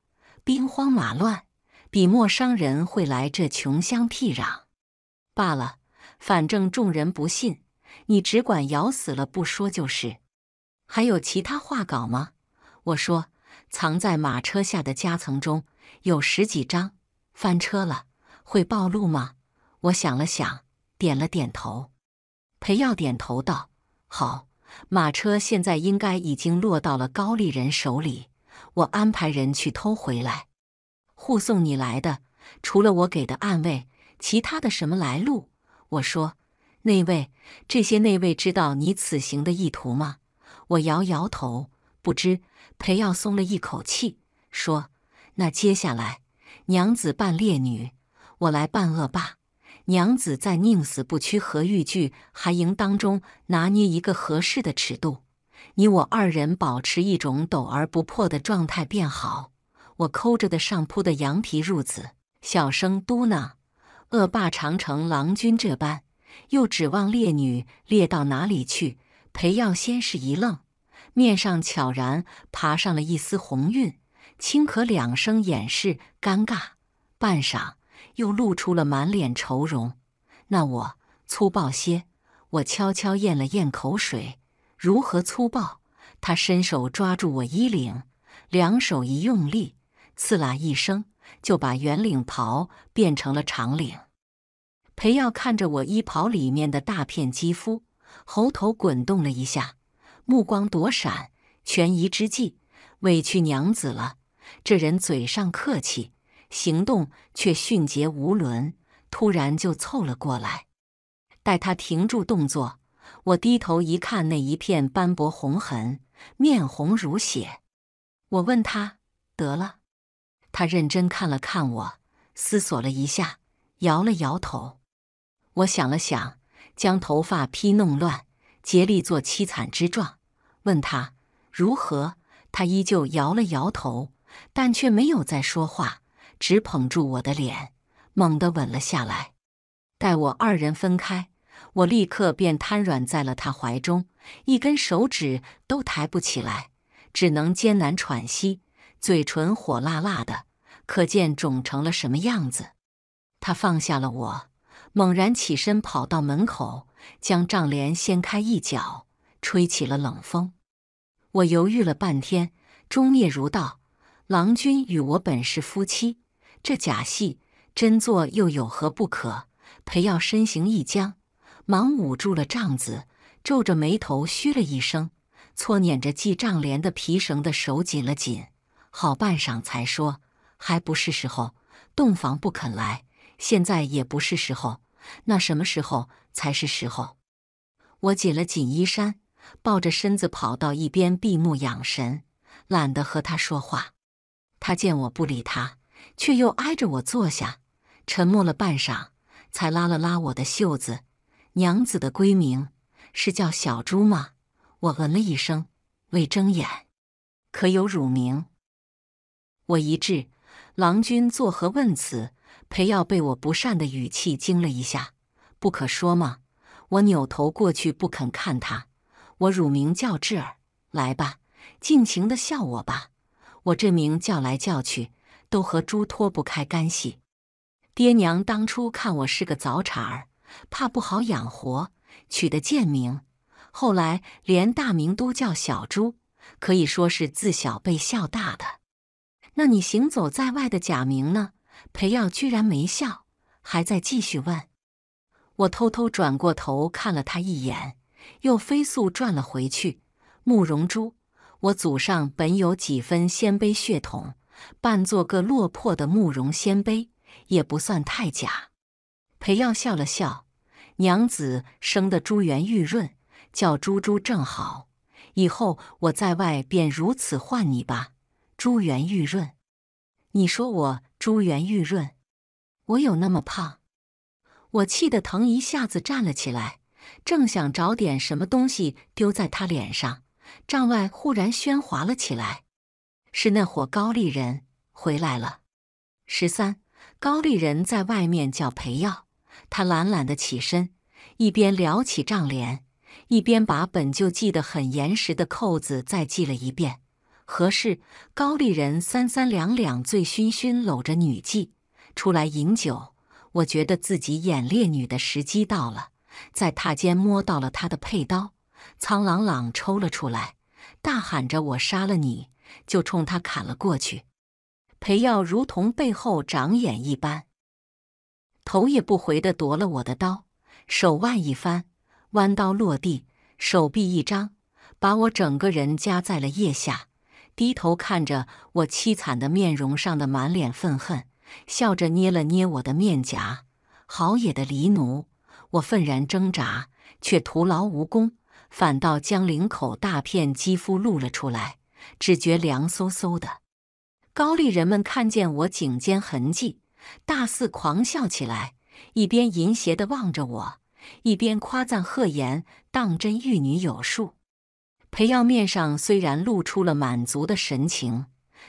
兵荒马乱，笔墨商人会来这穷乡僻壤？”罢了，反正众人不信，你只管咬死了不说就是。还有其他画稿吗？我说，藏在马车下的夹层中有十几张。翻车了，会暴露吗？我想了想，点了点头。裴耀点头道：“好，马车现在应该已经落到了高丽人手里，我安排人去偷回来。护送你来的，除了我给的暗卫，其他的什么来路？”我说：“内卫，这些内卫知道你此行的意图吗？”我摇摇头，不知。裴耀松了一口气，说：“那接下来，娘子扮烈女，我来扮恶霸。”娘子在宁死不屈和欲拒还迎当中拿捏一个合适的尺度，你我二人保持一种斗而不破的状态便好。我抠着的上铺的羊皮褥子，小声嘟囔：“恶霸长城郎君这般，又指望烈女烈到哪里去？”裴耀先是一愣，面上悄然爬上了一丝红晕，轻咳两声掩饰尴尬，半晌。又露出了满脸愁容。那我粗暴些。我悄悄咽了咽口水。如何粗暴？他伸手抓住我衣领，两手一用力，刺啦一声，就把圆领袍变成了长领。裴耀看着我衣袍里面的大片肌肤，喉头滚动了一下，目光躲闪，权宜之计，委屈娘子了。这人嘴上客气。行动却迅捷无伦，突然就凑了过来。待他停住动作，我低头一看，那一片斑驳红痕，面红如血。我问他：“得了。”他认真看了看我，思索了一下，摇了摇头。我想了想，将头发披弄乱，竭力做凄惨之状，问他如何。他依旧摇了摇头，但却没有再说话。只捧住我的脸，猛地吻了下来。待我二人分开，我立刻便瘫软在了他怀中，一根手指都抬不起来，只能艰难喘息，嘴唇火辣辣的，可见肿成了什么样子。他放下了我，猛然起身，跑到门口，将帐帘掀开一角，吹起了冷风。我犹豫了半天，终灭如道：“郎君与我本是夫妻。”这假戏真做又有何不可？裴耀身形一僵，忙捂住了帐子，皱着眉头嘘了一声，搓捻着系帐帘的皮绳的手紧了紧，好半晌才说：“还不是时候，洞房不肯来，现在也不是时候，那什么时候才是时候？”我紧了紧衣衫，抱着身子跑到一边闭目养神，懒得和他说话。他见我不理他。却又挨着我坐下，沉默了半晌，才拉了拉我的袖子。娘子的闺名是叫小朱吗？我嗯了一声，未睁眼。可有乳名？我一滞，郎君作何问此？裴耀被我不善的语气惊了一下，不可说吗？我扭头过去，不肯看他。我乳名叫智儿。来吧，尽情的笑我吧。我这名叫来叫去。都和猪脱不开干系。爹娘当初看我是个早产儿，怕不好养活，取的贱名。后来连大名都叫小猪，可以说是自小被笑大的。那你行走在外的假名呢？裴耀居然没笑，还在继续问。我偷偷转过头看了他一眼，又飞速转了回去。慕容珠，我祖上本有几分鲜卑血统。扮做个落魄的慕容鲜卑，也不算太假。裴耀笑了笑：“娘子生的珠圆玉润，叫珠珠正好。以后我在外便如此唤你吧，珠圆玉润。”你说我珠圆玉润？我有那么胖？我气得疼，一下子站了起来，正想找点什么东西丢在他脸上，帐外忽然喧哗了起来。是那伙高丽人回来了。十三高丽人在外面叫裴耀，他懒懒的起身，一边撩起帐帘，一边把本就系得很严实的扣子再系了一遍。何事？高丽人三三两两醉醺醺搂着女妓出来饮酒。我觉得自己演烈女的时机到了，在榻间摸到了他的佩刀，苍朗朗抽了出来，大喊着：“我杀了你！”就冲他砍了过去，裴耀如同背后长眼一般，头也不回的夺了我的刀，手腕一翻，弯刀落地，手臂一张，把我整个人夹在了腋下，低头看着我凄惨的面容上的满脸愤恨，笑着捏了捏我的面颊，好野的狸奴！我愤然挣扎，却徒劳无功，反倒将领口大片肌肤露了出来。只觉凉飕飕的，高丽人们看见我颈间痕迹，大肆狂笑起来，一边淫邪的望着我，一边夸赞贺言当真玉女有术。裴耀面上虽然露出了满足的神情，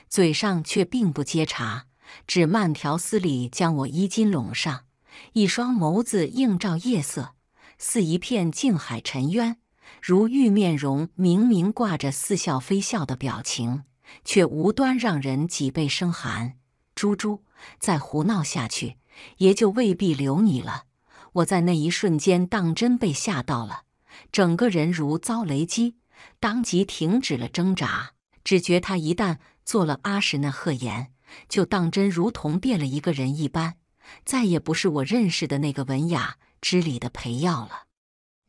嘴上却并不接茬，只慢条斯理将我衣襟拢上，一双眸子映照夜色，似一片静海沉渊。如玉面容明明挂着似笑非笑的表情，却无端让人脊背生寒。猪猪，再胡闹下去，爷就未必留你了。我在那一瞬间当真被吓到了，整个人如遭雷击，当即停止了挣扎。只觉他一旦做了阿史那贺言，就当真如同变了一个人一般，再也不是我认识的那个文雅知礼的裴耀了。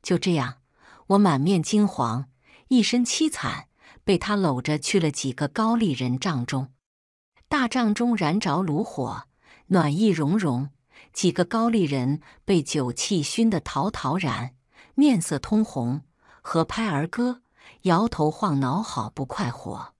就这样。我满面金黄，一身凄惨，被他搂着去了几个高丽人帐中。大帐中燃着炉火，暖意融融。几个高丽人被酒气熏得陶陶然，面色通红，合拍儿歌，摇头晃脑，好不快活。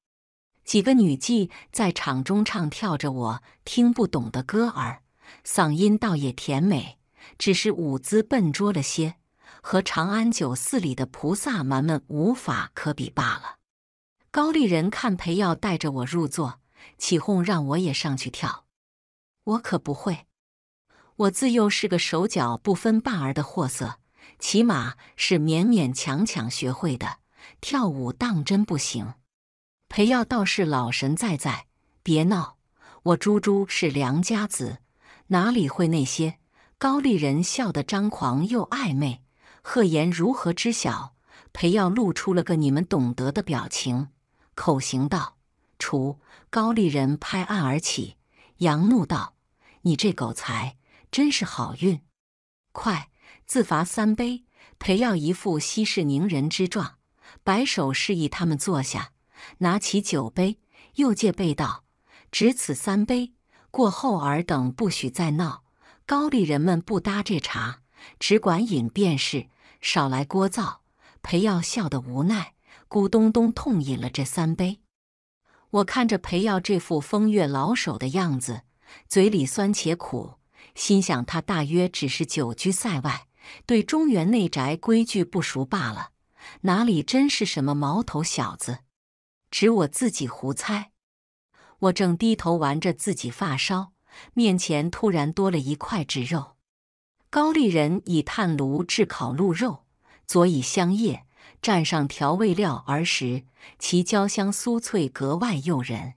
几个女妓在场中唱跳着我听不懂的歌儿，嗓音倒也甜美，只是舞姿笨拙了些。和长安九寺里的菩萨蛮们无法可比罢了。高丽人看裴耀带着我入座，起哄让我也上去跳。我可不会，我自幼是个手脚不分半儿的货色，骑马是勉勉强强学会的，跳舞当真不行。裴耀倒是老神在在，别闹，我猪猪是良家子，哪里会那些？高丽人笑得张狂又暧昧。贺言如何知晓？裴耀露出了个你们懂得的表情，口型道：“除高丽人拍案而起，扬怒道：‘你这狗才，真是好运！’快自罚三杯。”裴耀一副息事宁人之状，摆手示意他们坐下，拿起酒杯，又戒备道：“只此三杯，过后尔等不许再闹。”高丽人们不搭这茬。只管饮便是，少来聒噪。裴耀笑得无奈，咕咚咚痛饮了这三杯。我看着裴耀这副风月老手的样子，嘴里酸且苦，心想他大约只是久居塞外，对中原内宅规矩不熟罢了，哪里真是什么毛头小子？只我自己胡猜。我正低头玩着自己发梢，面前突然多了一块脂肉。高丽人以炭炉炙烤鹿肉，佐以香叶，蘸上调味料而食，其焦香酥脆，格外诱人。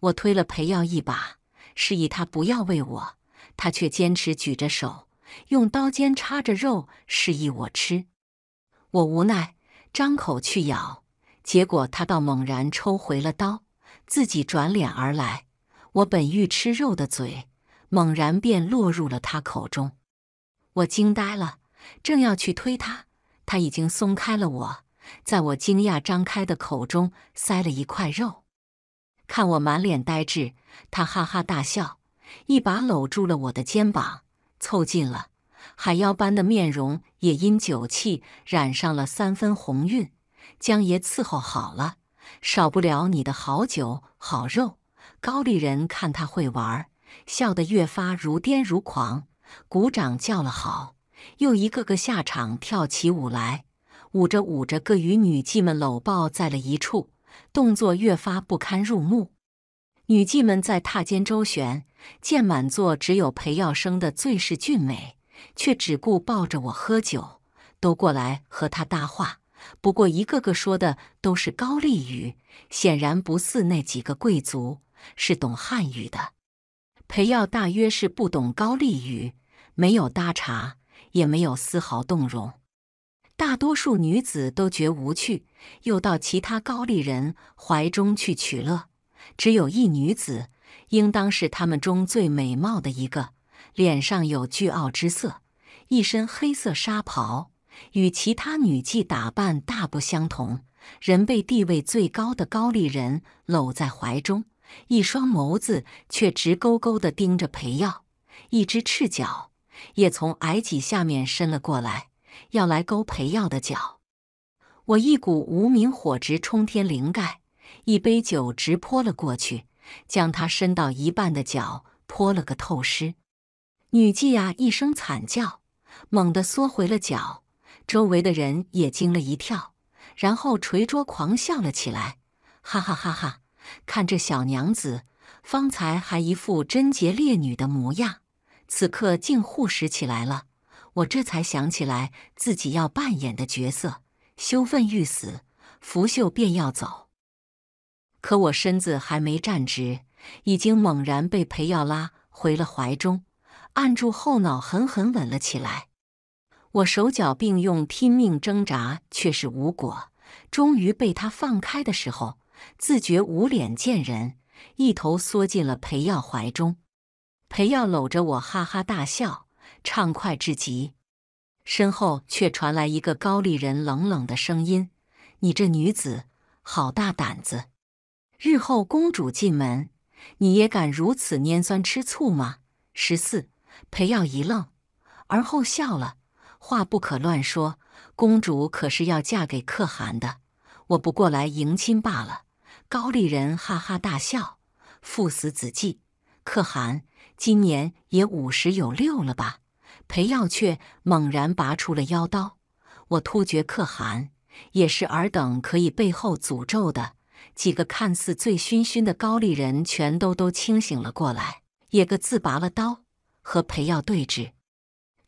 我推了裴耀一把，示意他不要喂我，他却坚持举着手，用刀尖插着肉，示意我吃。我无奈张口去咬，结果他倒猛然抽回了刀，自己转脸而来。我本欲吃肉的嘴，猛然便落入了他口中。我惊呆了，正要去推他，他已经松开了我，在我惊讶张开的口中塞了一块肉。看我满脸呆滞，他哈哈大笑，一把搂住了我的肩膀，凑近了，海妖般的面容也因酒气染上了三分红晕。江爷伺候好了，少不了你的好酒好肉。高丽人看他会玩，笑得越发如癫如狂。鼓掌叫了好，又一个个下场跳起舞来，舞着舞着，各与女妓们搂抱在了一处，动作越发不堪入目。女妓们在榻间周旋，见满座只有裴耀生的最是俊美，却只顾抱着我喝酒，都过来和他搭话。不过一个个说的都是高丽语，显然不似那几个贵族是懂汉语的。裴耀大约是不懂高丽语，没有搭茬，也没有丝毫动容。大多数女子都觉无趣，又到其他高丽人怀中去取乐。只有一女子，应当是他们中最美貌的一个，脸上有倨傲之色，一身黑色纱袍，与其他女伎打扮大不相同，人被地位最高的高丽人搂在怀中。一双眸子却直勾勾地盯着裴耀，一只赤脚也从矮脊下面伸了过来，要来勾裴耀的脚。我一股无名火直冲天灵盖，一杯酒直泼了过去，将他伸到一半的脚泼了个透湿。女妓啊，一声惨叫，猛地缩回了脚，周围的人也惊了一跳，然后捶桌狂笑了起来，哈哈哈哈！看这小娘子，方才还一副贞洁烈女的模样，此刻竟护食起来了。我这才想起来自己要扮演的角色，羞愤欲死，拂袖便要走。可我身子还没站直，已经猛然被裴耀拉回了怀中，按住后脑狠狠吻了起来。我手脚并用，拼命挣扎，却是无果。终于被他放开的时候。自觉无脸见人，一头缩进了裴耀怀中。裴耀搂着我，哈哈大笑，畅快至极。身后却传来一个高丽人冷冷的声音：“你这女子，好大胆子！日后公主进门，你也敢如此拈酸吃醋吗？”十四，裴耀一愣，而后笑了：“话不可乱说，公主可是要嫁给可汗的，我不过来迎亲罢了。”高丽人哈哈大笑，父死子继，可汗今年也五十有六了吧？裴耀却猛然拔出了腰刀，我突厥可汗也是尔等可以背后诅咒的。几个看似醉醺醺的高丽人全都都清醒了过来，也各自拔了刀和裴耀对峙。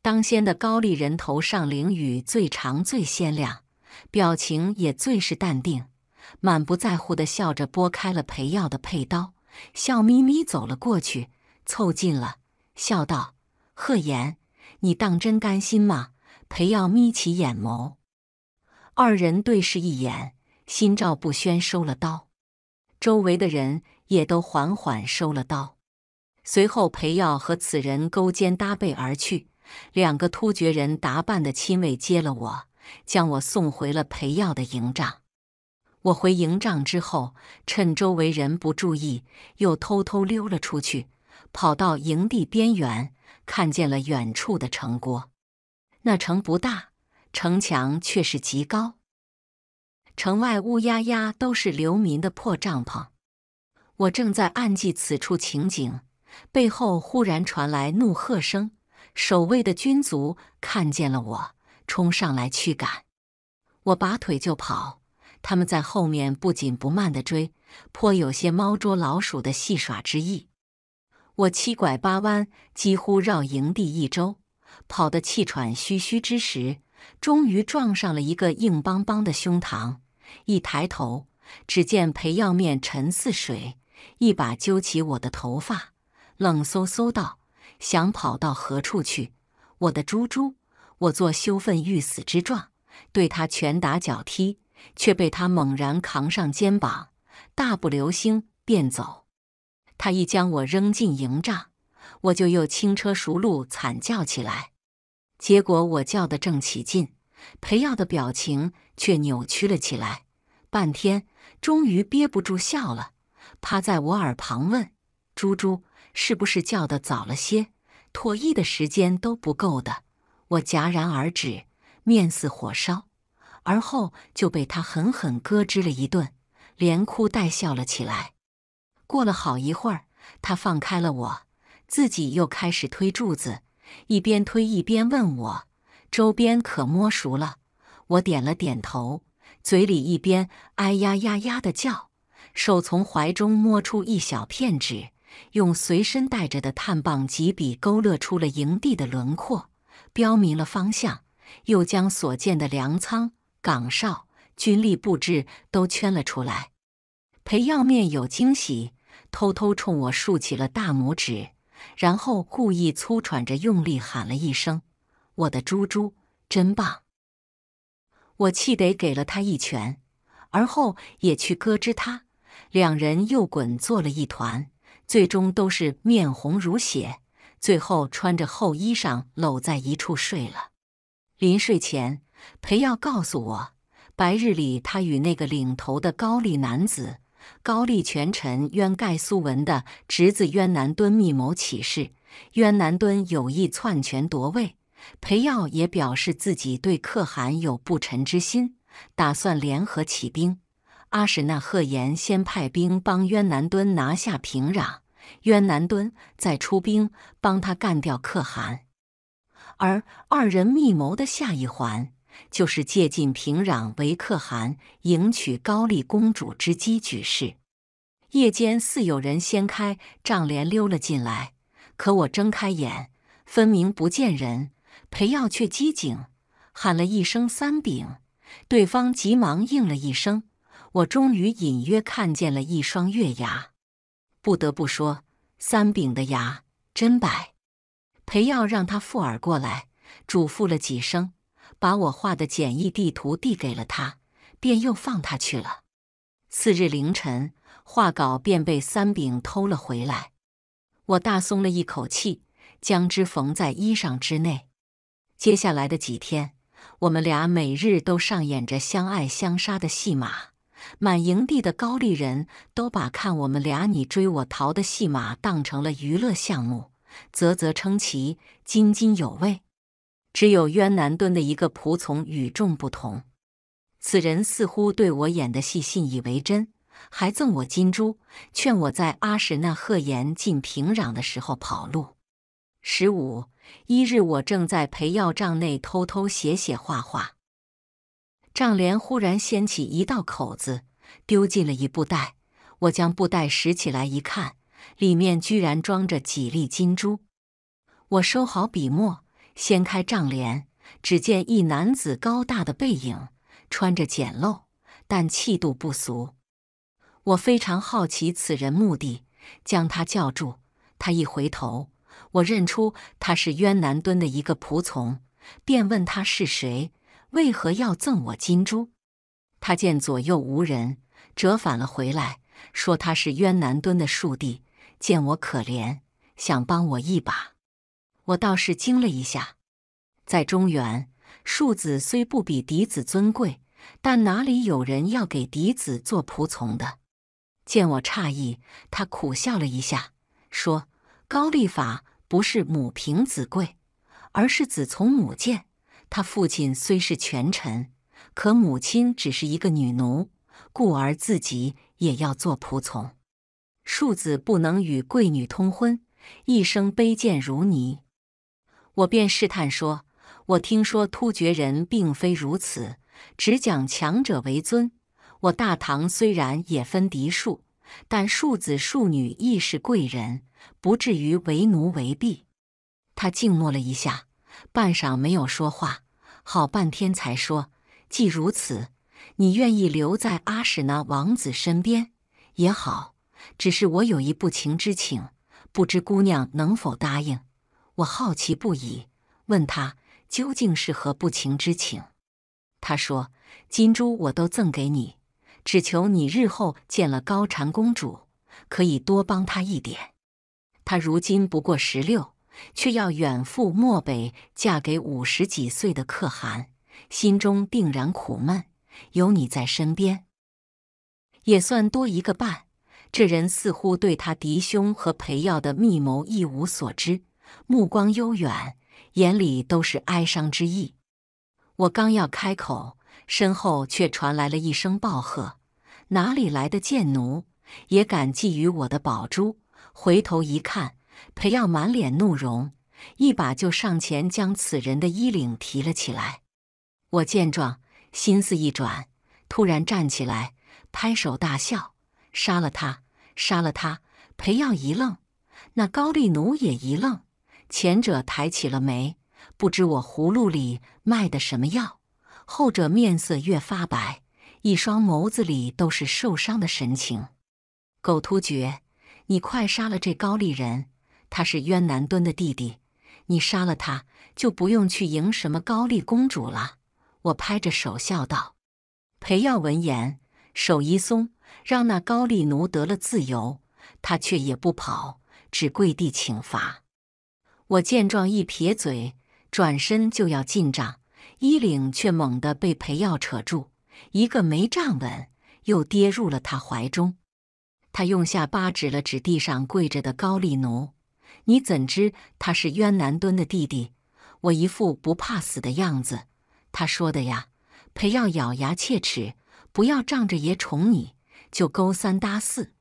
当先的高丽人头上翎羽最长最鲜亮，表情也最是淡定。满不在乎地笑着，拨开了裴耀的佩刀，笑眯眯走了过去，凑近了，笑道：“贺言，你当真甘心吗？”裴耀眯起眼眸，二人对视一眼，心照不宣，收了刀。周围的人也都缓缓收了刀。随后，裴耀和此人勾肩搭背而去。两个突厥人打扮的亲卫接了我，将我送回了裴耀的营帐。我回营帐之后，趁周围人不注意，又偷偷溜了出去，跑到营地边缘，看见了远处的城郭。那城不大，城墙却是极高。城外乌压压都是流民的破帐篷。我正在暗记此处情景，背后忽然传来怒喝声，守卫的军卒看见了我，冲上来驱赶。我拔腿就跑。他们在后面不紧不慢地追，颇有些猫捉老鼠的戏耍之意。我七拐八弯，几乎绕营地一周，跑得气喘吁吁之时，终于撞上了一个硬邦邦的胸膛。一抬头，只见裴耀面沉似水，一把揪起我的头发，冷飕飕道：“想跑到何处去？我的猪猪！”我做羞愤欲死之状，对他拳打脚踢。却被他猛然扛上肩膀，大步流星便走。他一将我扔进营帐，我就又轻车熟路惨叫起来。结果我叫得正起劲，裴耀的表情却扭曲了起来，半天终于憋不住笑了，趴在我耳旁问：“猪猪，是不是叫得早了些？脱衣的时间都不够的。”我戛然而止，面似火烧。而后就被他狠狠咯吱了一顿，连哭带笑了起来。过了好一会儿，他放开了我，自己又开始推柱子，一边推一边问我：“周边可摸熟了？”我点了点头，嘴里一边“哎呀呀呀”的叫，手从怀中摸出一小片纸，用随身带着的炭棒几笔勾勒出了营地的轮廓，标明了方向，又将所见的粮仓。岗哨、军力布置都圈了出来。裴耀面有惊喜，偷偷冲我竖起了大拇指，然后故意粗喘着，用力喊了一声：“我的猪猪，真棒！”我气得给了他一拳，而后也去咯吱他，两人又滚作了一团，最终都是面红如血，最后穿着厚衣裳搂在一处睡了。临睡前。裴耀告诉我，白日里他与那个领头的高丽男子、高丽权臣渊盖苏文的侄子渊南敦密谋起事。渊南敦有意篡权夺位，裴耀也表示自己对可汗有不臣之心，打算联合起兵。阿史那贺延先派兵帮渊南敦拿下平壤，渊南敦再出兵帮他干掉可汗。而二人密谋的下一环。就是借进平壤为可汗迎娶高丽公主之机举事。夜间似有人掀开帐帘溜了进来，可我睁开眼，分明不见人。裴耀却机警，喊了一声“三饼”，对方急忙应了一声。我终于隐约看见了一双月牙。不得不说，三饼的牙真白。裴耀让他附耳过来，嘱咐了几声。把我画的简易地图递给了他，便又放他去了。次日凌晨，画稿便被三饼偷了回来。我大松了一口气，将之缝在衣裳之内。接下来的几天，我们俩每日都上演着相爱相杀的戏码。满营地的高丽人都把看我们俩你追我逃的戏码当成了娱乐项目，啧啧称奇，津津有味。只有渊南蹲的一个仆从与众不同。此人似乎对我演的戏信以为真，还赠我金珠，劝我在阿史那贺延进平壤的时候跑路。十五一日，我正在陪药帐内偷偷写写画画，帐帘忽然掀起一道口子，丢进了一布袋。我将布袋拾起来一看，里面居然装着几粒金珠。我收好笔墨。掀开帐帘，只见一男子高大的背影，穿着简陋，但气度不俗。我非常好奇此人目的，将他叫住。他一回头，我认出他是渊南墩的一个仆从，便问他是谁，为何要赠我金珠。他见左右无人，折返了回来，说他是渊南墩的庶弟，见我可怜，想帮我一把。我倒是惊了一下，在中原，庶子虽不比嫡子尊贵，但哪里有人要给嫡子做仆从的？见我诧异，他苦笑了一下，说：“高丽法不是母凭子贵，而是子从母贱。他父亲虽是权臣，可母亲只是一个女奴，故而自己也要做仆从。庶子不能与贵女通婚，一生卑贱如泥。”我便试探说：“我听说突厥人并非如此，只讲强者为尊。我大唐虽然也分嫡庶，但庶子庶女亦是贵人，不至于为奴为婢。”他静默了一下，半晌没有说话，好半天才说：“既如此，你愿意留在阿史那王子身边也好。只是我有一不情之请，不知姑娘能否答应？”我好奇不已，问他究竟是何不情之情。他说：“金珠我都赠给你，只求你日后见了高禅公主，可以多帮她一点。她如今不过十六，却要远赴漠北嫁给五十几岁的可汗，心中定然苦闷。有你在身边，也算多一个伴。这人似乎对他嫡兄和裴耀的密谋一无所知。”目光悠远，眼里都是哀伤之意。我刚要开口，身后却传来了一声暴喝：“哪里来的贱奴，也敢觊觎我的宝珠！”回头一看，裴耀满脸怒容，一把就上前将此人的衣领提了起来。我见状，心思一转，突然站起来，拍手大笑：“杀了他，杀了他！”裴耀一愣，那高丽奴也一愣。前者抬起了眉，不知我葫芦里卖的什么药；后者面色越发白，一双眸子里都是受伤的神情。狗突厥，你快杀了这高丽人！他是渊南敦的弟弟，你杀了他，就不用去迎什么高丽公主了。我拍着手笑道：“裴耀闻言，手一松，让那高丽奴得了自由。他却也不跑，只跪地请罚。”我见状一撇嘴，转身就要进帐，衣领却猛地被裴耀扯住，一个没站稳，又跌入了他怀中。他用下巴指了指地上跪着的高丽奴：“你怎知他是渊南敦的弟弟？”我一副不怕死的样子。他说的呀！裴耀咬牙切齿：“不要仗着爷宠你，就勾三搭四。”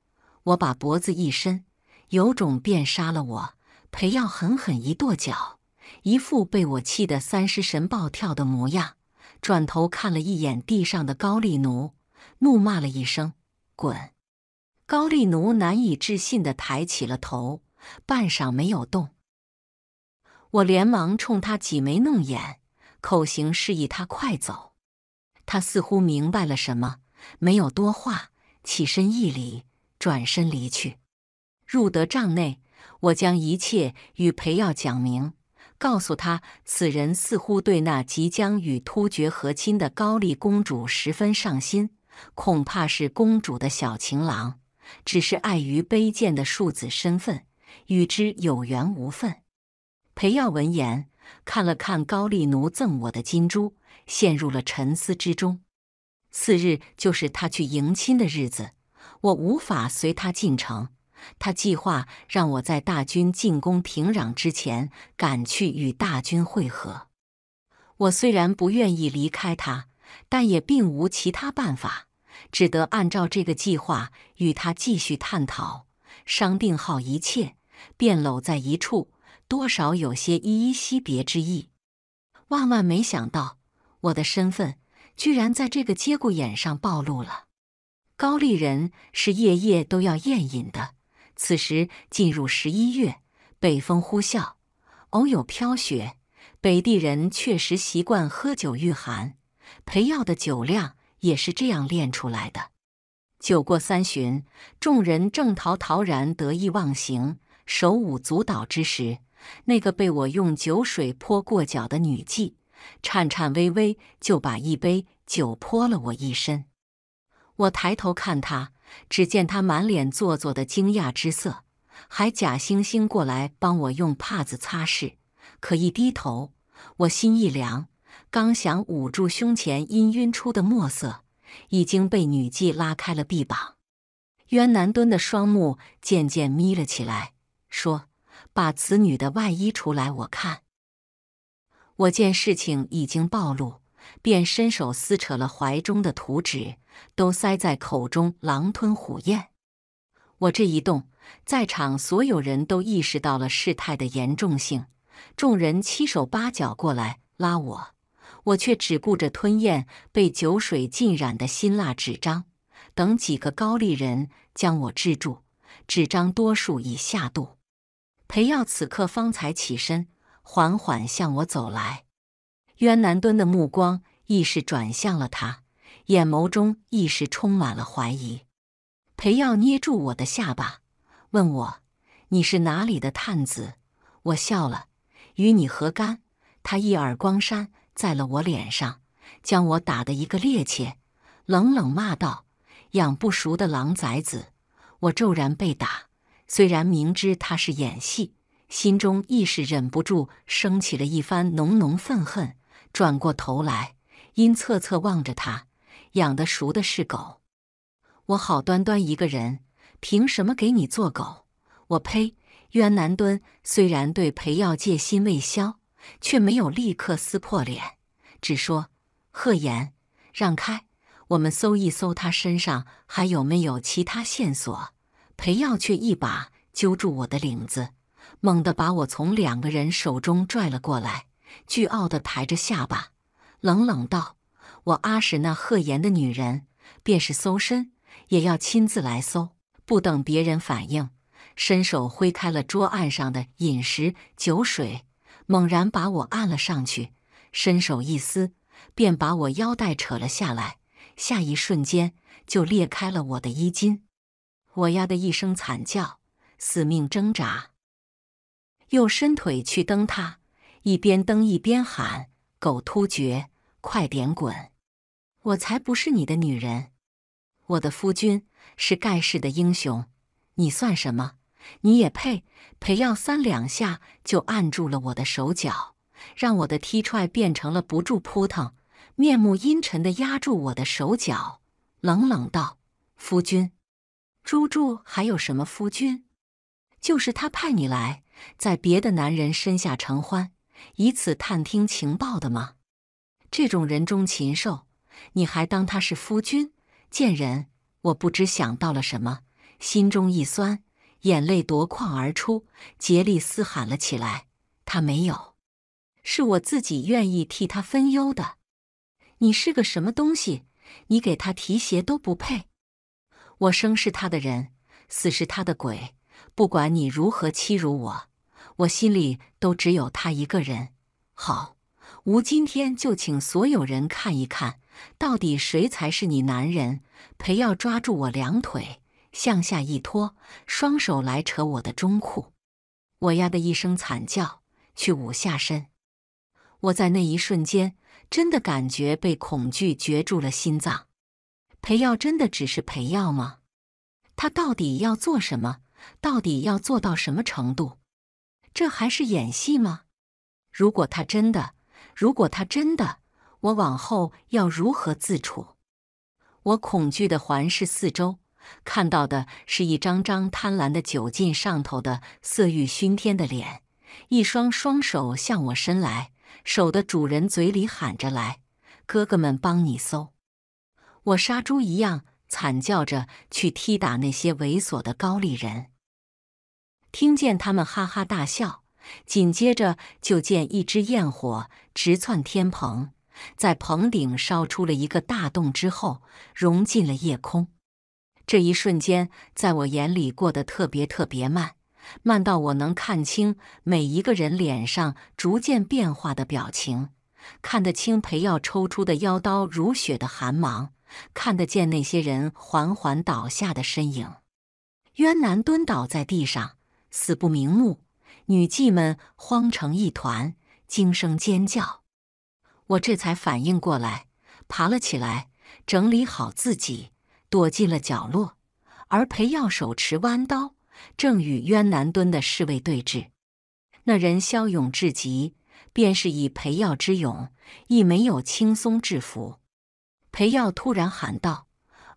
我把脖子一伸：“有种便杀了我！”裴耀狠狠一跺脚，一副被我气得三尸神暴跳的模样，转头看了一眼地上的高丽奴，怒骂了一声：“滚！”高丽奴难以置信的抬起了头，半晌没有动。我连忙冲他挤眉弄眼，口型示意他快走。他似乎明白了什么，没有多话，起身一礼，转身离去。入得帐内。我将一切与裴耀讲明，告诉他此人似乎对那即将与突厥和亲的高丽公主十分上心，恐怕是公主的小情郎，只是碍于卑贱的庶子身份，与之有缘无分。裴耀闻言，看了看高丽奴赠我的金珠，陷入了沉思之中。次日就是他去迎亲的日子，我无法随他进城。他计划让我在大军进攻平壤之前赶去与大军会合。我虽然不愿意离开他，但也并无其他办法，只得按照这个计划与他继续探讨，商定好一切，便搂在一处，多少有些依依惜别之意。万万没想到，我的身份居然在这个节骨眼上暴露了。高丽人是夜夜都要宴饮的。此时进入十一月，北风呼啸，偶有飘雪。北地人确实习惯喝酒御寒，陪药的酒量也是这样练出来的。酒过三巡，众人正陶陶然、得意忘形、手舞足蹈之时，那个被我用酒水泼过脚的女妓，颤颤巍巍就把一杯酒泼了我一身。我抬头看她。只见他满脸做作的惊讶之色，还假惺惺过来帮我用帕子擦拭。可一低头，我心一凉，刚想捂住胸前氤晕出的墨色，已经被女妓拉开了臂膀。渊南敦的双目渐渐眯了起来，说：“把此女的外衣出来，我看。”我见事情已经暴露，便伸手撕扯了怀中的图纸。都塞在口中，狼吞虎咽。我这一动，在场所有人都意识到了事态的严重性。众人七手八脚过来拉我，我却只顾着吞咽被酒水浸染的辛辣纸张。等几个高丽人将我制住，纸张多数已下肚。裴耀此刻方才起身，缓缓向我走来。渊南敦的目光亦是转向了他。眼眸中一时充满了怀疑，裴耀捏住我的下巴，问我：“你是哪里的探子？”我笑了：“与你何干？”他一耳光扇在了我脸上，将我打得一个趔趄，冷冷骂道：“养不熟的狼崽子！”我骤然被打，虽然明知他是演戏，心中亦是忍不住升起了一番浓浓愤恨，转过头来，阴恻恻望着他。养的熟的是狗，我好端端一个人，凭什么给你做狗？我呸！渊南墩虽然对裴耀戒心未消，却没有立刻撕破脸，只说：“贺言，让开，我们搜一搜他身上还有没有其他线索。”裴耀却一把揪住我的领子，猛地把我从两个人手中拽了过来，巨傲地抬着下巴，冷冷道。我阿史那贺言的女人，便是搜身，也要亲自来搜。不等别人反应，伸手挥开了桌案上的饮食酒水，猛然把我按了上去，伸手一撕，便把我腰带扯了下来。下一瞬间，就裂开了我的衣襟。我呀的一声惨叫，死命挣扎，又伸腿去蹬他，一边蹬一边喊：“狗突厥，快点滚！”我才不是你的女人，我的夫君是盖世的英雄，你算什么？你也配？裴耀三两下就按住了我的手脚，让我的踢踹变成了不住扑腾，面目阴沉的压住我的手脚，冷冷道：“夫君，朱柱还有什么夫君？就是他派你来在别的男人身下承欢，以此探听情报的吗？这种人中禽兽！”你还当他是夫君，贱人！我不知想到了什么，心中一酸，眼泪夺眶而出，竭力嘶喊了起来：“他没有，是我自己愿意替他分忧的。你是个什么东西？你给他提鞋都不配！我生是他的人，死是他的鬼。不管你如何欺辱我，我心里都只有他一个人。好，吾今天就请所有人看一看。”到底谁才是你男人？裴耀抓住我两腿向下一拖，双手来扯我的中裤，我呀的一声惨叫，去捂下身。我在那一瞬间真的感觉被恐惧攫住了心脏。裴耀真的只是裴耀吗？他到底要做什么？到底要做到什么程度？这还是演戏吗？如果他真的，如果他真的……我往后要如何自处？我恐惧的环视四周，看到的是一张张贪婪的酒劲上头的色欲熏天的脸，一双双手向我伸来，手的主人嘴里喊着：“来，哥哥们，帮你搜！”我杀猪一样惨叫着去踢打那些猥琐的高丽人，听见他们哈哈大笑，紧接着就见一只焰火直窜天棚。在棚顶烧出了一个大洞之后，融进了夜空。这一瞬间，在我眼里过得特别特别慢，慢到我能看清每一个人脸上逐渐变化的表情，看得清裴耀抽出的腰刀如雪的寒芒，看得见那些人缓缓倒下的身影。冤南蹲倒在地上，死不瞑目；女妓们慌成一团，惊声尖叫。我这才反应过来，爬了起来，整理好自己，躲进了角落。而裴耀手持弯刀，正与渊南敦的侍卫对峙。那人骁勇至极，便是以裴耀之勇，亦没有轻松制服。裴耀突然喊道：“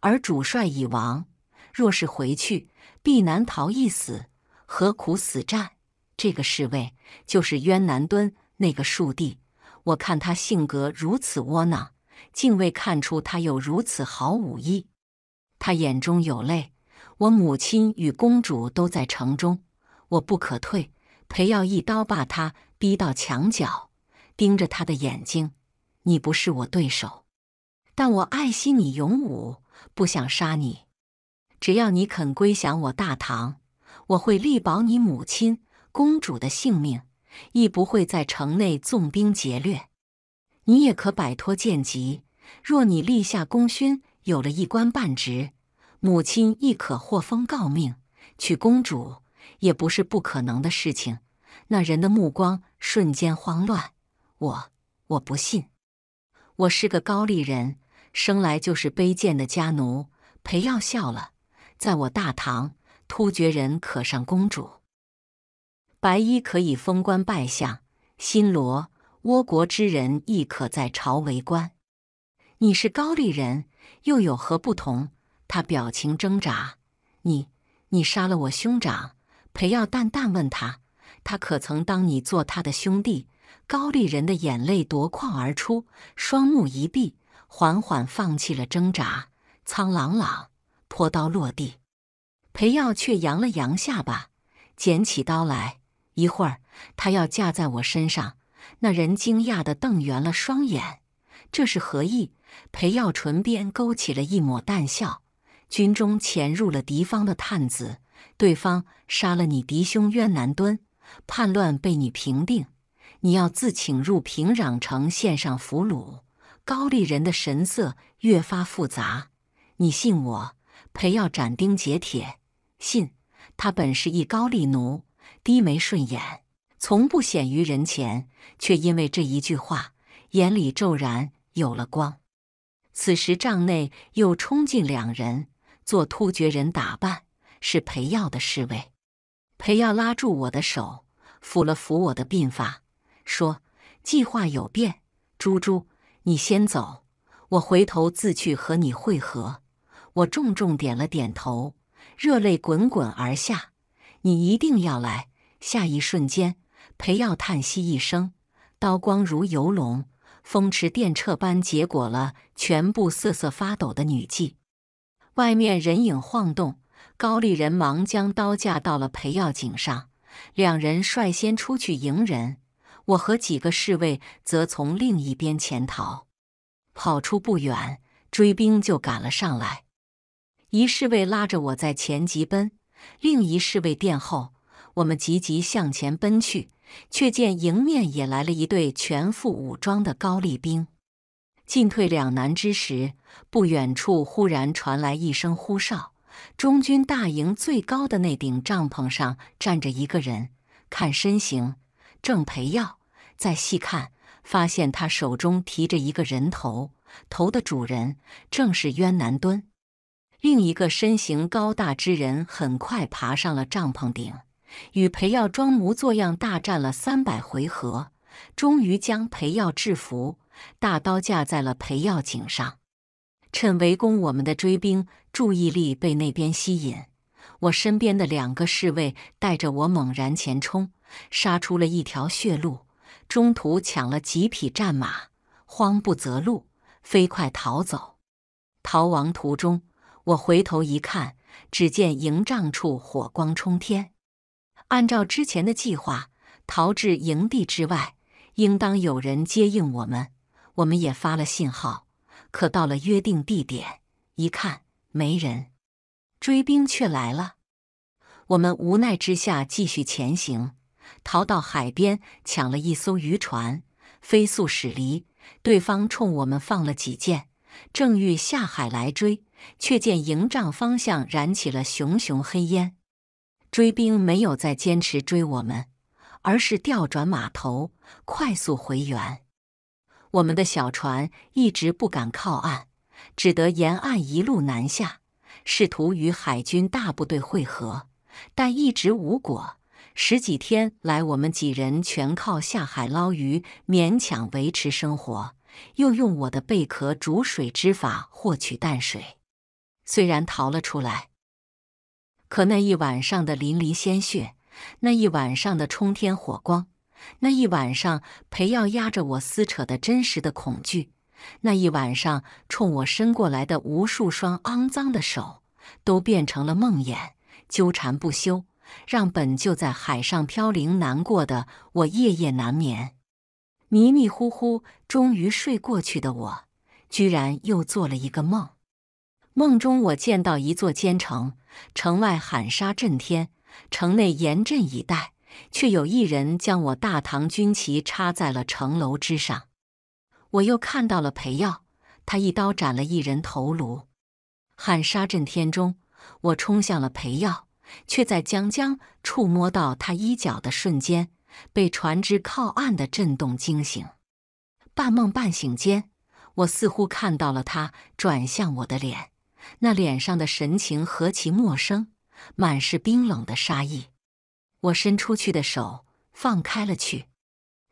而主帅已亡，若是回去，必难逃一死，何苦死战？”这个侍卫就是渊南敦那个庶弟。我看他性格如此窝囊，竟未看出他有如此好武艺。他眼中有泪，我母亲与公主都在城中，我不可退。裴耀一刀把他逼到墙角，盯着他的眼睛。你不是我对手，但我爱惜你勇武，不想杀你。只要你肯归降我大唐，我会力保你母亲、公主的性命。亦不会在城内纵兵劫掠，你也可摆脱贱籍。若你立下功勋，有了一官半职，母亲亦可获封诰命，娶公主也不是不可能的事情。那人的目光瞬间慌乱，我我不信，我是个高丽人生来就是卑贱的家奴。裴耀笑了，在我大唐，突厥人可上公主。白衣可以封官拜相，新罗、倭国之人亦可在朝为官。你是高丽人，又有何不同？他表情挣扎。你……你杀了我兄长！裴耀淡淡问他：“他可曾当你做他的兄弟？”高丽人的眼泪夺眶而出，双目一闭，缓缓放弃了挣扎。苍朗朗，泼刀落地。裴耀却扬了扬下巴，捡起刀来。一会儿，他要架在我身上。那人惊讶地瞪圆了双眼，这是何意？裴耀唇边勾起了一抹淡笑。军中潜入了敌方的探子，对方杀了你敌兄渊南敦，叛乱被你平定，你要自请入平壤城献上俘虏。高丽人的神色越发复杂。你信我？裴耀斩钉截铁。信。他本是一高丽奴。低眉顺眼，从不显于人前，却因为这一句话，眼里骤然有了光。此时帐内又冲进两人，做突厥人打扮，是裴耀的侍卫。裴耀拉住我的手，抚了抚我的鬓发，说：“计划有变，珠珠，你先走，我回头自去和你会合。”我重重点了点头，热泪滚滚而下。你一定要来。下一瞬间，裴耀叹息一声，刀光如游龙，风驰电掣般结果了全部瑟瑟发抖的女妓。外面人影晃动，高丽人忙将刀架到了裴耀颈上。两人率先出去迎人，我和几个侍卫则从另一边潜逃。跑出不远，追兵就赶了上来。一侍卫拉着我在前急奔，另一侍卫殿后。我们急急向前奔去，却见迎面也来了一队全副武装的高丽兵。进退两难之时，不远处忽然传来一声呼哨。中军大营最高的那顶帐篷上站着一个人，看身形，正裴耀。再细看，发现他手中提着一个人头，头的主人正是渊南敦。另一个身形高大之人很快爬上了帐篷顶。与裴耀装模作样大战了三百回合，终于将裴耀制服，大刀架在了裴耀颈上。趁围攻我们的追兵注意力被那边吸引，我身边的两个侍卫带着我猛然前冲，杀出了一条血路，中途抢了几匹战马，慌不择路，飞快逃走。逃亡途中，我回头一看，只见营帐处火光冲天。按照之前的计划，逃至营地之外，应当有人接应我们。我们也发了信号，可到了约定地点，一看没人，追兵却来了。我们无奈之下继续前行，逃到海边抢了一艘渔船，飞速驶离。对方冲我们放了几箭，正欲下海来追，却见营帐方向燃起了熊熊黑烟。追兵没有再坚持追我们，而是调转马头，快速回援。我们的小船一直不敢靠岸，只得沿岸一路南下，试图与海军大部队会合，但一直无果。十几天来，我们几人全靠下海捞鱼，勉强维持生活，又用我的贝壳煮水之法获取淡水。虽然逃了出来。可那一晚上的淋漓鲜血，那一晚上的冲天火光，那一晚上裴耀压着我撕扯的真实的恐惧，那一晚上冲我伸过来的无数双肮脏的手，都变成了梦魇，纠缠不休，让本就在海上飘零难过的我夜夜难眠。迷迷糊糊终于睡过去的我，居然又做了一个梦，梦中我见到一座坚城。城外喊杀震天，城内严阵以待，却有一人将我大唐军旗插在了城楼之上。我又看到了裴耀，他一刀斩了一人头颅。喊杀震天中，我冲向了裴耀，却在将将触摸到他衣角的瞬间，被船只靠岸的震动惊醒。半梦半醒间，我似乎看到了他转向我的脸。那脸上的神情何其陌生，满是冰冷的杀意。我伸出去的手放开了去。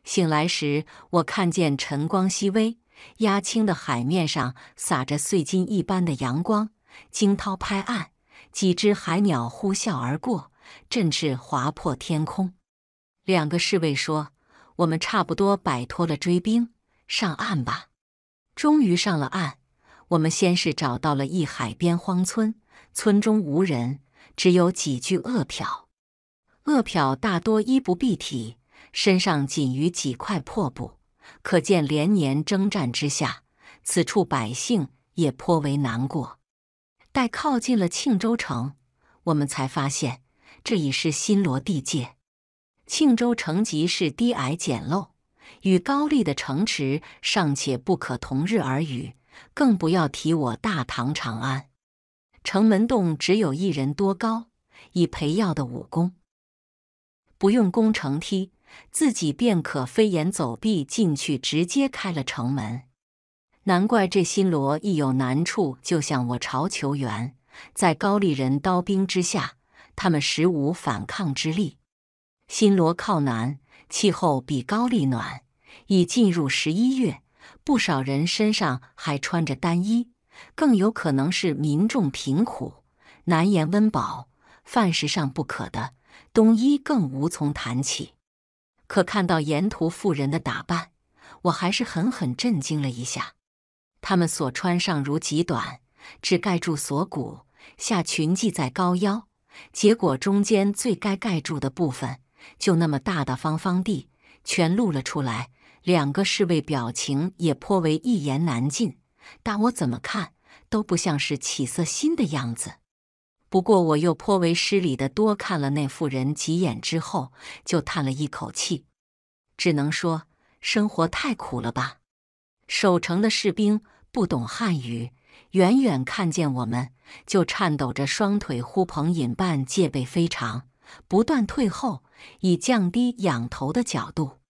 醒来时，我看见晨光熹微，压青的海面上洒着碎金一般的阳光，惊涛拍岸，几只海鸟呼啸而过，振翅划破天空。两个侍卫说：“我们差不多摆脱了追兵，上岸吧。”终于上了岸。我们先是找到了一海边荒村，村中无人，只有几具饿殍。饿殍大多衣不蔽体，身上仅余几块破布，可见连年征战之下，此处百姓也颇为难过。待靠近了庆州城，我们才发现这已是新罗地界。庆州城即是低矮简陋，与高丽的城池尚且不可同日而语。更不要提我大唐长安，城门洞只有一人多高。以裴耀的武功，不用攻城梯，自己便可飞檐走壁进去，直接开了城门。难怪这新罗一有难处就向我朝求援，在高丽人刀兵之下，他们实无反抗之力。新罗靠南，气候比高丽暖，已进入十一月。不少人身上还穿着单衣，更有可能是民众贫苦，难言温饱，饭食尚不可的冬衣更无从谈起。可看到沿途富人的打扮，我还是狠狠震惊了一下。他们所穿上如极短，只盖住锁骨，下裙系在高腰，结果中间最该盖住的部分，就那么大大方方地全露了出来。两个侍卫表情也颇为一言难尽，但我怎么看都不像是起色新的样子。不过我又颇为失礼的多看了那妇人几眼之后，就叹了一口气，只能说生活太苦了吧。守城的士兵不懂汉语，远远看见我们就颤抖着双腿，呼朋引伴，戒备非常，不断退后，以降低仰头的角度。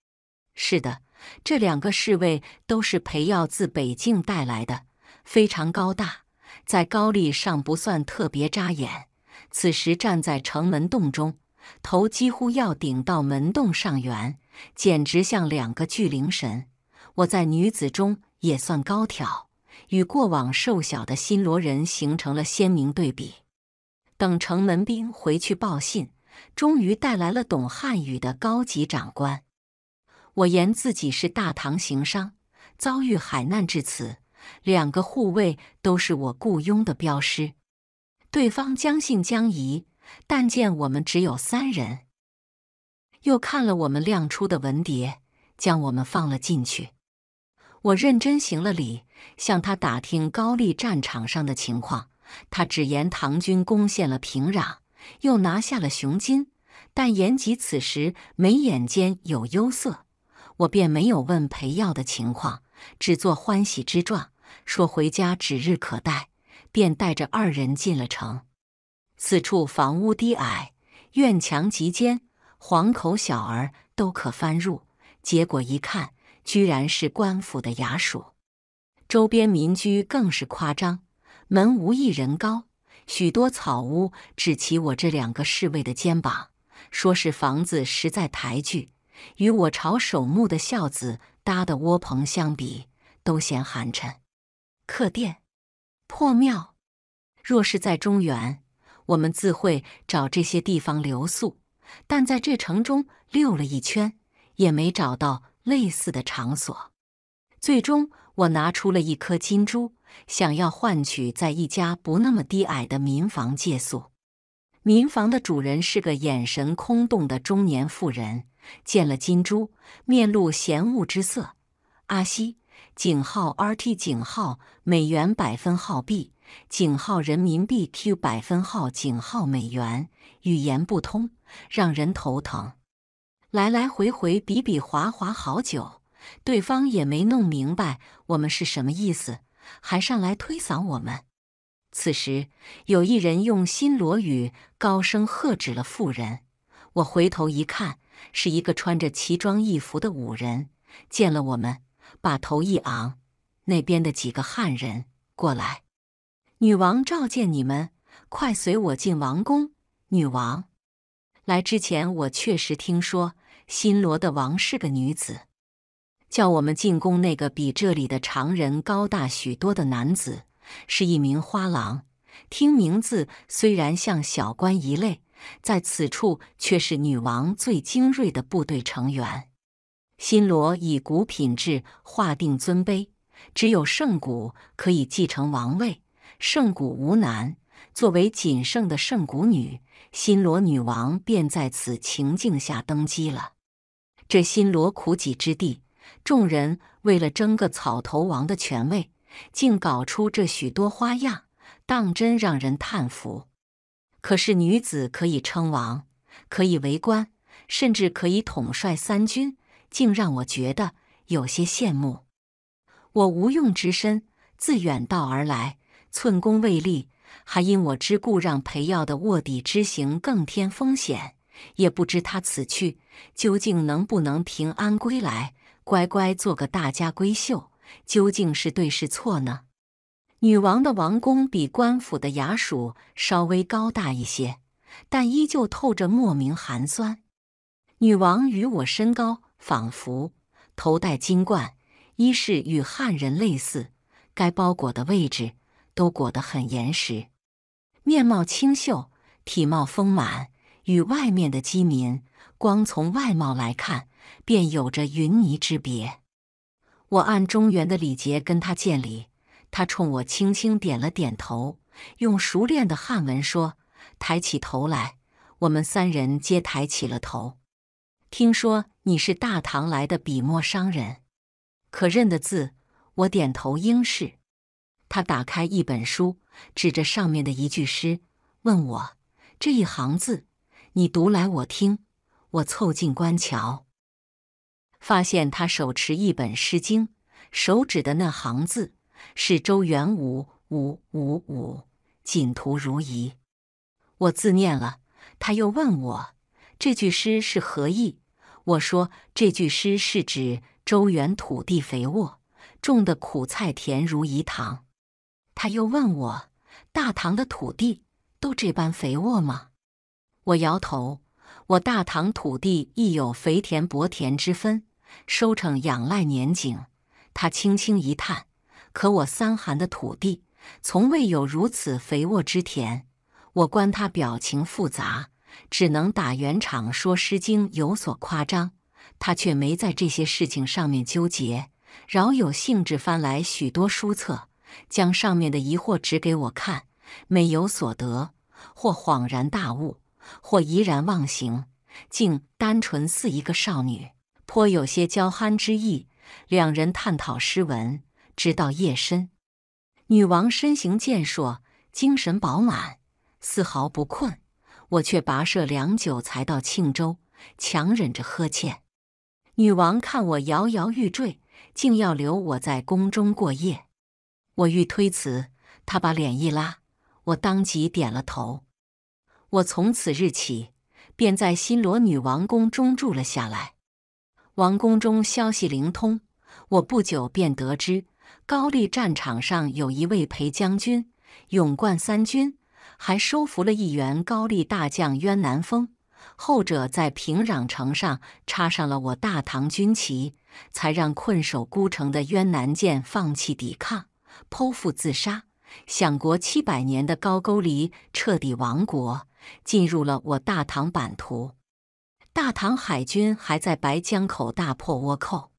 是的。这两个侍卫都是裴耀自北境带来的，非常高大，在高丽尚不算特别扎眼。此时站在城门洞中，头几乎要顶到门洞上缘，简直像两个巨灵神。我在女子中也算高挑，与过往瘦小的新罗人形成了鲜明对比。等城门兵回去报信，终于带来了懂汉语的高级长官。我言自己是大唐行商，遭遇海难至此，两个护卫都是我雇佣的镖师。对方将信将疑，但见我们只有三人，又看了我们亮出的文牒，将我们放了进去。我认真行了礼，向他打听高丽战场上的情况。他只言唐军攻陷了平壤，又拿下了熊津，但言及此时眉眼间有忧色。我便没有问裴耀的情况，只做欢喜之状，说回家指日可待，便带着二人进了城。此处房屋低矮，院墙极尖，黄口小儿都可翻入。结果一看，居然是官府的衙署。周边民居更是夸张，门无一人高，许多草屋只齐我这两个侍卫的肩膀，说是房子实在抬举。与我朝守墓的孝子搭的窝棚相比，都嫌寒碜。客店、破庙，若是在中原，我们自会找这些地方留宿。但在这城中溜了一圈，也没找到类似的场所。最终，我拿出了一颗金珠，想要换取在一家不那么低矮的民房借宿。民房的主人是个眼神空洞的中年妇人。见了金珠，面露嫌恶之色。阿西井号 r t 井号美元百分号 B 井号人民币 q 百分号井号美元语言不通，让人头疼。来来回回比比划划好久，对方也没弄明白我们是什么意思，还上来推搡我们。此时，有一人用新罗语高声喝止了妇人。我回头一看。是一个穿着奇装异服的武人，见了我们，把头一昂。那边的几个汉人过来，女王召见你们，快随我进王宫。女王来之前，我确实听说新罗的王是个女子，叫我们进宫。那个比这里的常人高大许多的男子，是一名花郎，听名字虽然像小官一类。在此处却是女王最精锐的部队成员。新罗以古品质划定尊卑，只有圣古可以继承王位。圣古无男，作为仅剩的圣古女，新罗女王便在此情境下登基了。这新罗苦己之地，众人为了争个草头王的权位，竟搞出这许多花样，当真让人叹服。可是女子可以称王，可以为官，甚至可以统帅三军，竟让我觉得有些羡慕。我无用之身，自远道而来，寸功未立，还因我之故让裴耀的卧底之行更添风险。也不知他此去究竟能不能平安归来，乖乖做个大家闺秀，究竟是对是错呢？女王的王宫比官府的衙署稍微高大一些，但依旧透着莫名寒酸。女王与我身高仿佛，头戴金冠，衣饰与汉人类似，该包裹的位置都裹得很严实。面貌清秀，体貌丰满，与外面的饥民，光从外貌来看便有着云泥之别。我按中原的礼节跟他见礼。他冲我轻轻点了点头，用熟练的汉文说：“抬起头来。”我们三人皆抬起了头。听说你是大唐来的笔墨商人，可认得字？我点头应是。他打开一本书，指着上面的一句诗，问我：“这一行字，你读来我听。”我凑近观瞧，发现他手持一本《诗经》，手指的那行字。是周元五五五五，锦图如仪。我自念了，他又问我这句诗是何意？我说这句诗是指周元土地肥沃，种的苦菜甜如饴糖。他又问我：大唐的土地都这般肥沃吗？我摇头。我大唐土地亦有肥田薄田之分，收成仰赖年景。他轻轻一叹。可我三寒的土地，从未有如此肥沃之田。我观他表情复杂，只能打圆场说《诗经》有所夸张。他却没在这些事情上面纠结，饶有兴致翻来许多书册，将上面的疑惑指给我看，每有所得，或恍然大悟，或怡然忘形，竟单纯似一个少女，颇有些娇憨之意。两人探讨诗文。直到夜深，女王身形健硕，精神饱满，丝毫不困。我却跋涉良久，才到庆州，强忍着呵欠。女王看我摇摇欲坠，竟要留我在宫中过夜。我欲推辞，她把脸一拉，我当即点了头。我从此日起，便在新罗女王宫中住了下来。王宫中消息灵通，我不久便得知。高丽战场上有一位裴将军，勇冠三军，还收服了一员高丽大将渊南风。后者在平壤城上插上了我大唐军旗，才让困守孤城的渊南舰放弃抵抗，剖腹自杀。享国七百年的高句丽彻底亡国，进入了我大唐版图。大唐海军还在白江口大破倭寇。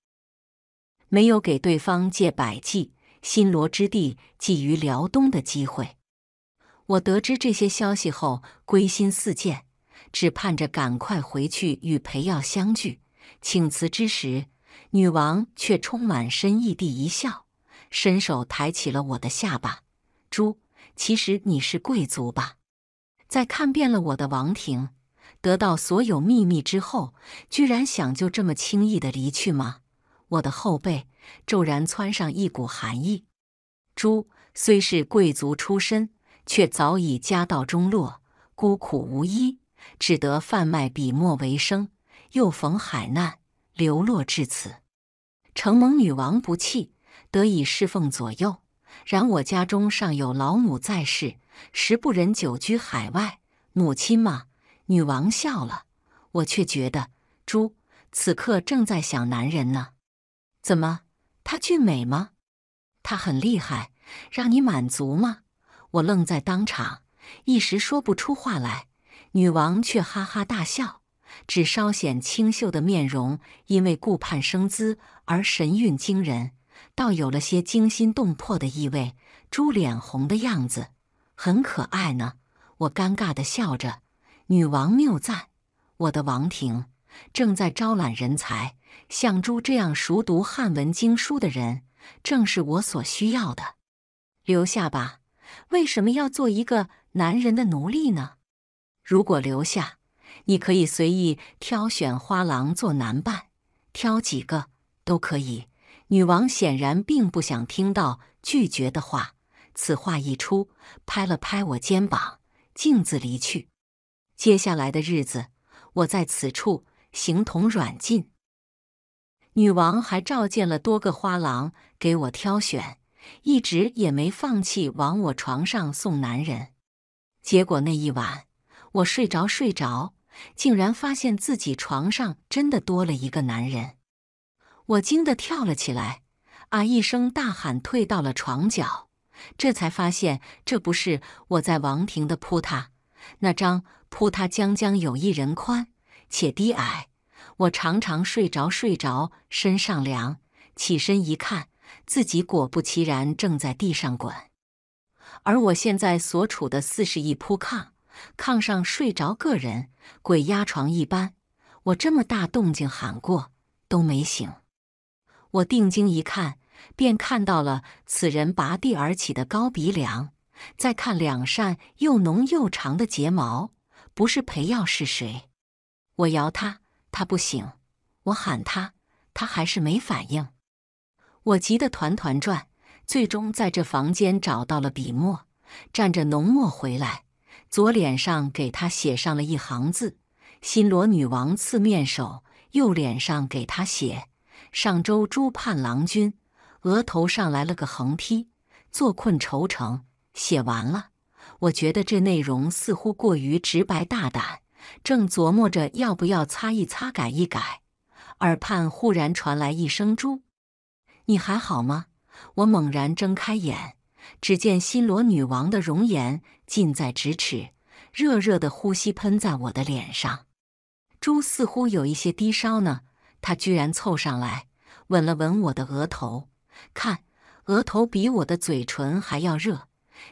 没有给对方借百济新罗之地觊觎辽东的机会。我得知这些消息后，归心似箭，只盼着赶快回去与裴耀相聚。请辞之时，女王却充满深意地一笑，伸手抬起了我的下巴：“猪，其实你是贵族吧？在看遍了我的王庭，得到所有秘密之后，居然想就这么轻易的离去吗？”我的后背骤然窜上一股寒意。朱虽是贵族出身，却早已家道中落，孤苦无依，只得贩卖笔墨为生。又逢海难，流落至此，承蒙女王不弃，得以侍奉左右。然我家中尚有老母在世，实不忍久居海外。母亲嘛，女王笑了，我却觉得朱此刻正在想男人呢。怎么？她俊美吗？她很厉害，让你满足吗？我愣在当场，一时说不出话来。女王却哈哈大笑，只稍显清秀的面容，因为顾盼生姿而神韵惊人，倒有了些惊心动魄的意味。猪脸红的样子，很可爱呢。我尴尬的笑着，女王谬赞，我的王庭正在招揽人才。像朱这样熟读汉文经书的人，正是我所需要的。留下吧！为什么要做一个男人的奴隶呢？如果留下，你可以随意挑选花郎做男伴，挑几个都可以。女王显然并不想听到拒绝的话，此话一出，拍了拍我肩膀，径自离去。接下来的日子，我在此处形同软禁。女王还召见了多个花郎给我挑选，一直也没放弃往我床上送男人。结果那一晚，我睡着睡着，竟然发现自己床上真的多了一个男人。我惊得跳了起来，啊一声大喊，退到了床角，这才发现这不是我在王庭的铺榻，那张铺榻将将有一人宽，且低矮。我常常睡着睡着，身上凉，起身一看，自己果不其然正在地上滚。而我现在所处的四室一铺炕，炕上睡着个人，鬼压床一般。我这么大动静喊过都没醒。我定睛一看，便看到了此人拔地而起的高鼻梁，再看两扇又浓又长的睫毛，不是裴耀是谁？我摇他。他不醒，我喊他，他还是没反应。我急得团团转，最终在这房间找到了笔墨，蘸着浓墨回来，左脸上给他写上了一行字：“新罗女王赐面首”，右脸上给他写：“上周朱盼郎君”，额头上来了个横批：“坐困愁城”。写完了，我觉得这内容似乎过于直白大胆。正琢磨着要不要擦一擦、改一改，耳畔忽然传来一声“猪”，你还好吗？我猛然睁开眼，只见新罗女王的容颜近在咫尺，热热的呼吸喷在我的脸上。猪似乎有一些低烧呢，它居然凑上来吻了吻我的额头，看，额头比我的嘴唇还要热。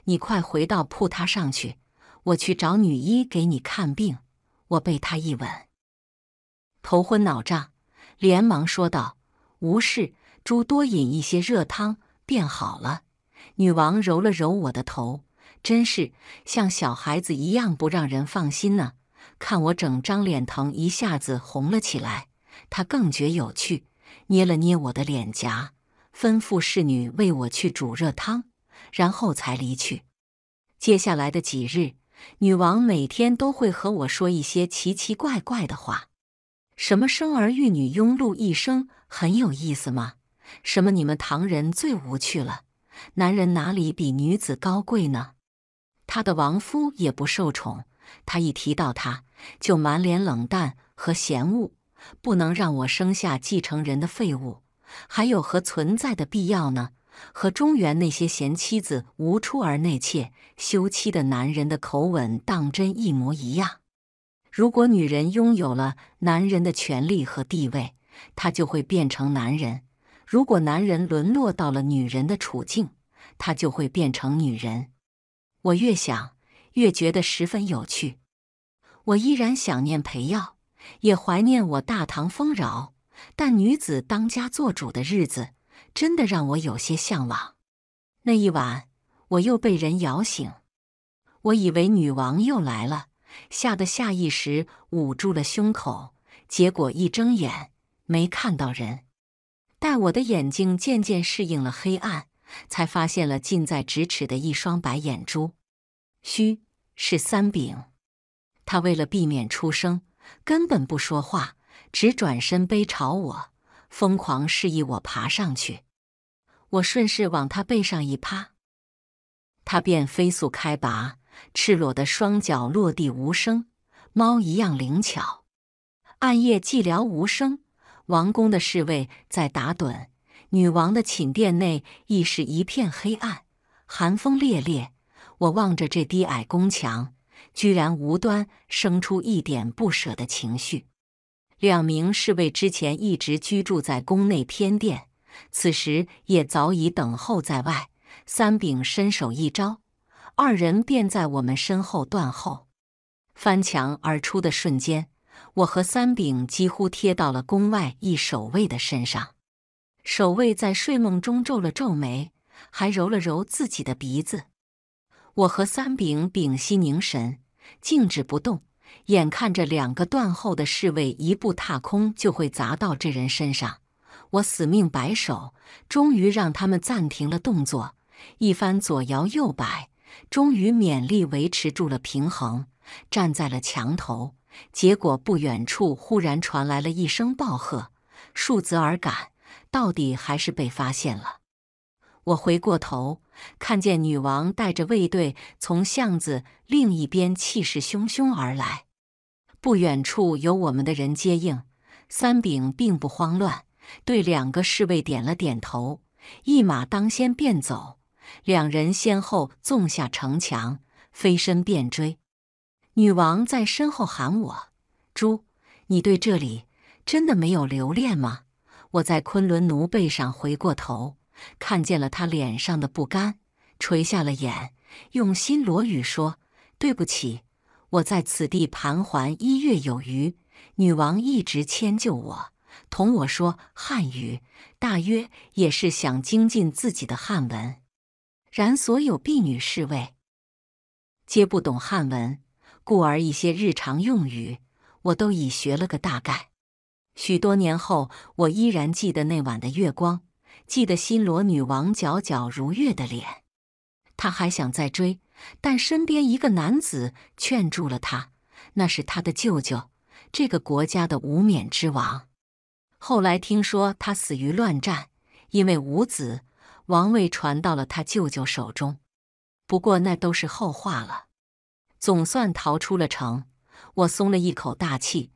你快回到铺榻上去，我去找女医给你看病。我被他一吻，头昏脑胀，连忙说道：“无事，猪多饮一些热汤便好了。”女王揉了揉我的头，真是像小孩子一样不让人放心呢。看我整张脸疼，一下子红了起来。她更觉有趣，捏了捏我的脸颊，吩咐侍女为我去煮热汤，然后才离去。接下来的几日。女王每天都会和我说一些奇奇怪怪的话，什么生儿育女庸碌一生很有意思吗？什么你们唐人最无趣了，男人哪里比女子高贵呢？她的亡夫也不受宠，她一提到他就满脸冷淡和嫌恶，不能让我生下继承人的废物，还有何存在的必要呢？和中原那些嫌妻子无出而内妾休妻的男人的口吻，当真一模一样。如果女人拥有了男人的权利和地位，她就会变成男人；如果男人沦落到了女人的处境，他就会变成女人。我越想越觉得十分有趣。我依然想念裴耀，也怀念我大唐丰饶，但女子当家做主的日子。真的让我有些向往。那一晚，我又被人摇醒，我以为女王又来了，吓得下意识捂住了胸口。结果一睁眼，没看到人。待我的眼睛渐渐适应了黑暗，才发现了近在咫尺的一双白眼珠。嘘，是三饼。他为了避免出声，根本不说话，只转身背朝我，疯狂示意我爬上去。我顺势往他背上一趴，他便飞速开拔，赤裸的双脚落地无声，猫一样灵巧。暗夜寂寥无声，王宫的侍卫在打盹，女王的寝殿内亦是一片黑暗。寒风烈烈。我望着这低矮宫墙，居然无端生出一点不舍的情绪。两名侍卫之前一直居住在宫内偏殿。此时也早已等候在外。三饼伸手一招，二人便在我们身后断后。翻墙而出的瞬间，我和三饼几乎贴到了宫外一守卫的身上。守卫在睡梦中皱了皱眉，还揉了揉自己的鼻子。我和三饼屏息凝神，静止不动，眼看着两个断后的侍卫一步踏空，就会砸到这人身上。我死命摆手，终于让他们暂停了动作。一番左摇右摆，终于勉力维持住了平衡，站在了墙头。结果不远处忽然传来了一声暴喝，竖子而敢！到底还是被发现了。我回过头，看见女王带着卫队从巷子另一边气势汹汹而来。不远处有我们的人接应，三饼并不慌乱。对两个侍卫点了点头，一马当先便走。两人先后纵下城墙，飞身便追。女王在身后喊我：“猪，你对这里真的没有留恋吗？”我在昆仑奴背上回过头，看见了他脸上的不甘，垂下了眼，用新罗语说：“对不起，我在此地盘桓一月有余，女王一直迁就我。”同我说汉语，大约也是想精进自己的汉文。然所有婢女侍卫皆不懂汉文，故而一些日常用语我都已学了个大概。许多年后，我依然记得那晚的月光，记得新罗女王皎皎如月的脸。他还想再追，但身边一个男子劝住了他，那是他的舅舅，这个国家的无冕之王。后来听说他死于乱战，因为无子，王位传到了他舅舅手中。不过那都是后话了。总算逃出了城，我松了一口大气，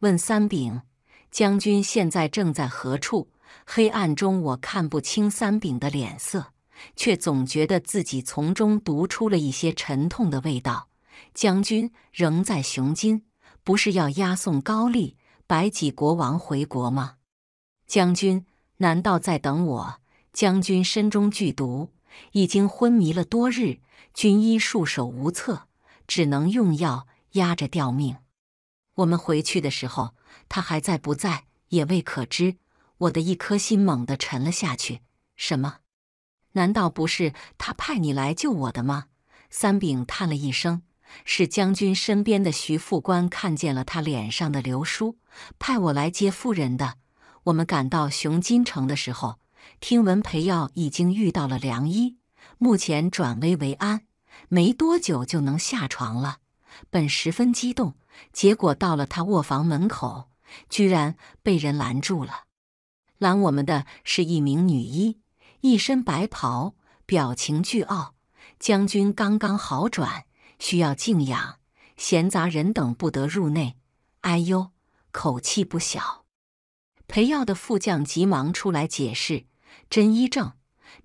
问三饼：“将军现在正在何处？”黑暗中我看不清三饼的脸色，却总觉得自己从中读出了一些沉痛的味道。将军仍在雄津，不是要押送高丽？白己国王回国吗？将军难道在等我？将军身中剧毒，已经昏迷了多日，军医束手无策，只能用药压着吊命。我们回去的时候，他还在不在也未可知。我的一颗心猛地沉了下去。什么？难道不是他派你来救我的吗？三饼叹了一声。是将军身边的徐副官看见了他脸上的流苏，派我来接夫人。的，我们赶到熊金城的时候，听闻裴耀已经遇到了良医，目前转危为安，没多久就能下床了。本十分激动，结果到了他卧房门口，居然被人拦住了。拦我们的是一名女医，一身白袍，表情倨傲。将军刚刚好转。需要静养，闲杂人等不得入内。哎呦，口气不小！裴药的副将急忙出来解释：“真医正，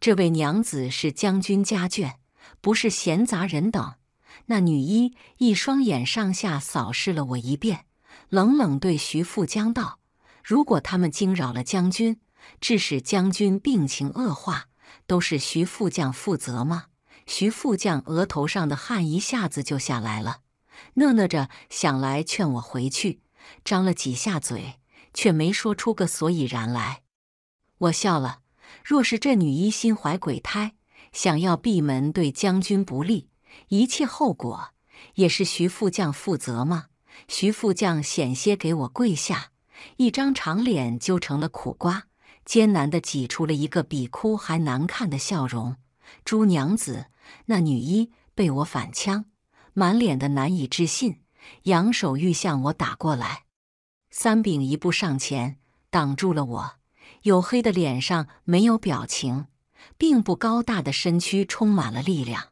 这位娘子是将军家眷，不是闲杂人等。”那女医一双眼上下扫视了我一遍，冷冷对徐副将道：“如果他们惊扰了将军，致使将军病情恶化，都是徐副将负责吗？”徐副将额头上的汗一下子就下来了，讷讷着想来劝我回去，张了几下嘴，却没说出个所以然来。我笑了，若是这女医心怀鬼胎，想要闭门对将军不利，一切后果也是徐副将负责吗？徐副将险些给我跪下，一张长脸就成了苦瓜，艰难地挤出了一个比哭还难看的笑容，朱娘子。那女医被我反呛，满脸的难以置信，扬手欲向我打过来。三饼一步上前，挡住了我。黝黑的脸上没有表情，并不高大的身躯充满了力量。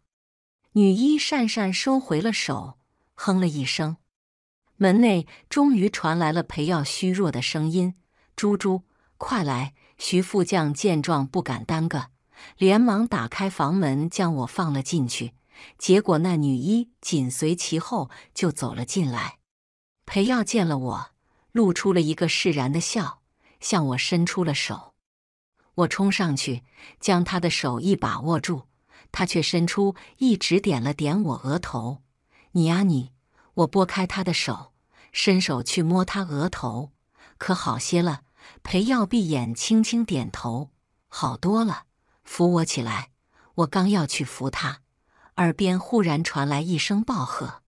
女医讪讪收回了手，哼了一声。门内终于传来了裴耀虚弱的声音：“猪猪，快来！”徐副将见状，不敢耽搁。连忙打开房门，将我放了进去。结果那女医紧随其后就走了进来。裴耀见了我，露出了一个释然的笑，向我伸出了手。我冲上去将他的手一把握住，他却伸出一指点了点我额头：“你啊你！”我拨开他的手，伸手去摸他额头，可好些了。裴耀闭眼轻轻点头：“好多了。”扶我起来！我刚要去扶他，耳边忽然传来一声暴喝：“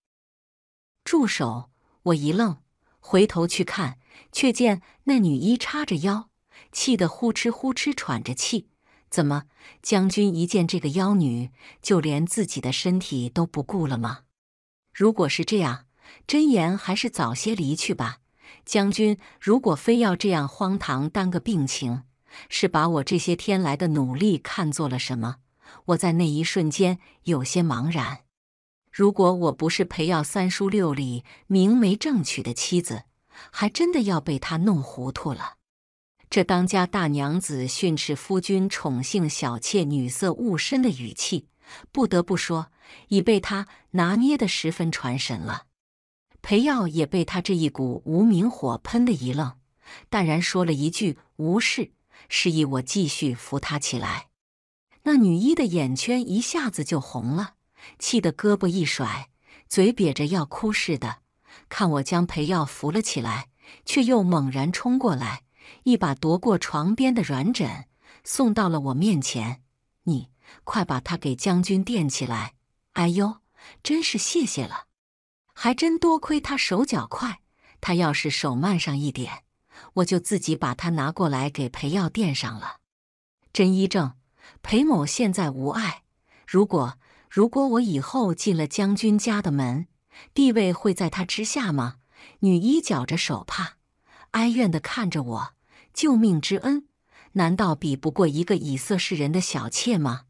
住手！”我一愣，回头去看，却见那女医叉着腰，气得呼哧呼哧喘着气。怎么，将军一见这个妖女，就连自己的身体都不顾了吗？如果是这样，真言还是早些离去吧。将军如果非要这样荒唐，耽搁病情。是把我这些天来的努力看作了什么？我在那一瞬间有些茫然。如果我不是裴耀三叔六里明媒正娶的妻子，还真的要被他弄糊涂了。这当家大娘子训斥夫君、宠幸小妾、女色误身的语气，不得不说已被他拿捏得十分传神了。裴耀也被他这一股无名火喷得一愣，淡然说了一句：“无事。”示意我继续扶她起来，那女医的眼圈一下子就红了，气得胳膊一甩，嘴瘪着要哭似的。看我将裴药扶了起来，却又猛然冲过来，一把夺过床边的软枕，送到了我面前：“你快把他给将军垫起来！”哎呦，真是谢谢了，还真多亏他手脚快，他要是手慢上一点……我就自己把它拿过来给裴耀垫上了。甄医正，裴某现在无碍。如果如果我以后进了将军家的门，地位会在他之下吗？女医绞着手帕，哀怨地看着我。救命之恩，难道比不过一个以色侍人的小妾吗？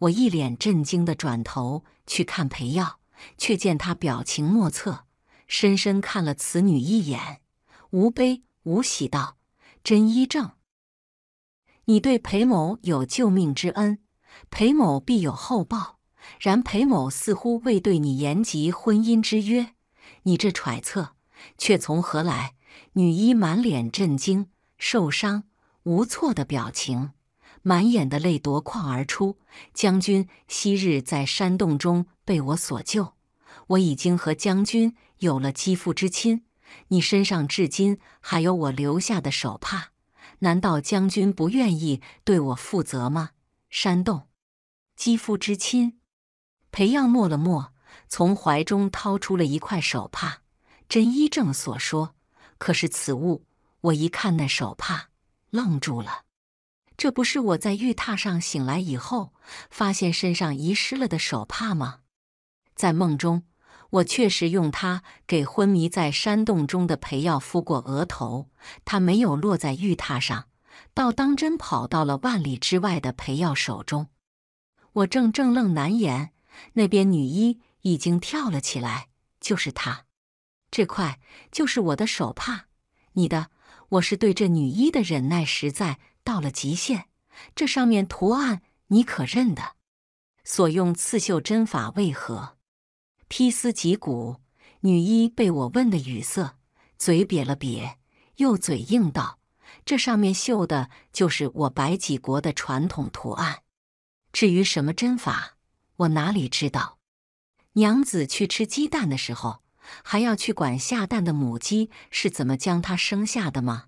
我一脸震惊地转头去看裴耀，却见他表情莫测，深深看了此女一眼，无悲。吴喜道：“真医正，你对裴某有救命之恩，裴某必有厚报。然裴某似乎未对你言及婚姻之约，你这揣测却从何来？”女医满脸震惊、受伤、无措的表情，满眼的泪夺眶而出。将军昔日在山洞中被我所救，我已经和将军有了肌肤之亲。”你身上至今还有我留下的手帕，难道将军不愿意对我负责吗？山洞，肌肤之亲。裴漾默了默，从怀中掏出了一块手帕，真依正所说。可是此物，我一看那手帕，愣住了。这不是我在玉榻上醒来以后，发现身上遗失了的手帕吗？在梦中。我确实用它给昏迷在山洞中的裴耀敷过额头，它没有落在玉榻上，倒当真跑到了万里之外的裴耀手中。我正正愣难言，那边女医已经跳了起来，就是他，这块就是我的手帕，你的，我是对这女医的忍耐实在到了极限。这上面图案你可认得？所用刺绣针法为何？披丝截骨，女医被我问的语塞，嘴瘪了瘪，又嘴硬道：“这上面绣的就是我白几国的传统图案。至于什么针法，我哪里知道？”娘子去吃鸡蛋的时候，还要去管下蛋的母鸡是怎么将它生下的吗？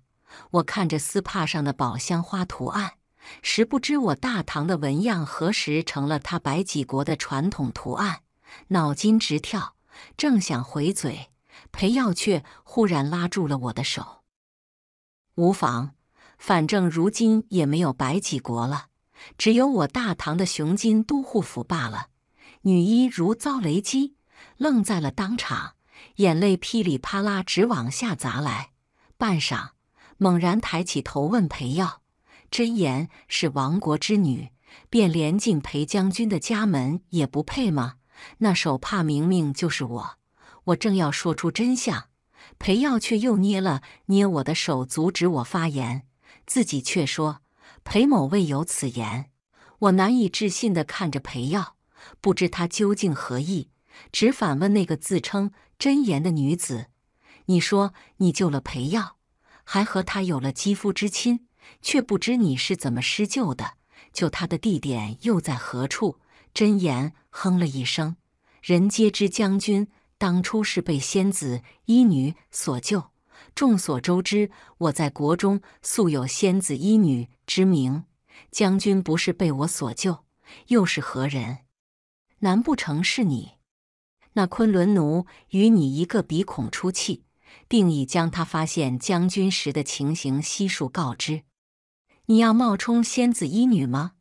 我看着丝帕上的宝香花图案，时不知我大唐的纹样何时成了他白几国的传统图案。脑筋直跳，正想回嘴，裴耀却忽然拉住了我的手。无妨，反正如今也没有白几国了，只有我大唐的雄金都护府罢了。女医如遭雷击，愣在了当场，眼泪噼里啪啦直往下砸来。半晌，猛然抬起头问裴耀：“真言是亡国之女，便连进裴将军的家门也不配吗？”那手帕明明就是我，我正要说出真相，裴耀却又捏了捏我的手，阻止我发言，自己却说：“裴某未有此言。”我难以置信地看着裴耀，不知他究竟何意，只反问那个自称真言的女子：“你说你救了裴耀，还和他有了肌肤之亲，却不知你是怎么施救的？救他的地点又在何处？”真言。哼了一声，人皆知将军当初是被仙子医女所救，众所周知，我在国中素有仙子医女之名。将军不是被我所救，又是何人？难不成是你？那昆仑奴与你一个鼻孔出气，并已将他发现将军时的情形悉数告知。你要冒充仙子医女吗？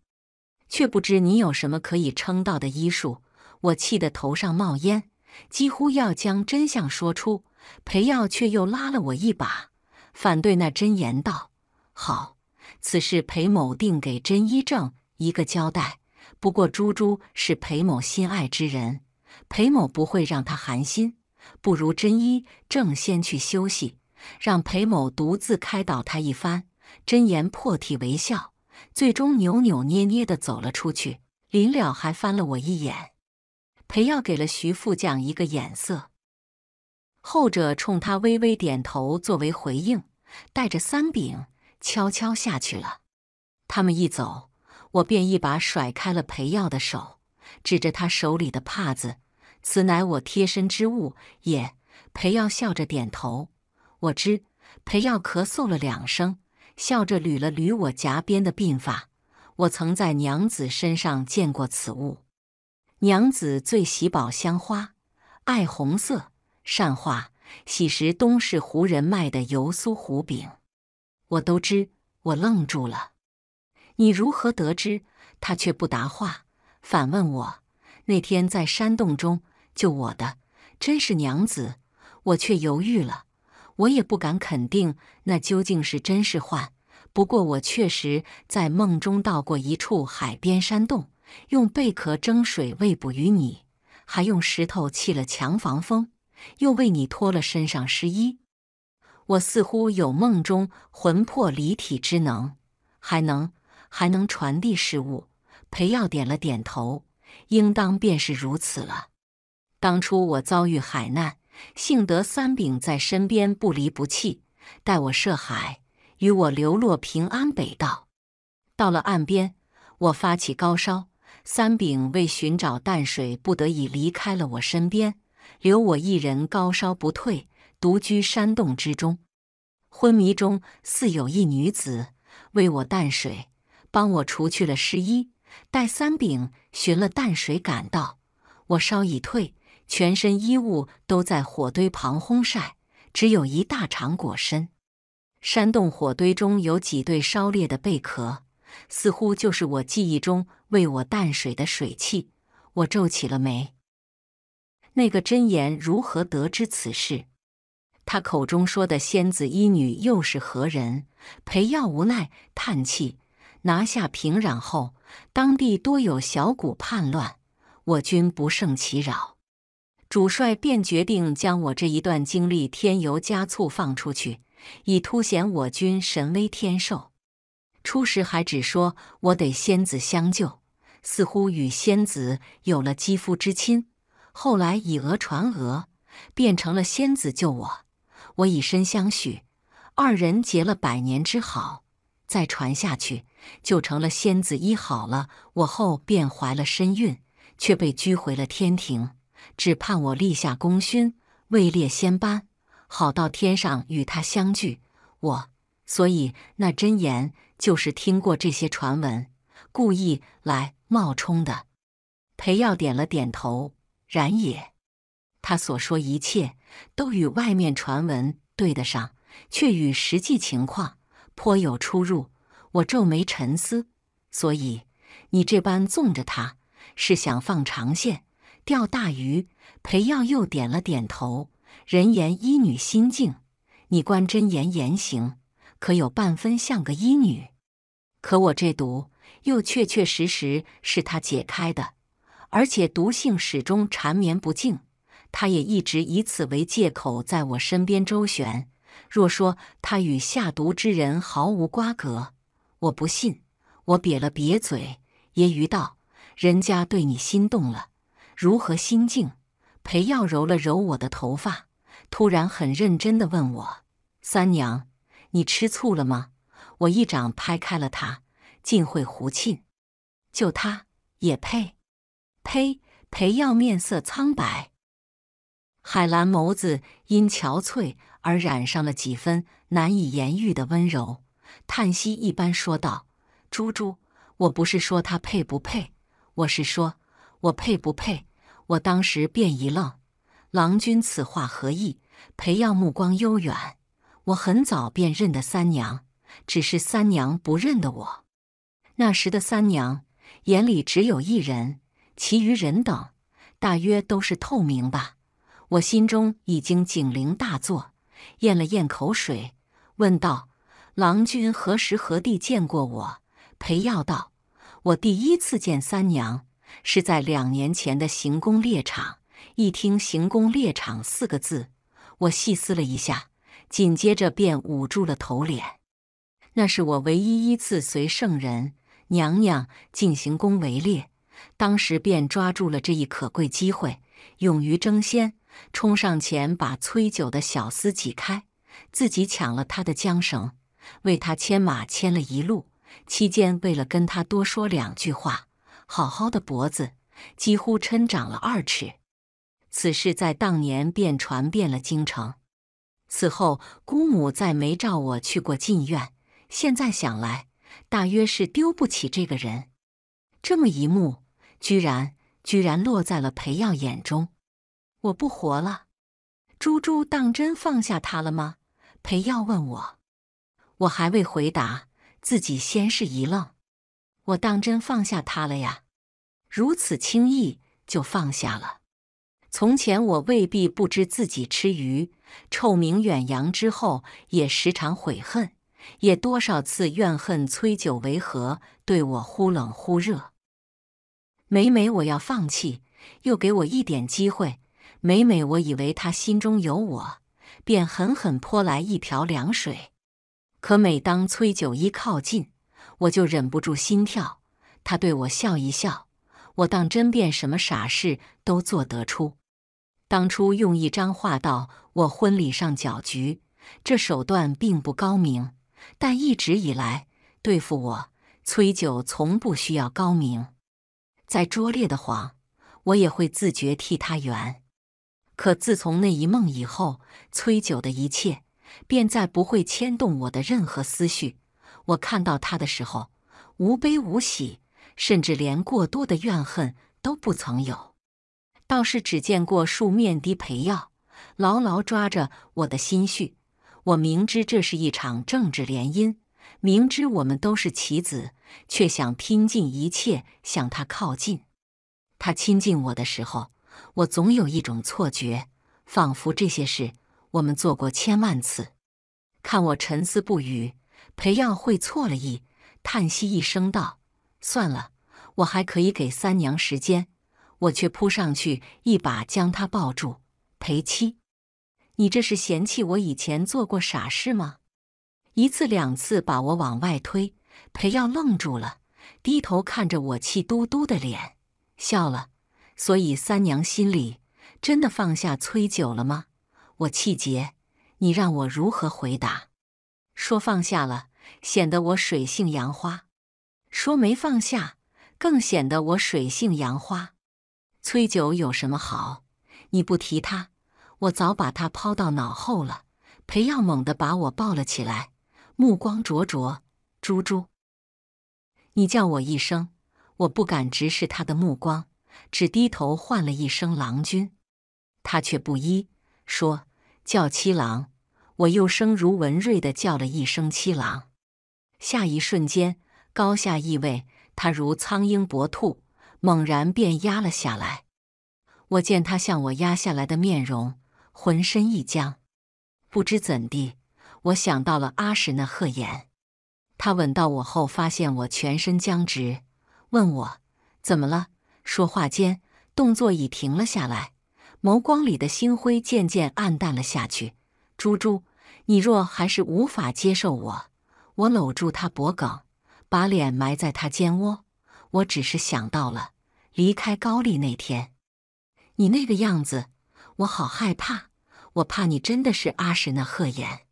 却不知你有什么可以撑道的医术，我气得头上冒烟，几乎要将真相说出。裴耀却又拉了我一把，反对那真言道：“好，此事裴某定给真医正一个交代。不过珠珠是裴某心爱之人，裴某不会让他寒心。不如真医正先去休息，让裴某独自开导他一番。”真言破涕为笑。最终扭扭捏捏的走了出去，临了还翻了我一眼。裴耀给了徐副将一个眼色，后者冲他微微点头作为回应，带着三饼悄悄下去了。他们一走，我便一把甩开了裴耀的手，指着他手里的帕子：“此乃我贴身之物也。”裴耀笑着点头。我知。裴耀咳嗽了两声。笑着捋了捋我颊边的鬓发，我曾在娘子身上见过此物。娘子最喜宝香花，爱红色，善画，喜食东市胡人卖的油酥胡饼，我都知。我愣住了，你如何得知？他却不答话，反问我那天在山洞中救我的，真是娘子？我却犹豫了。我也不敢肯定那究竟是真是幻，不过我确实在梦中到过一处海边山洞，用贝壳蒸水喂哺于你，还用石头砌了墙防风，又为你脱了身上湿衣。我似乎有梦中魂魄离体之能，还能还能传递事物。裴耀点了点头，应当便是如此了。当初我遭遇海难。幸得三饼在身边不离不弃，带我涉海，与我流落平安北道。到了岸边，我发起高烧，三饼为寻找淡水，不得已离开了我身边，留我一人高烧不退，独居山洞之中。昏迷中似有一女子为我淡水，帮我除去了湿衣。待三饼寻了淡水赶到，我烧已退。全身衣物都在火堆旁烘晒，只有一大长裹身。山洞火堆中有几对烧裂的贝壳，似乎就是我记忆中为我淡水的水汽。我皱起了眉。那个真言如何得知此事？他口中说的仙子医女又是何人？裴耀无奈叹气，拿下平壤后，当地多有小股叛乱，我军不胜其扰。主帅便决定将我这一段经历添油加醋放出去，以凸显我军神威天授。初时还只说我得仙子相救，似乎与仙子有了肌肤之亲。后来以讹传讹，变成了仙子救我，我以身相许，二人结了百年之好。再传下去，就成了仙子医好了我后，便怀了身孕，却被拘回了天庭。只盼我立下功勋，位列仙班，好到天上与他相聚。我所以那真言就是听过这些传闻，故意来冒充的。裴耀点了点头，然也。他所说一切都与外面传闻对得上，却与实际情况颇有出入。我皱眉沉思，所以你这般纵着他，是想放长线？钓大鱼，裴耀又点了点头。人言一女心静，你观真言言行，可有半分像个医女？可我这毒又确确实实是他解开的，而且毒性始终缠绵不尽。他也一直以此为借口在我身边周旋。若说他与下毒之人毫无瓜葛，我不信。我瘪了瘪嘴，揶揄道：“人家对你心动了。”如何心境？裴耀揉了揉我的头发，突然很认真地问我：“三娘，你吃醋了吗？”我一掌拍开了他，竟会胡沁，就他也配？呸！裴耀面色苍白，海兰眸子因憔悴而染上了几分难以言喻的温柔，叹息一般说道：“珠珠，我不是说他配不配，我是说我配不配。”我当时便一愣，郎君此话何意？裴耀目光悠远。我很早便认得三娘，只是三娘不认得我。那时的三娘眼里只有一人，其余人等大约都是透明吧。我心中已经警铃大作，咽了咽口水，问道：“郎君何时何地见过我？”裴耀道：“我第一次见三娘。”是在两年前的行宫猎场。一听“行宫猎场”四个字，我细思了一下，紧接着便捂住了头脸。那是我唯一一次随圣人娘娘进行宫围猎，当时便抓住了这一可贵机会，勇于争先，冲上前把崔九的小厮挤开，自己抢了他的缰绳，为他牵马牵了一路。期间，为了跟他多说两句话。好好的脖子，几乎抻长了二尺。此事在当年便传遍了京城。此后，姑母再没召我去过禁院。现在想来，大约是丢不起这个人。这么一幕，居然居然落在了裴耀眼中。我不活了，珠珠，当真放下他了吗？裴耀问我。我还未回答，自己先是一愣。我当真放下他了呀！如此轻易就放下了。从前我未必不知自己吃鱼臭名远扬之后，也时常悔恨，也多少次怨恨崔九为何对我忽冷忽热。每每我要放弃，又给我一点机会；每每我以为他心中有我，便狠狠泼来一瓢凉水。可每当崔九一靠近，我就忍不住心跳，他对我笑一笑，我当真变什么傻事都做得出。当初用一张画到我婚礼上搅局，这手段并不高明，但一直以来对付我，崔九从不需要高明，再拙劣的谎，我也会自觉替他圆。可自从那一梦以后，崔九的一切便再不会牵动我的任何思绪。我看到他的时候，无悲无喜，甚至连过多的怨恨都不曾有，倒是只见过数面的陪药，牢牢抓着我的心绪。我明知这是一场政治联姻，明知我们都是棋子，却想拼尽一切向他靠近。他亲近我的时候，我总有一种错觉，仿佛这些事我们做过千万次。看我沉思不语。裴耀会错了意，叹息一声道：“算了，我还可以给三娘时间。”我却扑上去，一把将她抱住。裴七，你这是嫌弃我以前做过傻事吗？一次两次把我往外推。裴耀愣住了，低头看着我气嘟嘟的脸，笑了。所以三娘心里真的放下崔九了吗？我气结，你让我如何回答？说放下了。显得我水性杨花，说没放下，更显得我水性杨花。崔九有什么好？你不提他，我早把他抛到脑后了。裴耀猛地把我抱了起来，目光灼灼。猪猪，你叫我一声，我不敢直视他的目光，只低头唤了一声“郎君”，他却不依，说叫七郎。我又声如文瑞的叫了一声“七郎”。下一瞬间，高下意味，他如苍鹰搏兔，猛然便压了下来。我见他向我压下来的面容，浑身一僵。不知怎地，我想到了阿史那贺言。他吻到我后，发现我全身僵直，问我怎么了。说话间，动作已停了下来，眸光里的星辉渐渐暗淡了下去。珠珠，你若还是无法接受我。我搂住他脖颈，把脸埋在他肩窝。我只是想到了离开高丽那天，你那个样子，我好害怕。我怕你真的是阿史那赫言。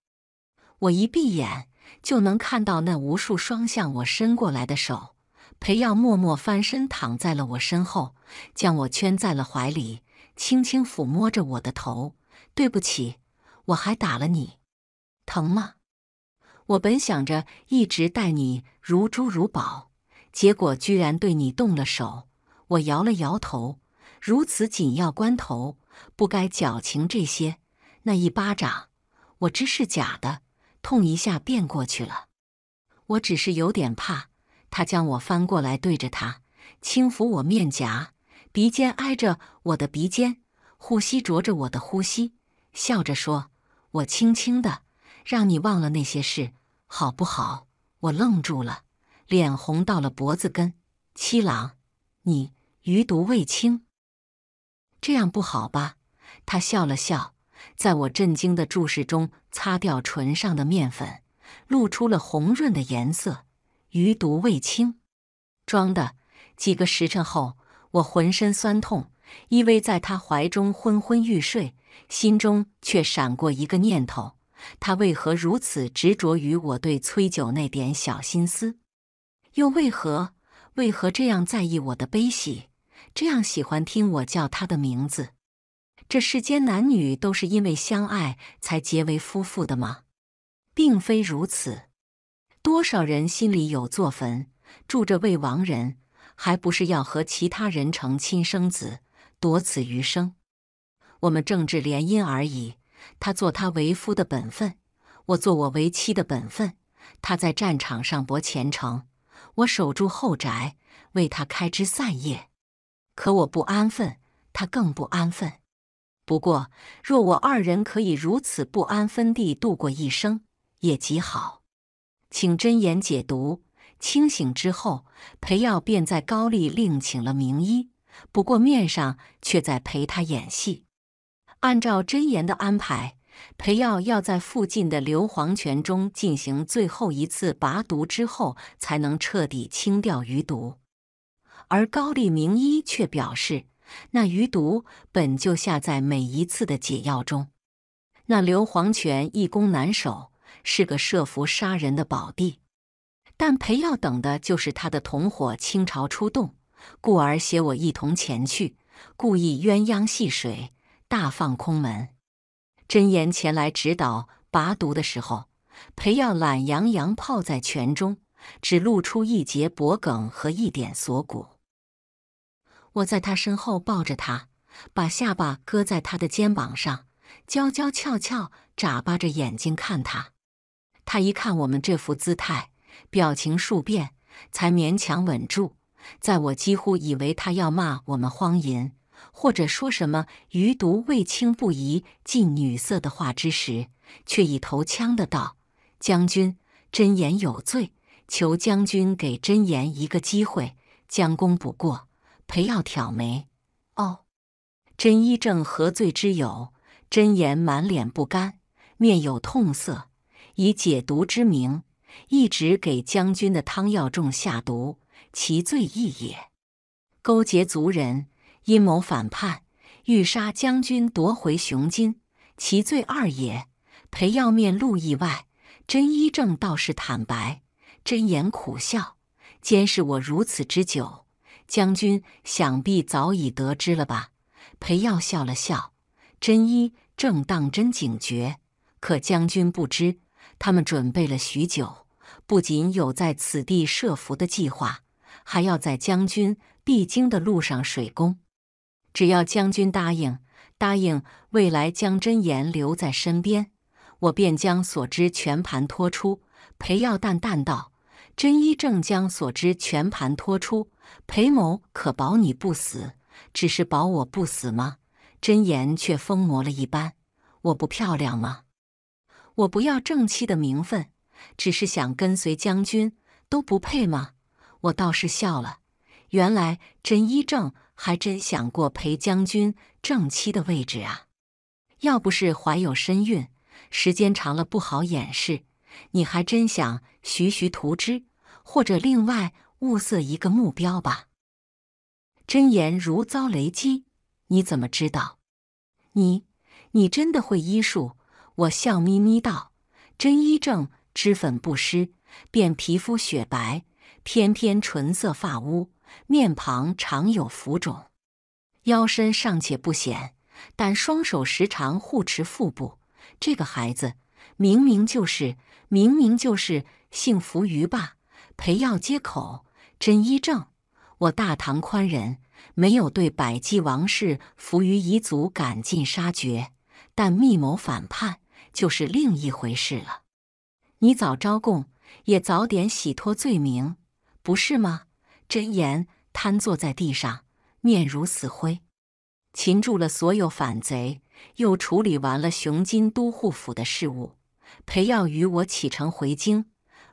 我一闭眼就能看到那无数双向我伸过来的手。裴耀默默翻身躺在了我身后，将我圈在了怀里，轻轻抚摸着我的头。对不起，我还打了你，疼吗？我本想着一直待你如珠如宝，结果居然对你动了手。我摇了摇头，如此紧要关头，不该矫情这些。那一巴掌，我知是假的，痛一下便过去了。我只是有点怕。他将我翻过来，对着他，轻抚我面颊，鼻尖挨着我的鼻尖，呼吸啄着我的呼吸，笑着说：“我轻轻的，让你忘了那些事。”好不好？我愣住了，脸红到了脖子根。七郎，你余毒未清，这样不好吧？他笑了笑，在我震惊的注视中擦掉唇上的面粉，露出了红润的颜色。余毒未清，装的。几个时辰后，我浑身酸痛，依偎在他怀中昏昏欲睡，心中却闪过一个念头。他为何如此执着于我对崔九那点小心思？又为何为何这样在意我的悲喜？这样喜欢听我叫他的名字？这世间男女都是因为相爱才结为夫妇的吗？并非如此。多少人心里有座坟，住着未亡人，还不是要和其他人成亲生子，夺此余生？我们政治联姻而已。他做他为夫的本分，我做我为妻的本分。他在战场上搏前程，我守住后宅，为他开枝散叶。可我不安分，他更不安分。不过，若我二人可以如此不安分地度过一生，也极好。请真言解读：清醒之后，裴耀便在高丽另请了名医。不过面上却在陪他演戏。按照真言的安排，裴耀要在附近的硫磺泉中进行最后一次拔毒之后，才能彻底清掉余毒。而高丽名医却表示，那余毒本就下在每一次的解药中。那硫磺泉易攻难守，是个设伏杀人的宝地。但裴耀等的就是他的同伙倾巢出动，故而携我一同前去，故意鸳鸯戏水。大放空门真言前来指导拔毒的时候，裴耀懒洋洋泡在泉中，只露出一截脖颈和一点锁骨。我在他身后抱着他，把下巴搁在他的肩膀上，娇娇俏俏，眨巴着眼睛看他。他一看我们这副姿态，表情数变，才勉强稳住。在我几乎以为他要骂我们荒淫。或者说什么余毒未清不宜近女色的话之时，却以头腔的道：“将军，真言有罪，求将军给真言一个机会，将功补过。”陪要挑眉：“哦，真一正何罪之有？”真言满脸不甘，面有痛色，以解毒之名，一直给将军的汤药中下毒，其罪亦也，勾结族人。阴谋反叛，欲杀将军夺回雄金，其罪二也。裴耀面露意外，真一正倒是坦白，真言苦笑。监视我如此之久，将军想必早已得知了吧？裴耀笑了笑。真一正当真警觉，可将军不知，他们准备了许久，不仅有在此地设伏的计划，还要在将军必经的路上水攻。只要将军答应，答应未来将真言留在身边，我便将所知全盘托出。裴耀淡淡道：“真一正将所知全盘托出，裴某可保你不死，只是保我不死吗？”真言却疯魔了一般：“我不漂亮吗？我不要正妻的名分，只是想跟随将军，都不配吗？”我倒是笑了，原来真一正。还真想过陪将军正妻的位置啊！要不是怀有身孕，时间长了不好掩饰，你还真想徐徐图之，或者另外物色一个目标吧？真言如遭雷击！你怎么知道？你……你真的会医术？我笑眯眯道：“真医正脂粉不施，便皮肤雪白，偏偏唇色发乌。”面庞常有浮肿，腰身尚且不显，但双手时常护持腹部。这个孩子明明就是，明明就是幸福鱼吧？陪药接口，真医正。我大唐宽仁，没有对百济王室、扶余遗族赶尽杀绝，但密谋反叛就是另一回事了。你早招供，也早点洗脱罪名，不是吗？真言瘫坐在地上，面如死灰。擒住了所有反贼，又处理完了雄金都护府的事务，裴耀与我启程回京。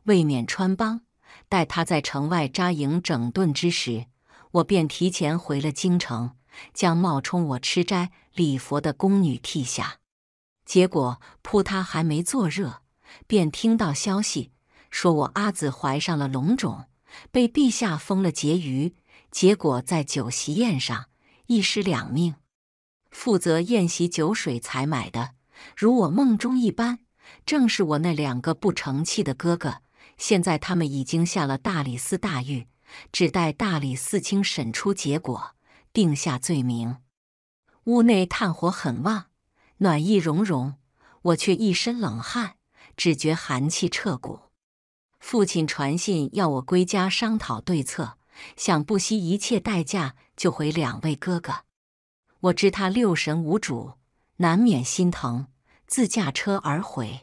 为免穿帮，待他在城外扎营整顿之时，我便提前回了京城，将冒充我吃斋礼佛的宫女替下。结果扑他还没坐热，便听到消息，说我阿姊怀上了龙种。被陛下封了婕妤，结果在酒席宴上一尸两命。负责宴席酒水采买的，如我梦中一般，正是我那两个不成器的哥哥。现在他们已经下了大理寺大狱，只待大理寺卿审出结果，定下罪名。屋内炭火很旺，暖意融融，我却一身冷汗，只觉寒气彻骨。父亲传信要我归家商讨对策，想不惜一切代价救回两位哥哥。我知他六神无主，难免心疼，自驾车而回，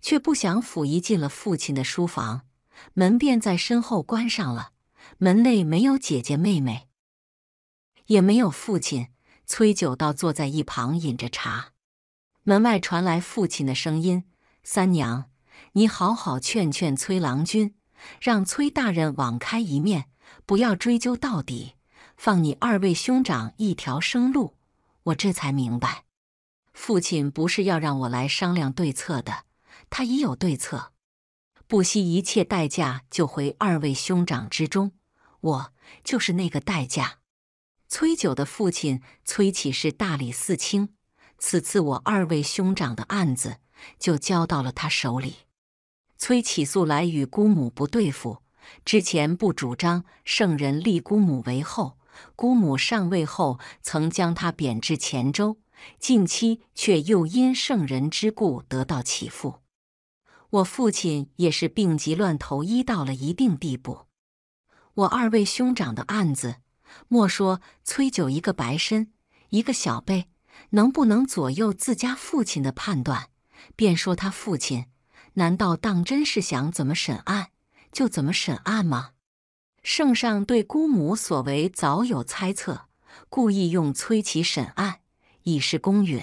却不想甫一进了父亲的书房，门便在身后关上了。门内没有姐姐妹妹，也没有父亲，崔九道坐在一旁饮着茶。门外传来父亲的声音：“三娘。”你好好劝劝崔郎君，让崔大人网开一面，不要追究到底，放你二位兄长一条生路。我这才明白，父亲不是要让我来商量对策的，他已有对策，不惜一切代价救回二位兄长之中，我就是那个代价。崔九的父亲崔启是大理寺卿，此次我二位兄长的案子就交到了他手里。崔起诉来与姑母不对付，之前不主张圣人立姑母为后，姑母上位后曾将他贬至前州，近期却又因圣人之故得到起复。我父亲也是病急乱投医，到了一定地步。我二位兄长的案子，莫说崔九一个白身，一个小辈，能不能左右自家父亲的判断？便说他父亲。难道当真是想怎么审案就怎么审案吗？圣上对姑母所为早有猜测，故意用崔琦审案，以示公允。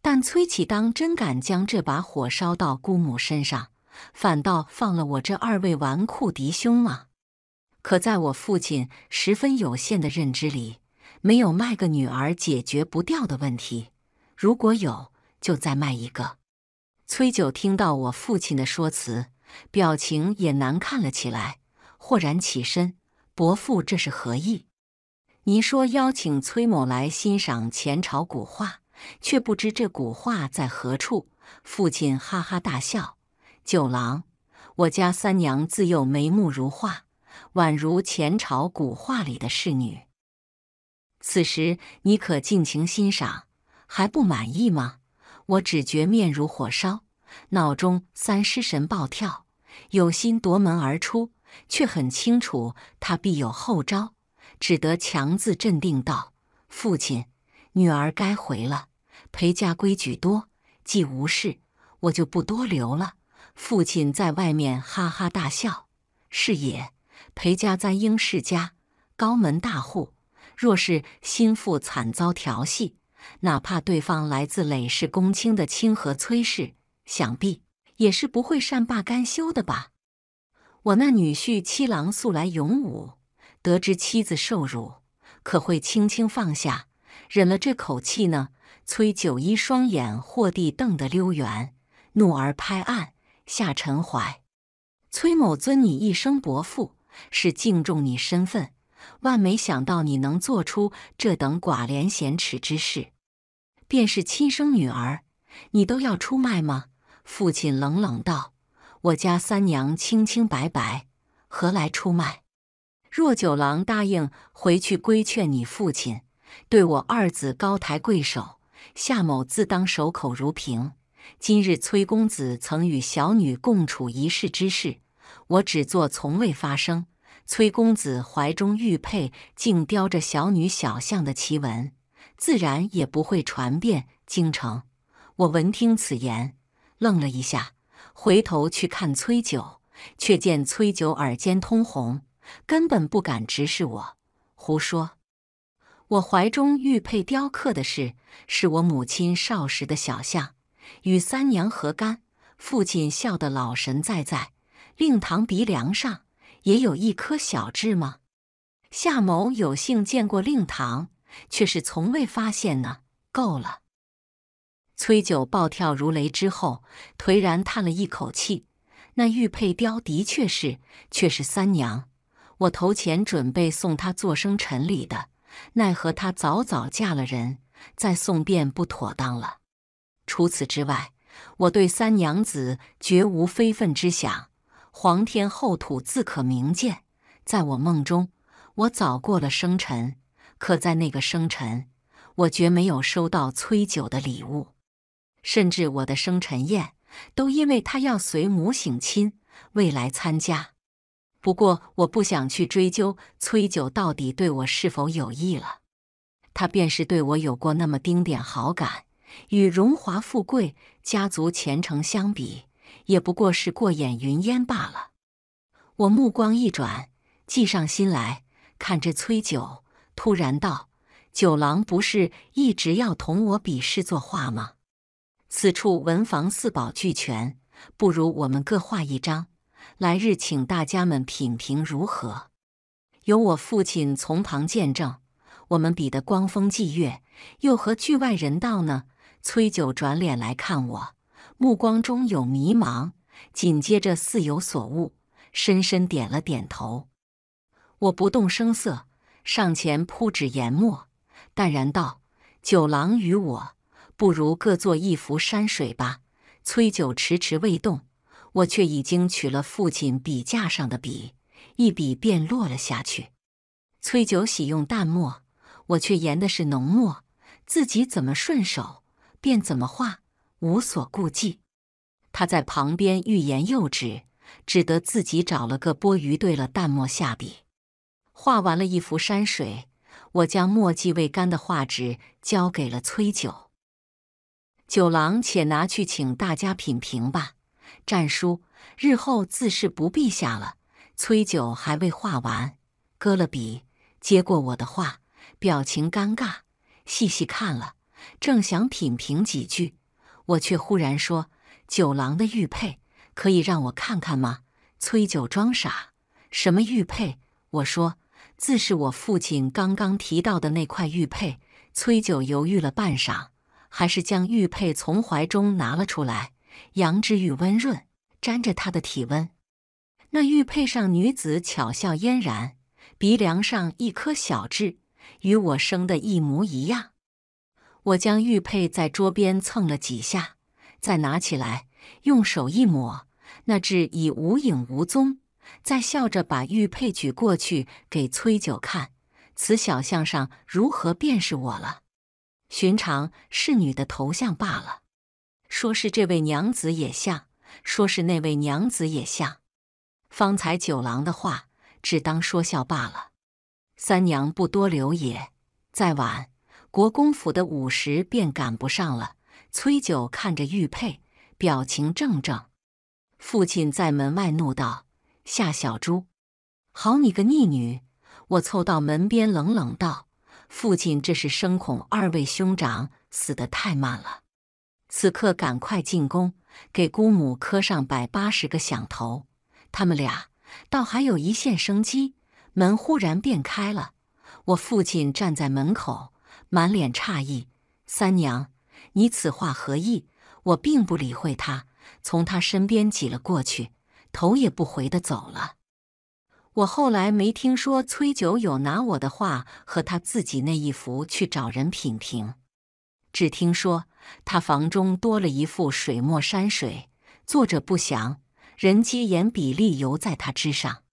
但崔启当真敢将这把火烧到姑母身上，反倒放了我这二位纨绔嫡兄吗？可在我父亲十分有限的认知里，没有卖个女儿解决不掉的问题，如果有，就再卖一个。崔九听到我父亲的说辞，表情也难看了起来，豁然起身：“伯父，这是何意？您说邀请崔某来欣赏前朝古画，却不知这古画在何处。”父亲哈哈大笑：“九郎，我家三娘自幼眉目如画，宛如前朝古画里的侍女。此时你可尽情欣赏，还不满意吗？”我只觉面如火烧，脑中三尸神暴跳，有心夺门而出，却很清楚他必有后招，只得强自镇定道：“父亲，女儿该回了。裴家规矩多，既无事，我就不多留了。”父亲在外面哈哈大笑：“是也，裴家簪缨世家，高门大户，若是心腹惨遭调戏。”哪怕对方来自累世公卿的清河崔氏，想必也是不会善罢甘休的吧？我那女婿七郎素来勇武，得知妻子受辱，可会轻轻放下，忍了这口气呢？崔九一双眼霍地瞪得溜圆，怒而拍案，下陈怀。崔某尊你一生伯父，是敬重你身份，万没想到你能做出这等寡廉鲜耻之事！便是亲生女儿，你都要出卖吗？父亲冷冷道：“我家三娘清清白白，何来出卖？”若九郎答应回去规劝你父亲，对我二子高抬贵手，夏某自当守口如瓶。今日崔公子曾与小女共处一室之事，我只做从未发生。崔公子怀中玉佩竟雕着小女小象的奇闻。自然也不会传遍京城。我闻听此言，愣了一下，回头去看崔九，却见崔九耳尖通红，根本不敢直视我。胡说！我怀中玉佩雕刻的事，是我母亲少时的小像，与三娘何干？父亲笑得老神在在。令堂鼻梁上也有一颗小痣吗？夏某有幸见过令堂。却是从未发现呢。够了！崔九暴跳如雷之后，颓然叹了一口气。那玉佩雕的确是，却是三娘。我投钱准备送她做生辰礼的，奈何她早早嫁了人，再送便不妥当了。除此之外，我对三娘子绝无非分之想，皇天厚土自可明鉴。在我梦中，我早过了生辰。可在那个生辰，我绝没有收到崔九的礼物，甚至我的生辰宴都因为他要随母省亲未来参加。不过，我不想去追究崔九到底对我是否有意了。他便是对我有过那么丁点好感，与荣华富贵、家族前程相比，也不过是过眼云烟罢了。我目光一转，计上心来，看着崔九。突然道：“九郎不是一直要同我比诗作画吗？此处文房四宝俱全，不如我们各画一张，来日请大家们品评如何？有我父亲从旁见证，我们比的光风霁月，又何惧外人道呢？”崔九转脸来看我，目光中有迷茫，紧接着似有所悟，深深点了点头。我不动声色。上前铺纸研墨，淡然道：“九郎与我，不如各做一幅山水吧。”崔九迟迟未动，我却已经取了父亲笔架上的笔，一笔便落了下去。崔九喜用淡墨，我却研的是浓墨，自己怎么顺手便怎么画，无所顾忌。他在旁边欲言又止，只得自己找了个钵盂，兑了淡墨下笔。画完了一幅山水，我将墨迹未干的画纸交给了崔九。九郎，且拿去请大家品评吧。战书日后自是不必下了。崔九还未画完，搁了笔，接过我的画，表情尴尬。细细看了，正想品评几句，我却忽然说：“九郎的玉佩，可以让我看看吗？”崔九装傻：“什么玉佩？”我说。自是我父亲刚刚提到的那块玉佩。崔九犹豫了半晌，还是将玉佩从怀中拿了出来。羊脂玉温润，沾着他的体温。那玉佩上女子巧笑嫣然，鼻梁上一颗小痣，与我生的一模一样。我将玉佩在桌边蹭了几下，再拿起来用手一抹，那痣已无影无踪。再笑着把玉佩举过去给崔九看，此小像上如何便是我了？寻常侍女的头像罢了。说是这位娘子也像，说是那位娘子也像。方才九郎的话，只当说笑罢了。三娘不多留也，再晚国公府的午时便赶不上了。崔九看着玉佩，表情怔怔。父亲在门外怒道。夏小猪，好你个逆女！我凑到门边，冷冷道：“父亲，这是生恐二位兄长死的太慢了，此刻赶快进宫，给姑母磕上百八十个响头。他们俩倒还有一线生机。”门忽然便开了，我父亲站在门口，满脸诧异：“三娘，你此话何意？”我并不理会他，从他身边挤了过去。头也不回的走了。我后来没听说崔九有拿我的画和他自己那一幅去找人品评，只听说他房中多了一幅水墨山水，作者不详，人皆言笔力犹在他之上。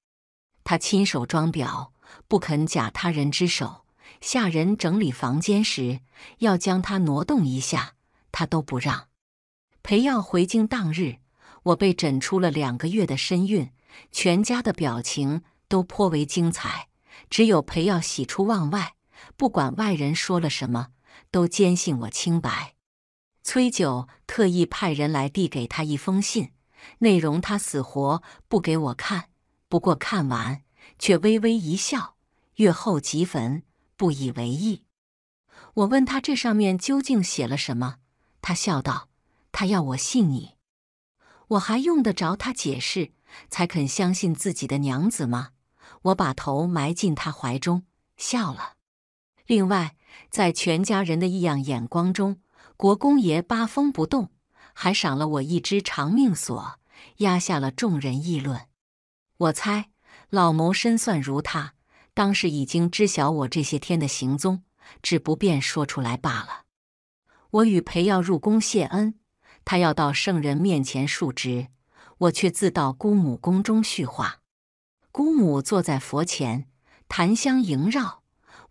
他亲手装裱，不肯假他人之手。下人整理房间时要将他挪动一下，他都不让。裴耀回京当日。我被诊出了两个月的身孕，全家的表情都颇为精彩，只有裴耀喜出望外。不管外人说了什么，都坚信我清白。崔九特意派人来递给他一封信，内容他死活不给我看。不过看完却微微一笑，阅后即焚，不以为意。我问他这上面究竟写了什么，他笑道：“他要我信你。”我还用得着他解释，才肯相信自己的娘子吗？我把头埋进他怀中，笑了。另外，在全家人的异样眼光中，国公爷八风不动，还赏了我一只长命锁，压下了众人议论。我猜，老谋深算如他，当时已经知晓我这些天的行踪，只不便说出来罢了。我与裴耀入宫谢恩。他要到圣人面前述职，我却自到姑母宫中叙话。姑母坐在佛前，檀香萦绕。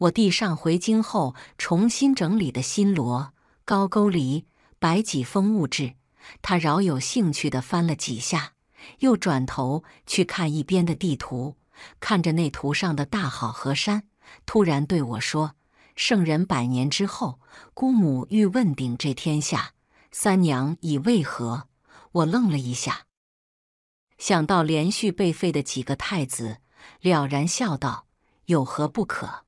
我递上回京后，重新整理的新罗、高句丽、白几风物志，他饶有兴趣地翻了几下，又转头去看一边的地图，看着那图上的大好河山，突然对我说：“圣人百年之后，姑母欲问鼎这天下。”三娘以为何？我愣了一下，想到连续被废的几个太子，了然笑道：“有何不可？”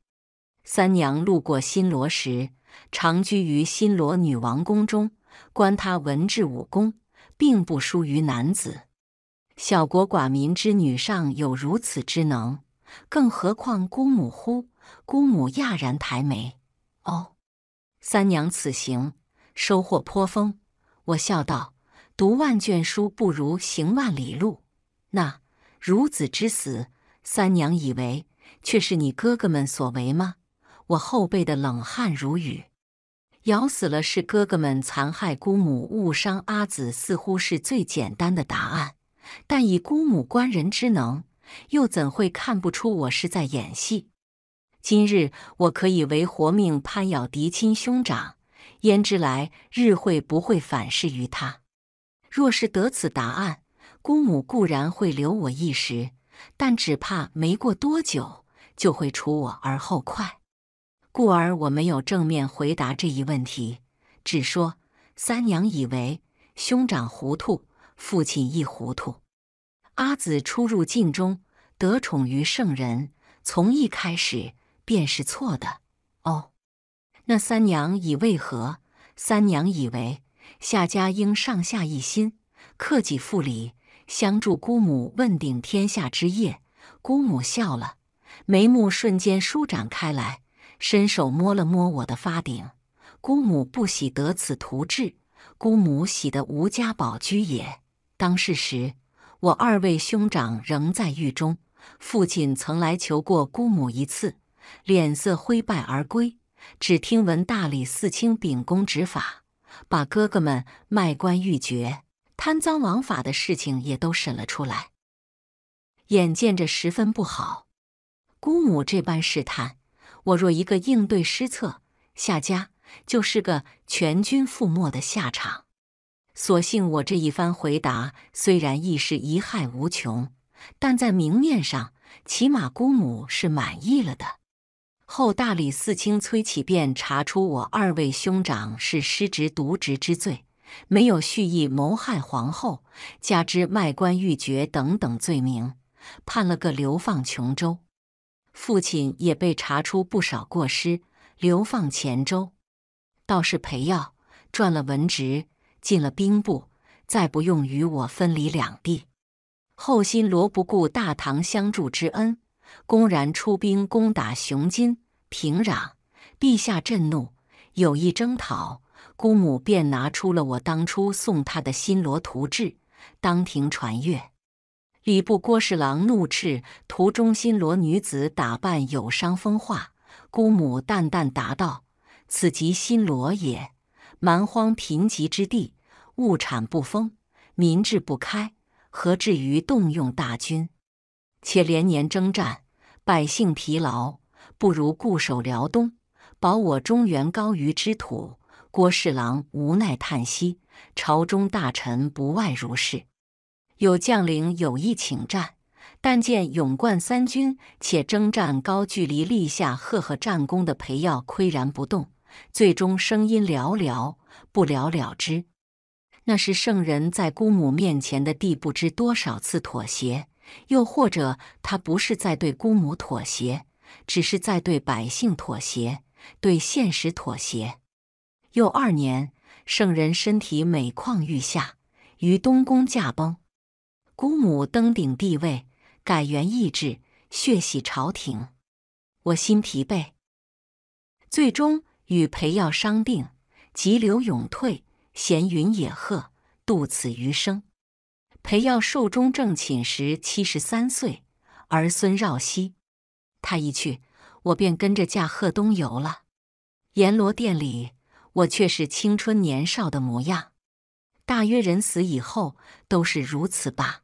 三娘路过新罗时，常居于新罗女王宫中，观她文治武功，并不输于男子。小国寡民之女，尚有如此之能，更何况姑母乎？姑母讶然抬眉：“哦，三娘此行。”收获颇丰，我笑道：“读万卷书不如行万里路。”那孺子之死，三娘以为却是你哥哥们所为吗？我后背的冷汗如雨。咬死了是哥哥们残害姑母、误伤阿紫，似乎是最简单的答案。但以姑母观人之能，又怎会看不出我是在演戏？今日我可以为活命攀咬嫡亲兄长。焉知来日会不会反噬于他？若是得此答案，姑母固然会留我一时，但只怕没过多久就会除我而后快。故而我没有正面回答这一问题，只说三娘以为兄长糊涂，父亲亦糊涂。阿紫出入晋中，得宠于圣人，从一开始便是错的。那三娘以为何？三娘以为夏家应上下一心，克己复礼，相助姑母问鼎天下之业。姑母笑了，眉目瞬间舒展开来，伸手摸了摸我的发顶。姑母不喜得此图志，姑母喜得吴家宝居也。当世时，我二位兄长仍在狱中，父亲曾来求过姑母一次，脸色灰败而归。只听闻大理寺卿秉公执法，把哥哥们卖官鬻爵、贪赃枉法的事情也都审了出来。眼见着十分不好，姑母这般试探，我若一个应对失策，下家就是个全军覆没的下场。所幸我这一番回答，虽然亦是贻害无穷，但在明面上，起码姑母是满意了的。后大理寺卿崔启便查出我二位兄长是失职渎职之罪，没有蓄意谋害皇后，加之卖官鬻爵等等罪名，判了个流放琼州。父亲也被查出不少过失，流放黔州。倒是裴耀赚了文职，进了兵部，再不用与我分离两地。后新罗不顾大唐相助之恩，公然出兵攻打熊津。平壤，陛下震怒，有意征讨。姑母便拿出了我当初送他的新罗图志，当庭传阅。礼部郭侍郎怒斥图中新罗女子打扮有伤风化。姑母淡淡答道：“此即新罗也，蛮荒贫瘠之地，物产不丰，民智不开，何至于动用大军？且连年征战，百姓疲劳。”不如固守辽东，保我中原高于之土。郭侍郎无奈叹息，朝中大臣不外如是。有将领有意请战，但见勇冠三军且征战高距离立下赫赫战功的裴耀岿然不动，最终声音寥寥，不了了之。那是圣人在姑母面前的第不知多少次妥协，又或者他不是在对姑母妥协？只是在对百姓妥协，对现实妥协。又二年，圣人身体每况愈下，于东宫驾崩。姑母登顶帝位，改元易制，血洗朝廷。我心疲惫，最终与裴耀商定，急流勇退，闲云野鹤，度此余生。裴耀寿终正寝时七十三岁，儿孙绕膝。他一去，我便跟着驾鹤东游了。阎罗殿里，我却是青春年少的模样，大约人死以后都是如此吧。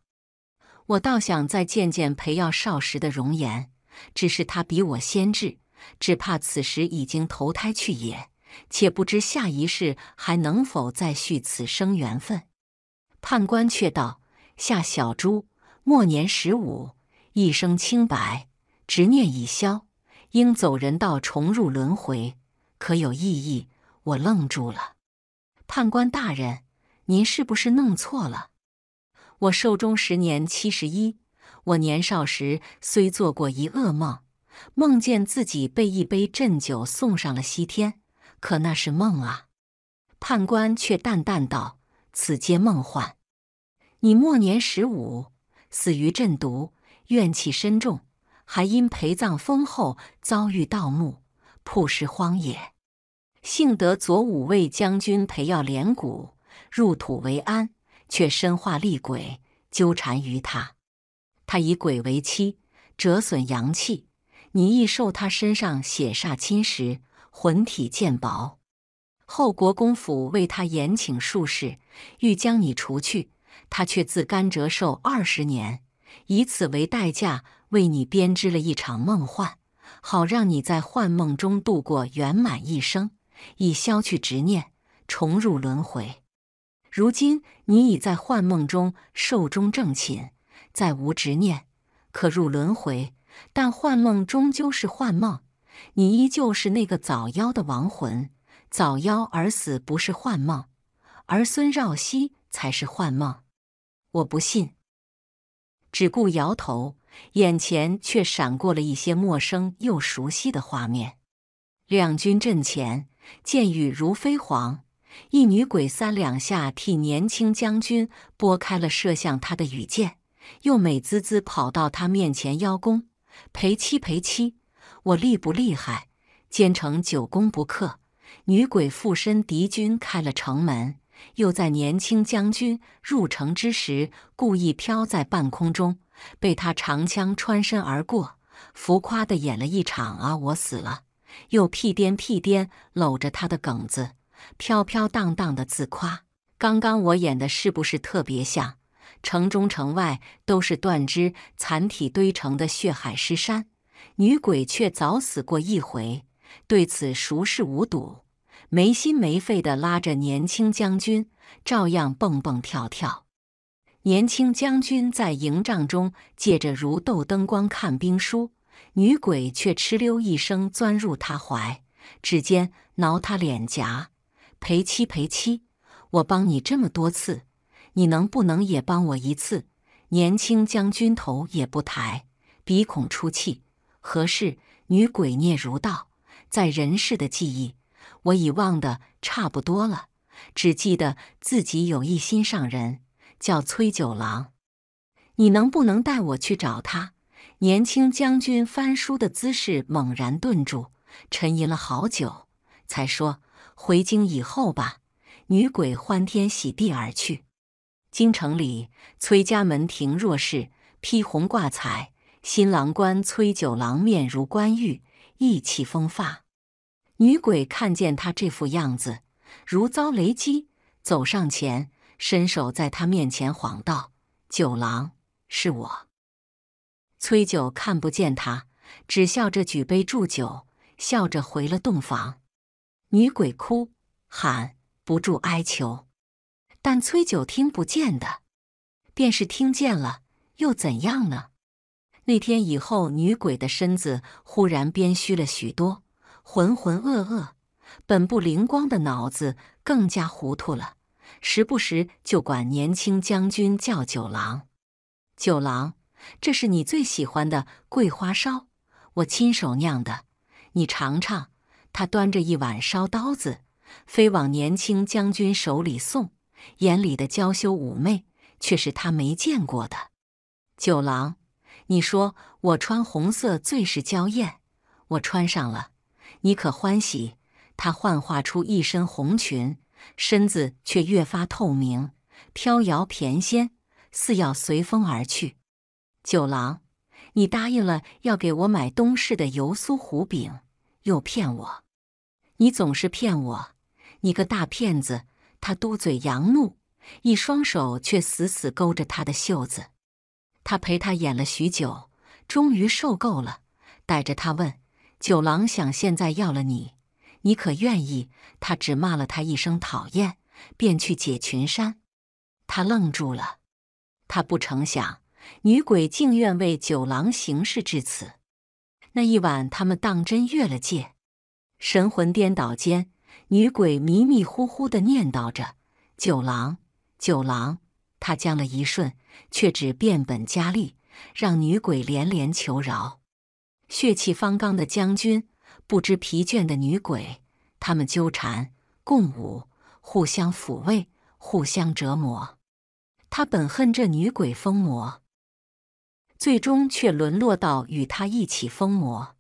我倒想再见见裴耀少时的容颜，只是他比我先至，只怕此时已经投胎去也，且不知下一世还能否再续此生缘分。判官却道：夏小珠，末年十五，一生清白。执念已消，应走人道，重入轮回，可有异议？我愣住了。判官大人，您是不是弄错了？我寿终时年七十一。我年少时虽做过一噩梦，梦见自己被一杯鸩酒送上了西天，可那是梦啊。判官却淡淡道：“此皆梦幻。你末年十五，死于鸩毒，怨气深重。”还因陪葬丰厚，遭遇盗墓、曝尸荒野。幸得左武卫将军陪耀连骨入土为安，却身化厉鬼纠缠于他。他以鬼为妻，折损阳气。你亦受他身上血煞侵蚀，魂体渐薄。后国公府为他严请术士，欲将你除去，他却自甘折寿二十年，以此为代价。为你编织了一场梦幻，好让你在幻梦中度过圆满一生，以消去执念，重入轮回。如今你已在幻梦中寿终正寝，再无执念，可入轮回。但幻梦终究是幻梦，你依旧是那个早夭的亡魂。早夭而死不是幻梦，儿孙绕膝才是幻梦。我不信，只顾摇头。眼前却闪过了一些陌生又熟悉的画面：两军阵前，箭雨如飞蝗。一女鬼三两下替年轻将军拨开了射向他的羽箭，又美滋滋跑到他面前邀功：“陪妻陪妻，我厉不厉害？兼程久攻不克，女鬼附身敌军，开了城门，又在年轻将军入城之时故意飘在半空中。”被他长枪穿身而过，浮夸的演了一场啊！我死了，又屁颠屁颠搂着他的梗子，飘飘荡荡的自夸。刚刚我演的是不是特别像？城中城外都是断肢残体堆成的血海尸山，女鬼却早死过一回，对此熟视无睹，没心没肺的拉着年轻将军，照样蹦蹦跳跳。年轻将军在营帐中借着如豆灯光看兵书，女鬼却哧溜一声钻入他怀，指尖挠他脸颊：“裴妻裴妻，我帮你这么多次，你能不能也帮我一次？”年轻将军头也不抬，鼻孔出气：“何事？”女鬼嗫嚅道：“在人世的记忆，我已忘得差不多了，只记得自己有一心上人。”叫崔九郎，你能不能带我去找他？年轻将军翻书的姿势猛然顿住，沉吟了好久，才说：“回京以后吧。”女鬼欢天喜地而去。京城里崔家门庭若市，披红挂彩，新郎官崔九郎面如冠玉，意气风发。女鬼看见他这副样子，如遭雷击，走上前。伸手在他面前晃道：“九郎，是我。”崔九看不见他，只笑着举杯祝酒，笑着回了洞房。女鬼哭喊不住，哀求，但崔九听不见的，便是听见了，又怎样呢？那天以后，女鬼的身子忽然变虚了许多，浑浑噩噩，本不灵光的脑子更加糊涂了。时不时就管年轻将军叫九郎，九郎，这是你最喜欢的桂花烧，我亲手酿的，你尝尝。他端着一碗烧刀子，飞往年轻将军手里送，眼里的娇羞妩媚却是他没见过的。九郎，你说我穿红色最是娇艳，我穿上了，你可欢喜？他幻化出一身红裙。身子却越发透明，飘摇翩跹，似要随风而去。九郎，你答应了要给我买东市的油酥糊饼，又骗我！你总是骗我，你个大骗子！他嘟嘴扬怒，一双手却死死勾着他的袖子。他陪他演了许久，终于受够了，带着他问：“九郎，想现在要了你？”你可愿意？他只骂了他一声“讨厌”，便去解群山。他愣住了，他不成想女鬼竟愿为九郎行事至此。那一晚，他们当真越了界。神魂颠倒间，女鬼迷迷糊糊的念叨着：“九郎，九郎。”他僵了一瞬，却只变本加厉，让女鬼连连求饶。血气方刚的将军。不知疲倦的女鬼，他们纠缠、共舞、互相抚慰、互相折磨。他本恨这女鬼疯魔，最终却沦落到与他一起疯魔。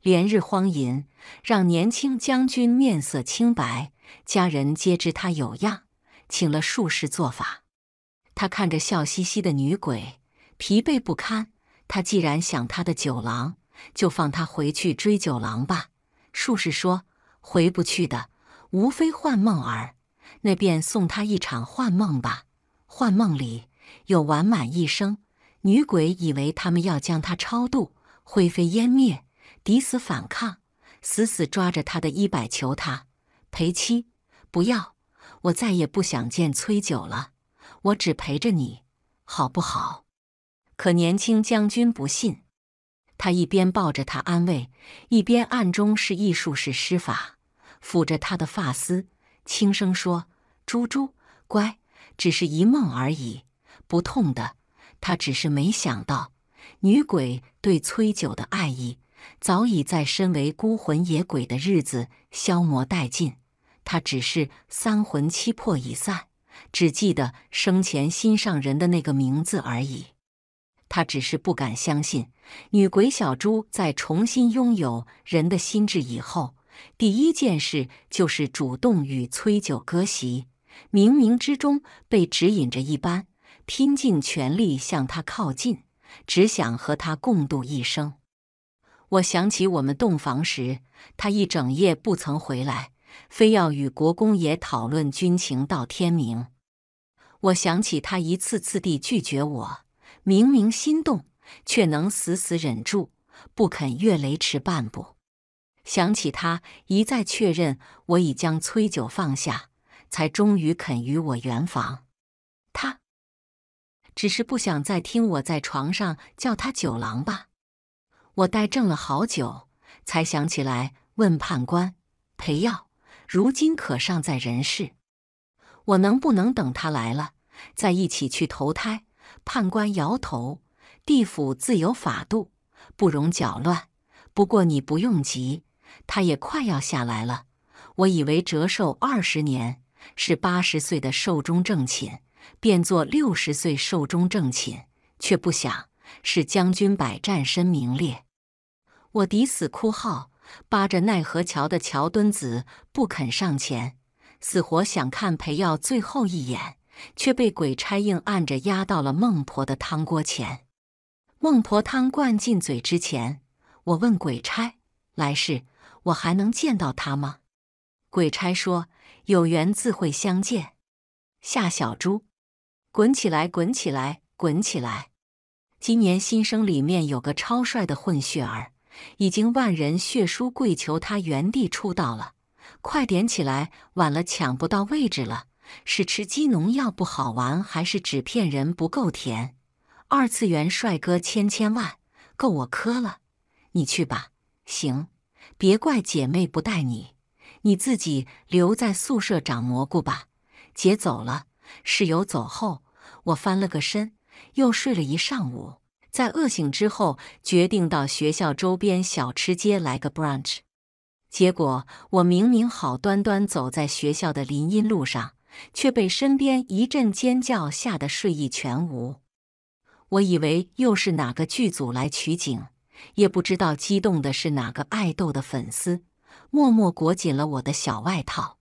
连日荒淫，让年轻将军面色清白，家人皆知他有恙，请了术士做法。他看着笑嘻嘻的女鬼，疲惫不堪。他既然想他的九郎。就放他回去追九郎吧。术士说：“回不去的，无非幻梦儿，那便送他一场幻梦吧。幻梦里有完满一生。”女鬼以为他们要将他超度，灰飞烟灭，抵死反抗，死死抓着他的衣摆，求他陪妻，不要我，再也不想见崔九了。我只陪着你，好不好？可年轻将军不信。他一边抱着他安慰，一边暗中是艺术式施法，抚着他的发丝，轻声说：“猪猪，乖，只是一梦而已，不痛的。”他只是没想到，女鬼对崔九的爱意早已在身为孤魂野鬼的日子消磨殆尽。他只是三魂七魄已散，只记得生前心上人的那个名字而已。他只是不敢相信，女鬼小猪在重新拥有人的心智以后，第一件事就是主动与崔九割席，冥冥之中被指引着一般，拼尽全力向他靠近，只想和他共度一生。我想起我们洞房时，他一整夜不曾回来，非要与国公爷讨论军情到天明。我想起他一次次地拒绝我。明明心动，却能死死忍住，不肯越雷池半步。想起他一再确认我已将崔九放下，才终于肯与我圆房。他只是不想再听我在床上叫他九郎吧？我呆怔了好久，才想起来问判官：“裴耀，如今可尚在人世？我能不能等他来了，再一起去投胎？”判官摇头，地府自有法度，不容搅乱。不过你不用急，他也快要下来了。我以为折寿二十年是八十岁的寿终正寝，变作六十岁寿终正寝，却不想是将军百战身名裂。我抵死哭号，扒着奈何桥的桥墩子不肯上前，死活想看裴耀最后一眼。却被鬼差硬按着压到了孟婆的汤锅前。孟婆汤灌进嘴之前，我问鬼差：“来世我还能见到他吗？”鬼差说：“有缘自会相见。”夏小猪，滚起来，滚起来，滚起来！今年新生里面有个超帅的混血儿，已经万人血书跪求他原地出道了。快点起来，晚了抢不到位置了。是吃鸡农药不好玩，还是纸片人不够甜？二次元帅哥千千万，够我磕了。你去吧，行，别怪姐妹不带你，你自己留在宿舍长蘑菇吧。姐走了，室友走后，我翻了个身，又睡了一上午。在饿醒之后，决定到学校周边小吃街来个 brunch。结果我明明好端端走在学校的林荫路上。却被身边一阵尖叫吓得睡意全无。我以为又是哪个剧组来取景，也不知道激动的是哪个爱豆的粉丝，默默裹紧了我的小外套，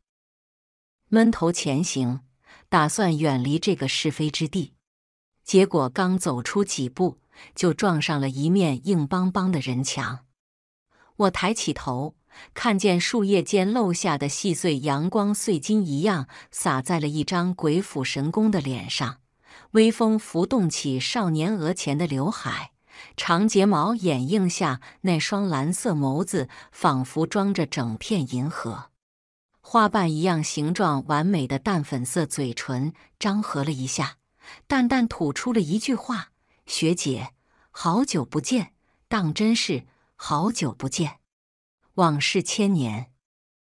闷头前行，打算远离这个是非之地。结果刚走出几步，就撞上了一面硬邦邦的人墙。我抬起头。看见树叶间漏下的细碎阳光碎金一样洒在了一张鬼斧神工的脸上，微风拂动起少年额前的刘海，长睫毛掩映下那双蓝色眸子仿佛装着整片银河，花瓣一样形状完美的淡粉色嘴唇张合了一下，淡淡吐出了一句话：“学姐，好久不见，当真是好久不见。”往事千年。